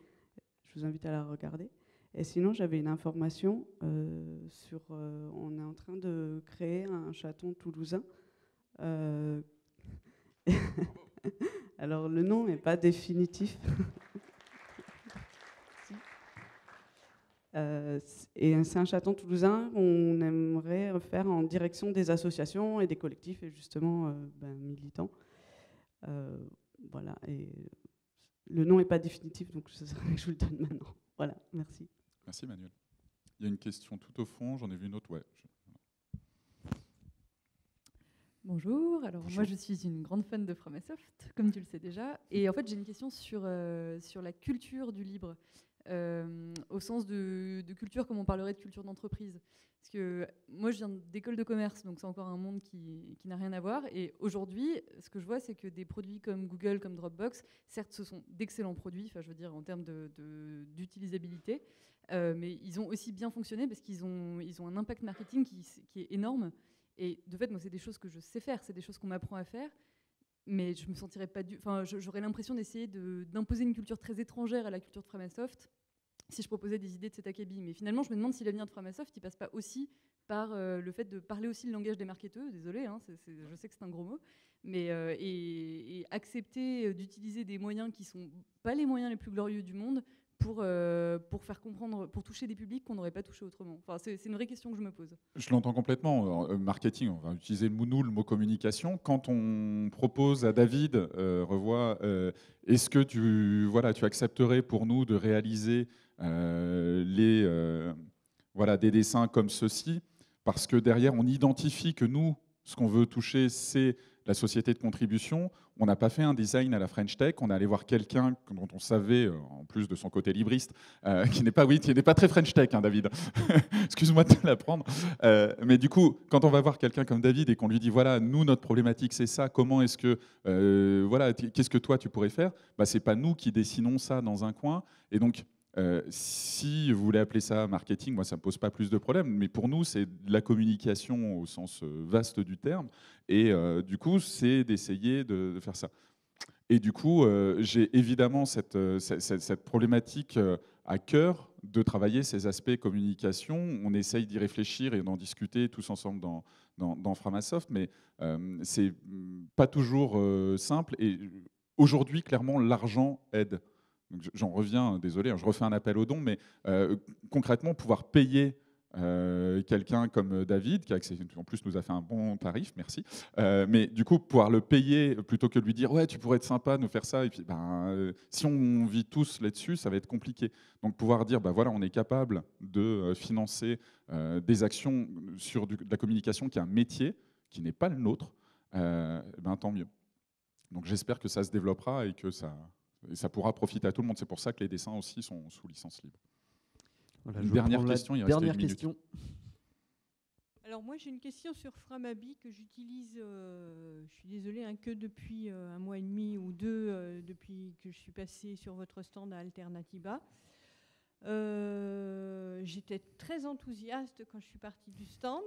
Je vous invite à la regarder. Et sinon, j'avais une information euh, sur. on est en train de créer un chaton toulousain. Alors, le nom n'est pas définitif. Euh, et c'est un chaton toulousain qu'on aimerait faire en direction des associations et des collectifs et justement euh, ben, militants. Euh, voilà, et le nom n'est pas définitif, donc je vous le donne maintenant. Voilà, merci. Merci Manuel. Il y a une question tout au fond, j'en ai vu une autre, ouais. Bonjour, alors moi je suis une grande fan de Framasoft, comme tu le sais déjà, et en fait j'ai une question sur, sur la culture du libre. Euh, au sens de, culture comme on parlerait de culture d'entreprise. Parce que moi, je viens d'école de commerce, donc c'est encore un monde qui, qui n'a rien à voir. Et aujourd'hui, ce que je vois, c'est que des produits comme Google, comme Dropbox, certes, ce sont d'excellents produits, enfin, je veux dire, en termes d'utilisabilité, euh, mais ils ont aussi bien fonctionné parce qu'ils ont, ils ont un impact marketing qui, qui est énorme. Et de fait, moi, c'est des choses que je sais faire, c'est des choses qu'on m'apprend à faire mais je me sentirais pas du. Enfin, j'aurais l'impression d'essayer d'imposer une culture très étrangère à la culture de Framasoft si je proposais des idées de cet acabit. Mais finalement, je me demande si l'avenir de Framasoft, il passe pas aussi par euh, le fait de parler aussi le langage des marketeurs. Désolé, hein, je sais que c'est un gros mot, mais euh, et, accepter euh, d'utiliser des moyens qui sont pas les moyens les plus glorieux du monde pour, pour faire comprendre, pour toucher des publics qu'on n'aurait pas touché autrement. Enfin, c'est une vraie question que je me pose. Je l'entends complètement. marketing, on va utiliser le nous, le mot communication. Quand on propose à David, revois, est-ce que tu, voilà, tu accepterais pour nous de réaliser euh, les, euh, voilà, des dessins comme ceux parce que derrière, on identifie que nous, ce qu'on veut toucher, c'est la société de contribution. On n'a pas fait un design à la French Tech. On est allé voir quelqu'un dont on savait, euh, en plus de son côté libriste, qui n'est pas, oui, pas très French Tech, hein, David. Excuse-moi de te l'apprendre. mais du coup, quand on va voir quelqu'un comme David et qu'on lui dit, voilà, nous, notre problématique, c'est ça. Comment est-ce que, voilà, qu'est-ce que toi, tu pourrais faire bah, C'est pas nous qui dessinons ça dans un coin. Et donc, euh, si vous voulez appeler ça marketing, moi, ça ne me pose pas plus de problèmes. Mais pour nous, c'est de la communication au sens euh, vaste du terme. Et euh, du coup, c'est d'essayer de, faire ça. Et du coup, j'ai évidemment cette, problématique à cœur de travailler ces aspects communication. On essaye d'y réfléchir et d'en discuter tous ensemble dans, dans Framasoft, mais c'est mm, pas toujours simple. Et aujourd'hui, clairement, l'argent aide. J'en reviens, désolé, hein, je refais un appel aux dons, mais euh, concrètement, pouvoir payer euh, quelqu'un comme euh, David, qui en plus nous a fait un bon tarif, merci, mais du coup, pouvoir le payer plutôt que lui dire Ouais, tu pourrais être sympa, de nous faire ça, et puis ben, si on vit tous là-dessus, ça va être compliqué. Donc pouvoir dire ben, Voilà, on est capable de financer des actions sur de la communication qui est un métier, qui n'est pas le nôtre, ben, tant mieux. Donc j'espère que ça se développera et que ça, et ça pourra profiter à tout le monde. C'est pour ça que les dessins aussi sont sous licence libre. dernière question, il une question. Alors moi j'ai une question sur Framabi que j'utilise, euh, je suis désolée, hein, que depuis euh, un mois et demi ou deux, euh, depuis que je suis passée sur votre stand à Alternativa. J'étais très enthousiaste quand je suis partie du stand.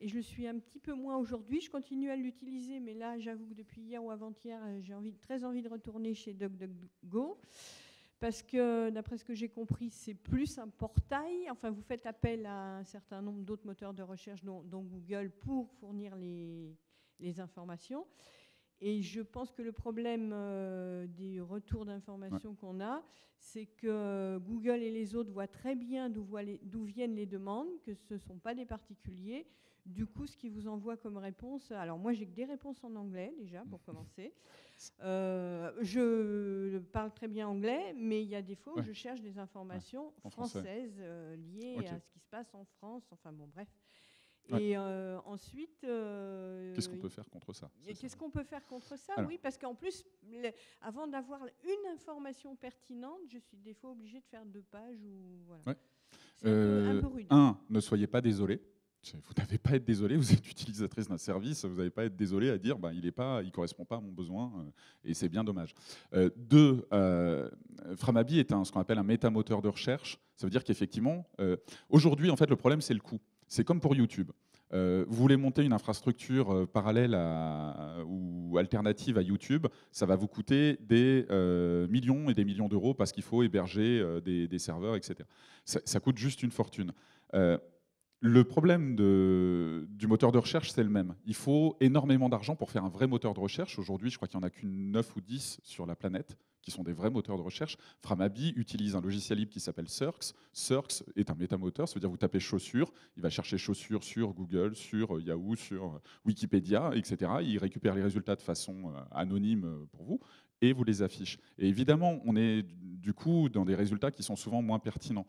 Et je le suis un petit peu moins aujourd'hui. Je continue à l'utiliser, mais là, j'avoue que depuis hier ou avant-hier, euh, j'ai envie, très envie de retourner chez DuckDuckGo. Parce que, d'après ce que j'ai compris, c'est plus un portail. Enfin, vous faites appel à un certain nombre d'autres moteurs de recherche, dont, Google, pour fournir les, informations. Et je pense que le problème euh, des retours d'informations qu'on a, c'est que Google et les autres voient très bien d'où viennent les demandes, que ce ne sont pas des particuliers. Du coup, ce qui vous envoie comme réponse, alors moi j'ai que des réponses en anglais déjà pour commencer. Euh, je parle très bien anglais, mais il y a des fois où je cherche des informations françaises euh, liées à ce qui se passe en France. Enfin bon, bref. Et euh, ensuite. qu'est-ce qu'on peut faire contre ça Qu'est-ce qu'on peut faire contre ça Oui, parce qu'en plus, avant d'avoir une information pertinente, je suis des fois obligée de faire deux pages. Ou, voilà. un, ne soyez pas désolé. Vous n'avez pas à être désolé, vous êtes utilisatrice d'un service, vous n'avez pas à être désolé à dire bah, il ne correspond pas à mon besoin euh, et c'est bien dommage. Euh, deux, euh, Framabi est ce qu'on appelle un méta moteur de recherche. Ça veut dire qu'effectivement, euh, aujourd'hui, en fait, le problème, c'est le coût. C'est comme pour YouTube. vous voulez monter une infrastructure parallèle à, ou alternative à YouTube, ça va vous coûter des millions et des millions d'euros parce qu'il faut héberger des, serveurs, etc. Ça, ça, coûte juste une fortune. Le problème du moteur de recherche, c'est le même. Il faut énormément d'argent pour faire un vrai moteur de recherche. Aujourd'hui, je crois qu'il n'y en a qu'une 9 ou 10 sur la planète qui sont des vrais moteurs de recherche. Framabi utilise un logiciel libre qui s'appelle Cirx. Cirx est un métamoteur, ça veut dire vous tapez chaussures, il va chercher chaussures sur Google, sur euh, Yahoo, sur euh, Wikipédia, etc. Il récupère les résultats de façon euh, anonyme pour vous et vous les affiche. Et évidemment, on est du coup dans des résultats qui sont souvent moins pertinents.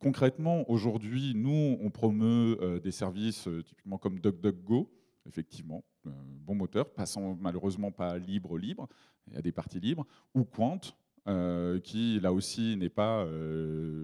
Concrètement, aujourd'hui, nous, on promeut euh, des services euh, typiquement comme DuckDuckGo, effectivement, euh, bon moteur, passant malheureusement pas libre-libre, il y a des parties libres, ou Quant, qui là aussi n'est pas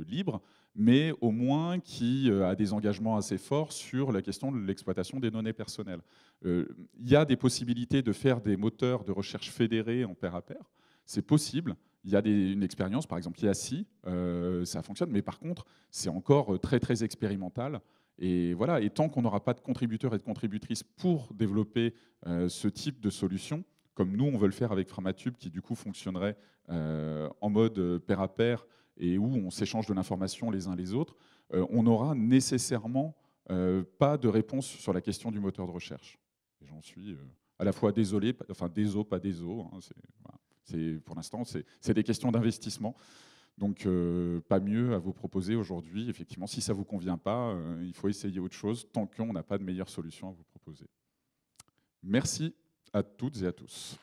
libre, mais au moins qui a des engagements assez forts sur la question de l'exploitation des données personnelles. Euh, il y a des possibilités de faire des moteurs de recherche fédérés en pair à pair. C'est possible. Il y a des, une expérience, par exemple qui est euh, ça fonctionne, mais par contre, c'est encore euh, très très expérimental. Et voilà, et tant qu'on n'aura pas de contributeurs et de contributrices pour développer euh, ce type de solution, comme nous on veut le faire avec Framatube, qui du coup fonctionnerait en mode pair à pair et où on s'échange de l'information les uns les autres, on n'aura nécessairement pas de réponse sur la question du moteur de recherche j'en suis euh, à la fois désolé, enfin désolé, pas désolé. Hein, c'est, pour l'instant, c'est, des questions d'investissement. Donc, euh, pas mieux à vous proposer aujourd'hui. Effectivement, si ça ne vous convient pas, euh, il faut essayer autre chose tant qu'on n'a pas de meilleure solution à vous proposer. Merci à toutes et à tous.